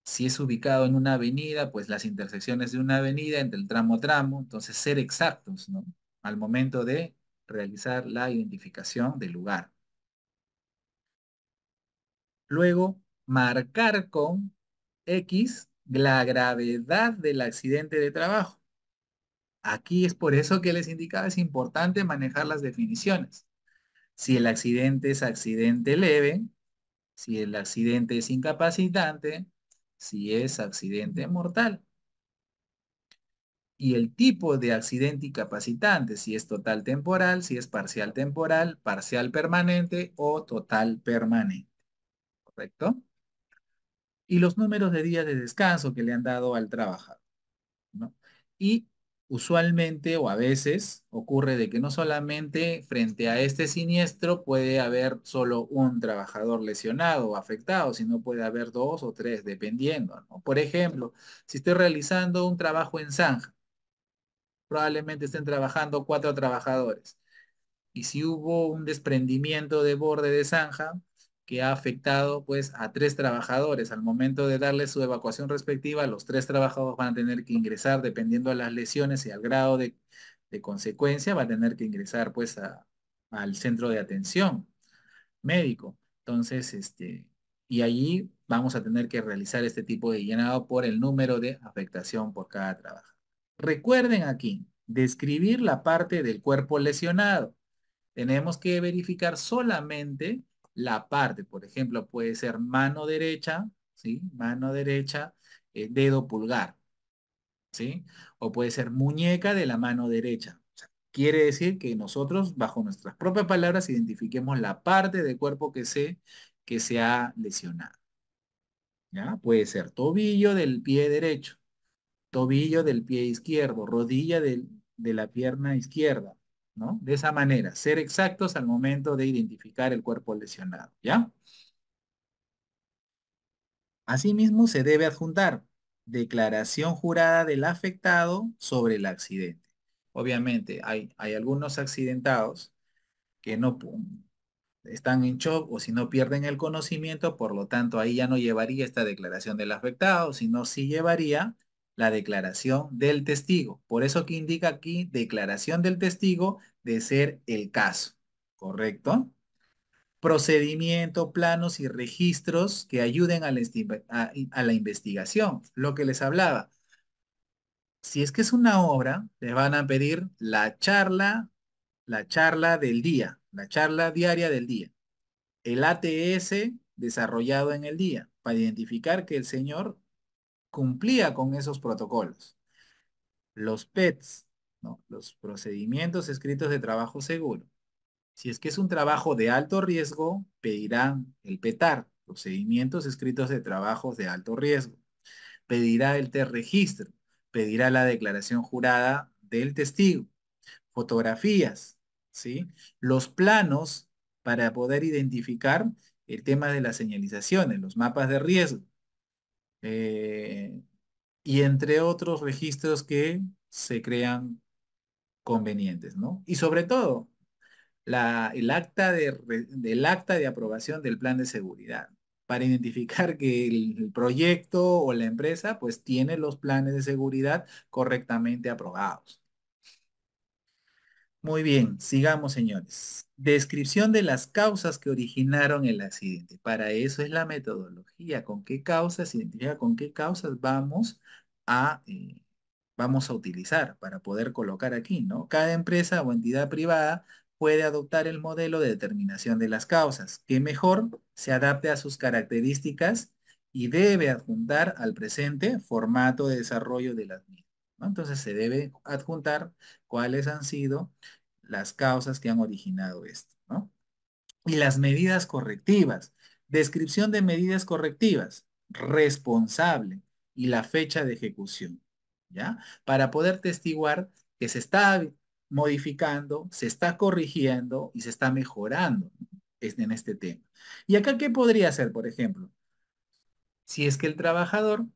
Si es ubicado en una avenida, pues las intersecciones de una avenida entre el tramo tramo, entonces ser exactos, Al momento de realizar la identificación del lugar. Luego, marcar con X la gravedad del accidente de trabajo. Aquí es por eso que les indicaba, es importante manejar las definiciones. Si el accidente es accidente leve, si el accidente es incapacitante, si es accidente mortal. Y el tipo de accidente incapacitante, si es total temporal, si es parcial temporal, parcial permanente o total permanente. ¿Correcto? Y los números de días de descanso que le han dado al trabajador. Y usualmente o a veces ocurre de que no solamente frente a este siniestro puede haber solo un trabajador lesionado o afectado, sino puede haber dos o tres, dependiendo. Por ejemplo, si estoy realizando un trabajo en zanja, probablemente estén trabajando cuatro trabajadores. Y si hubo un desprendimiento de borde de zanja, que ha afectado pues a tres trabajadores. Al momento de darle su evacuación respectiva, los tres trabajadores van a tener que ingresar dependiendo de las lesiones y al grado de, consecuencia, va a tener que ingresar pues al centro de atención médico. Entonces, este, y allí vamos a tener que realizar este tipo de llenado por el número de afectación por cada trabajador. Recuerden aquí, describir la parte del cuerpo lesionado. Tenemos que verificar solamente la parte. Por ejemplo, puede ser mano derecha, ¿sí? Mano derecha, eh, dedo pulgar, ¿sí? O puede ser muñeca de la mano derecha. quiere decir que nosotros, bajo nuestras propias palabras, identifiquemos la parte del cuerpo que se, que se ha lesionado. ¿Ya? Puede ser tobillo del pie derecho, tobillo del pie izquierdo, rodilla de la pierna izquierda, ¿no? De esa manera, ser exactos al momento de identificar el cuerpo lesionado, ¿ya? Asimismo, se debe adjuntar declaración jurada del afectado sobre el accidente. Obviamente, hay, hay algunos accidentados que no están en shock o si no pierden el conocimiento, por lo tanto, ahí ya no llevaría esta declaración del afectado, sino sí llevaría la declaración del testigo. Por eso que indica aquí declaración del testigo de ser el caso, ¿correcto? Procedimiento, planos y registros que ayuden a la, investigación, lo que les hablaba. Si es que es una obra, les van a pedir la charla, la charla del día, la charla diaria del día. El ATS desarrollado en el día para identificar que el señor cumplía con esos protocolos. Los PETs, los procedimientos escritos de trabajo seguro. Si es que es un trabajo de alto riesgo, pedirán el PETAR, procedimientos escritos de trabajos de alto riesgo. Pedirá el TER registro pedirá la declaración jurada del testigo, fotografías, ¿sí? los planos para poder identificar el tema de las señalizaciones, los mapas de riesgo, eh, y entre otros registros que se crean convenientes, ¿no? Y sobre todo, la, el, acta de, el acta de aprobación del plan de seguridad para identificar que el proyecto o la empresa pues tiene los planes de seguridad correctamente aprobados. Muy bien, sigamos señores. Descripción de las causas que originaron el accidente. Para eso es la metodología. ¿Con qué causas? Identifica con qué causas vamos a, eh, vamos a utilizar para poder colocar aquí, ¿no? Cada empresa o entidad privada puede adoptar el modelo de determinación de las causas, que mejor se adapte a sus características y debe adjuntar al presente formato de desarrollo de las mismas. Entonces se debe adjuntar cuáles han sido las causas que han originado esto, ¿no? Y las medidas correctivas. Descripción de medidas correctivas, responsable y la fecha de ejecución, ¿ya? Para poder testiguar que se está modificando, se está corrigiendo y se está mejorando en este tema. ¿Y acá qué podría ser, por ejemplo? Si es que el trabajador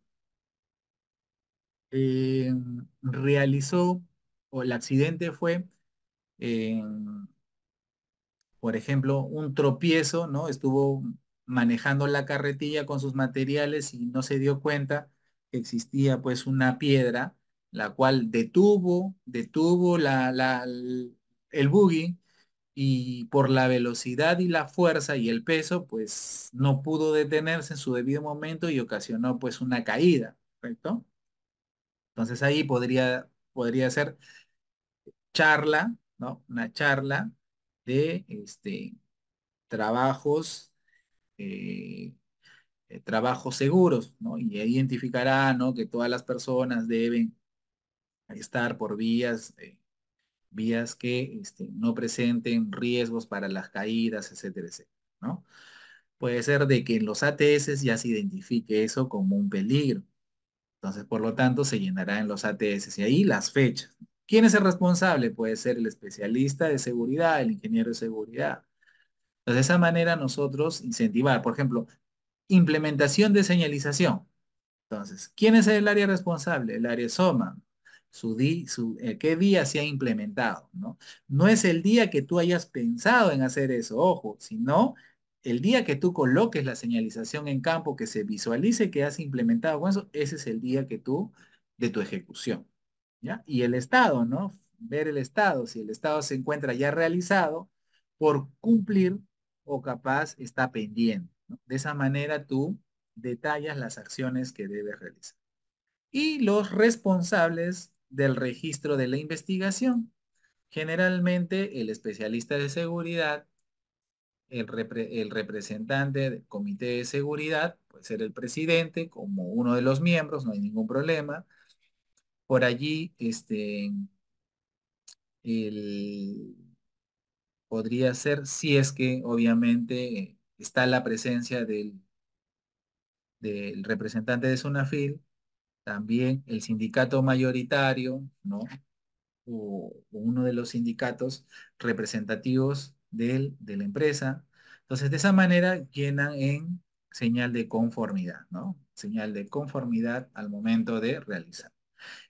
realizó, o el accidente fue, por ejemplo, un tropiezo, ¿no? Estuvo manejando la carretilla con sus materiales y no se dio cuenta que existía pues una piedra, la cual detuvo, detuvo la, la, el buggy y por la velocidad y la fuerza y el peso, pues no pudo detenerse en su debido momento y ocasionó pues una caída, ¿correcto? Entonces ahí podría, podría ser charla, ¿no? Una charla de este, trabajos, eh, eh, trabajos seguros, ¿no? Y identificará, ¿no? Que todas las personas deben estar por vías, eh, vías que este, no presenten riesgos para las caídas, etc. etcétera, ¿no? Puede ser de que en los ATS ya se identifique eso como un peligro, entonces, por lo tanto, se llenará en los ATS y ahí las fechas. ¿Quién es el responsable? Puede ser el especialista de seguridad, el ingeniero de seguridad. Entonces, de esa manera nosotros incentivar, por ejemplo, implementación de señalización. Entonces, ¿quién es el área responsable? El área SOMA. Su eh, ¿Qué día se ha implementado? ¿no? no es el día que tú hayas pensado en hacer eso, ojo, sino el día que tú coloques la señalización en campo, que se visualice que has implementado ese es el día que tú, de tu ejecución. ¿ya? Y el estado, ¿no? Ver el estado, si el estado se encuentra ya realizado, por cumplir o capaz está pendiente. De esa manera tú detallas las acciones que debes realizar. Y los responsables del registro de la investigación. Generalmente el especialista de seguridad el, representante del comité de seguridad, puede ser el presidente como uno de los miembros, no hay ningún problema. Por allí, este, podría ser si es que obviamente está la presencia del, del representante de Sunafil, también el sindicato mayoritario, ¿no? o uno de los sindicatos representativos de la empresa. Entonces, de esa manera llenan en señal de conformidad, ¿no? Señal de conformidad al momento de realizar.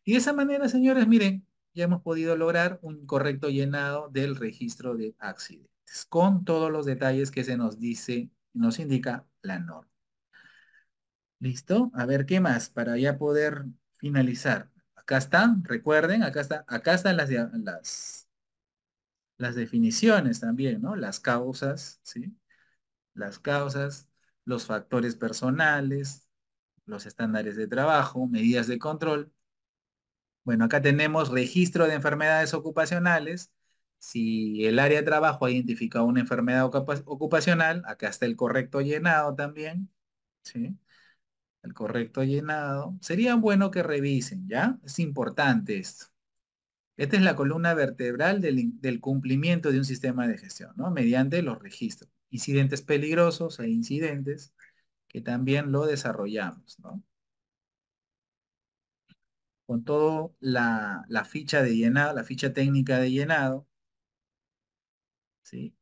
Y de esa manera, señores, miren, ya hemos podido lograr un correcto llenado del registro de accidentes, con todos los detalles que se nos dice, nos indica la norma. ¿Listo? A ver, ¿qué más? Para ya poder finalizar. Acá están, recuerden, acá, está, acá están las, las las definiciones también, ¿no? Las causas, ¿sí? Las causas, los factores personales, los estándares de trabajo, medidas de control. Bueno, acá tenemos registro de enfermedades ocupacionales. Si el área de trabajo ha identificado una enfermedad ocupacional, acá está el correcto llenado también, ¿sí? El correcto llenado. Sería bueno que revisen, ¿ya? Es importante esto. Esta es la columna vertebral del, cumplimiento de un sistema de gestión, ¿no? Mediante los registros. Incidentes peligrosos e incidentes que también lo desarrollamos, ¿no? Con toda la, la, ficha de llenado, la ficha técnica de llenado, ¿sí?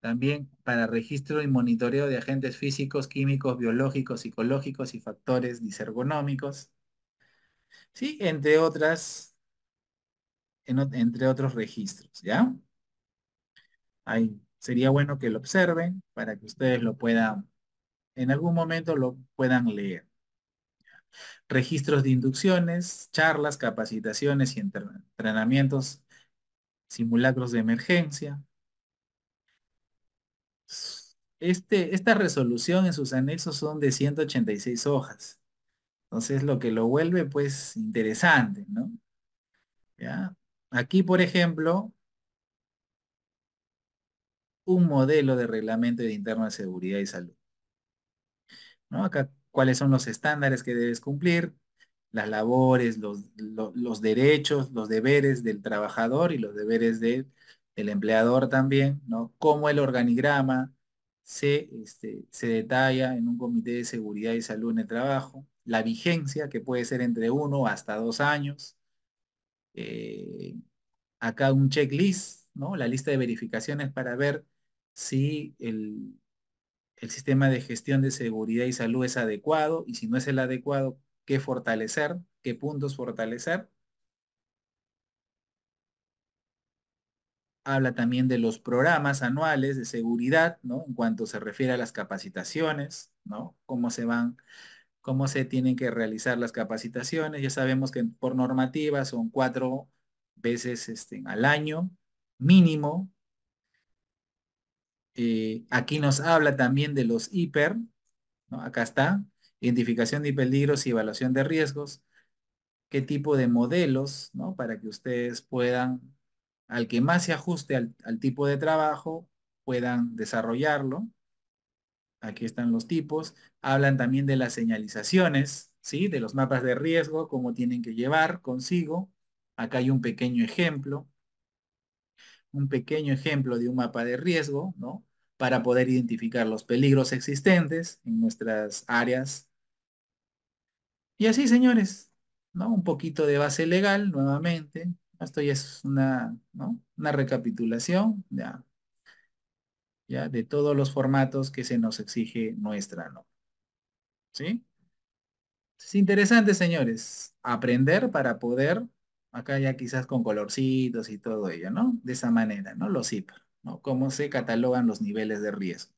También para registro y monitoreo de agentes físicos, químicos, biológicos, psicológicos y factores disergonómicos. ¿Sí? Entre otras entre otros registros, ¿ya? Ahí sería bueno que lo observen para que ustedes lo puedan, en algún momento lo puedan leer. Registros de inducciones, charlas, capacitaciones y entrenamientos, simulacros de emergencia. Este, esta resolución en sus anexos son de 186 hojas. Entonces lo que lo vuelve pues interesante, ¿no? ¿Ya? Aquí, por ejemplo, un modelo de reglamento de interna seguridad y salud. Acá, cuáles son los estándares que debes cumplir, las labores, los, derechos, los deberes del trabajador y los deberes del empleador también, Cómo el organigrama este, se detalla en un comité de seguridad y salud en el trabajo, la vigencia, que puede ser entre uno hasta dos años, eh, acá un checklist, ¿no? La lista de verificaciones para ver si el, el sistema de gestión de seguridad y salud es adecuado y si no es el adecuado, qué fortalecer, qué puntos fortalecer. Habla también de los programas anuales de seguridad, ¿no? En cuanto se refiere a las capacitaciones, ¿no? Cómo se van cómo se tienen que realizar las capacitaciones. Ya sabemos que por normativa son cuatro veces este, al año mínimo. Eh, aquí nos habla también de los hiper, ¿no? acá está, identificación de peligros y evaluación de riesgos, qué tipo de modelos, para que ustedes puedan, al que más se ajuste al tipo de trabajo, puedan desarrollarlo. Aquí están los tipos. Hablan también de las señalizaciones, ¿sí? De los mapas de riesgo, cómo tienen que llevar consigo. Acá hay un pequeño ejemplo. Un pequeño ejemplo de un mapa de riesgo, ¿no? Para poder identificar los peligros existentes en nuestras áreas. Y así, señores, ¿no? Un poquito de base legal nuevamente. Esto ya es una, ¿no? una recapitulación. Ya, de todos los formatos que se nos exige nuestra norma. ¿Sí? Es interesante, señores, aprender para poder, acá ya quizás con colorcitos y todo ello, ¿no? De esa manera, ¿no? Los IPR, ¿no? Cómo se catalogan los niveles de riesgo.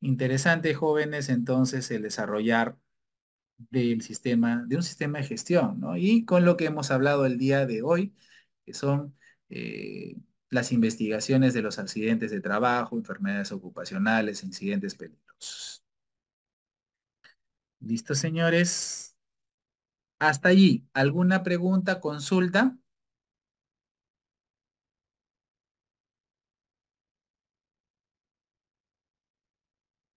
Interesante, jóvenes, entonces, el desarrollar del sistema, de un sistema de gestión, ¿no? Y con lo que hemos hablado el día de hoy, que son eh, las investigaciones de los accidentes de trabajo, enfermedades ocupacionales, incidentes peligrosos. ¿Listo, señores? Hasta allí. ¿Alguna pregunta, consulta?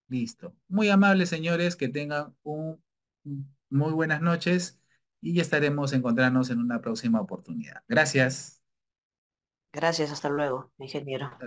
Listo. Muy amables, señores, que tengan un, muy buenas noches y estaremos encontrarnos en una próxima oportunidad. Gracias. Gracias, hasta luego, ingeniero. Hasta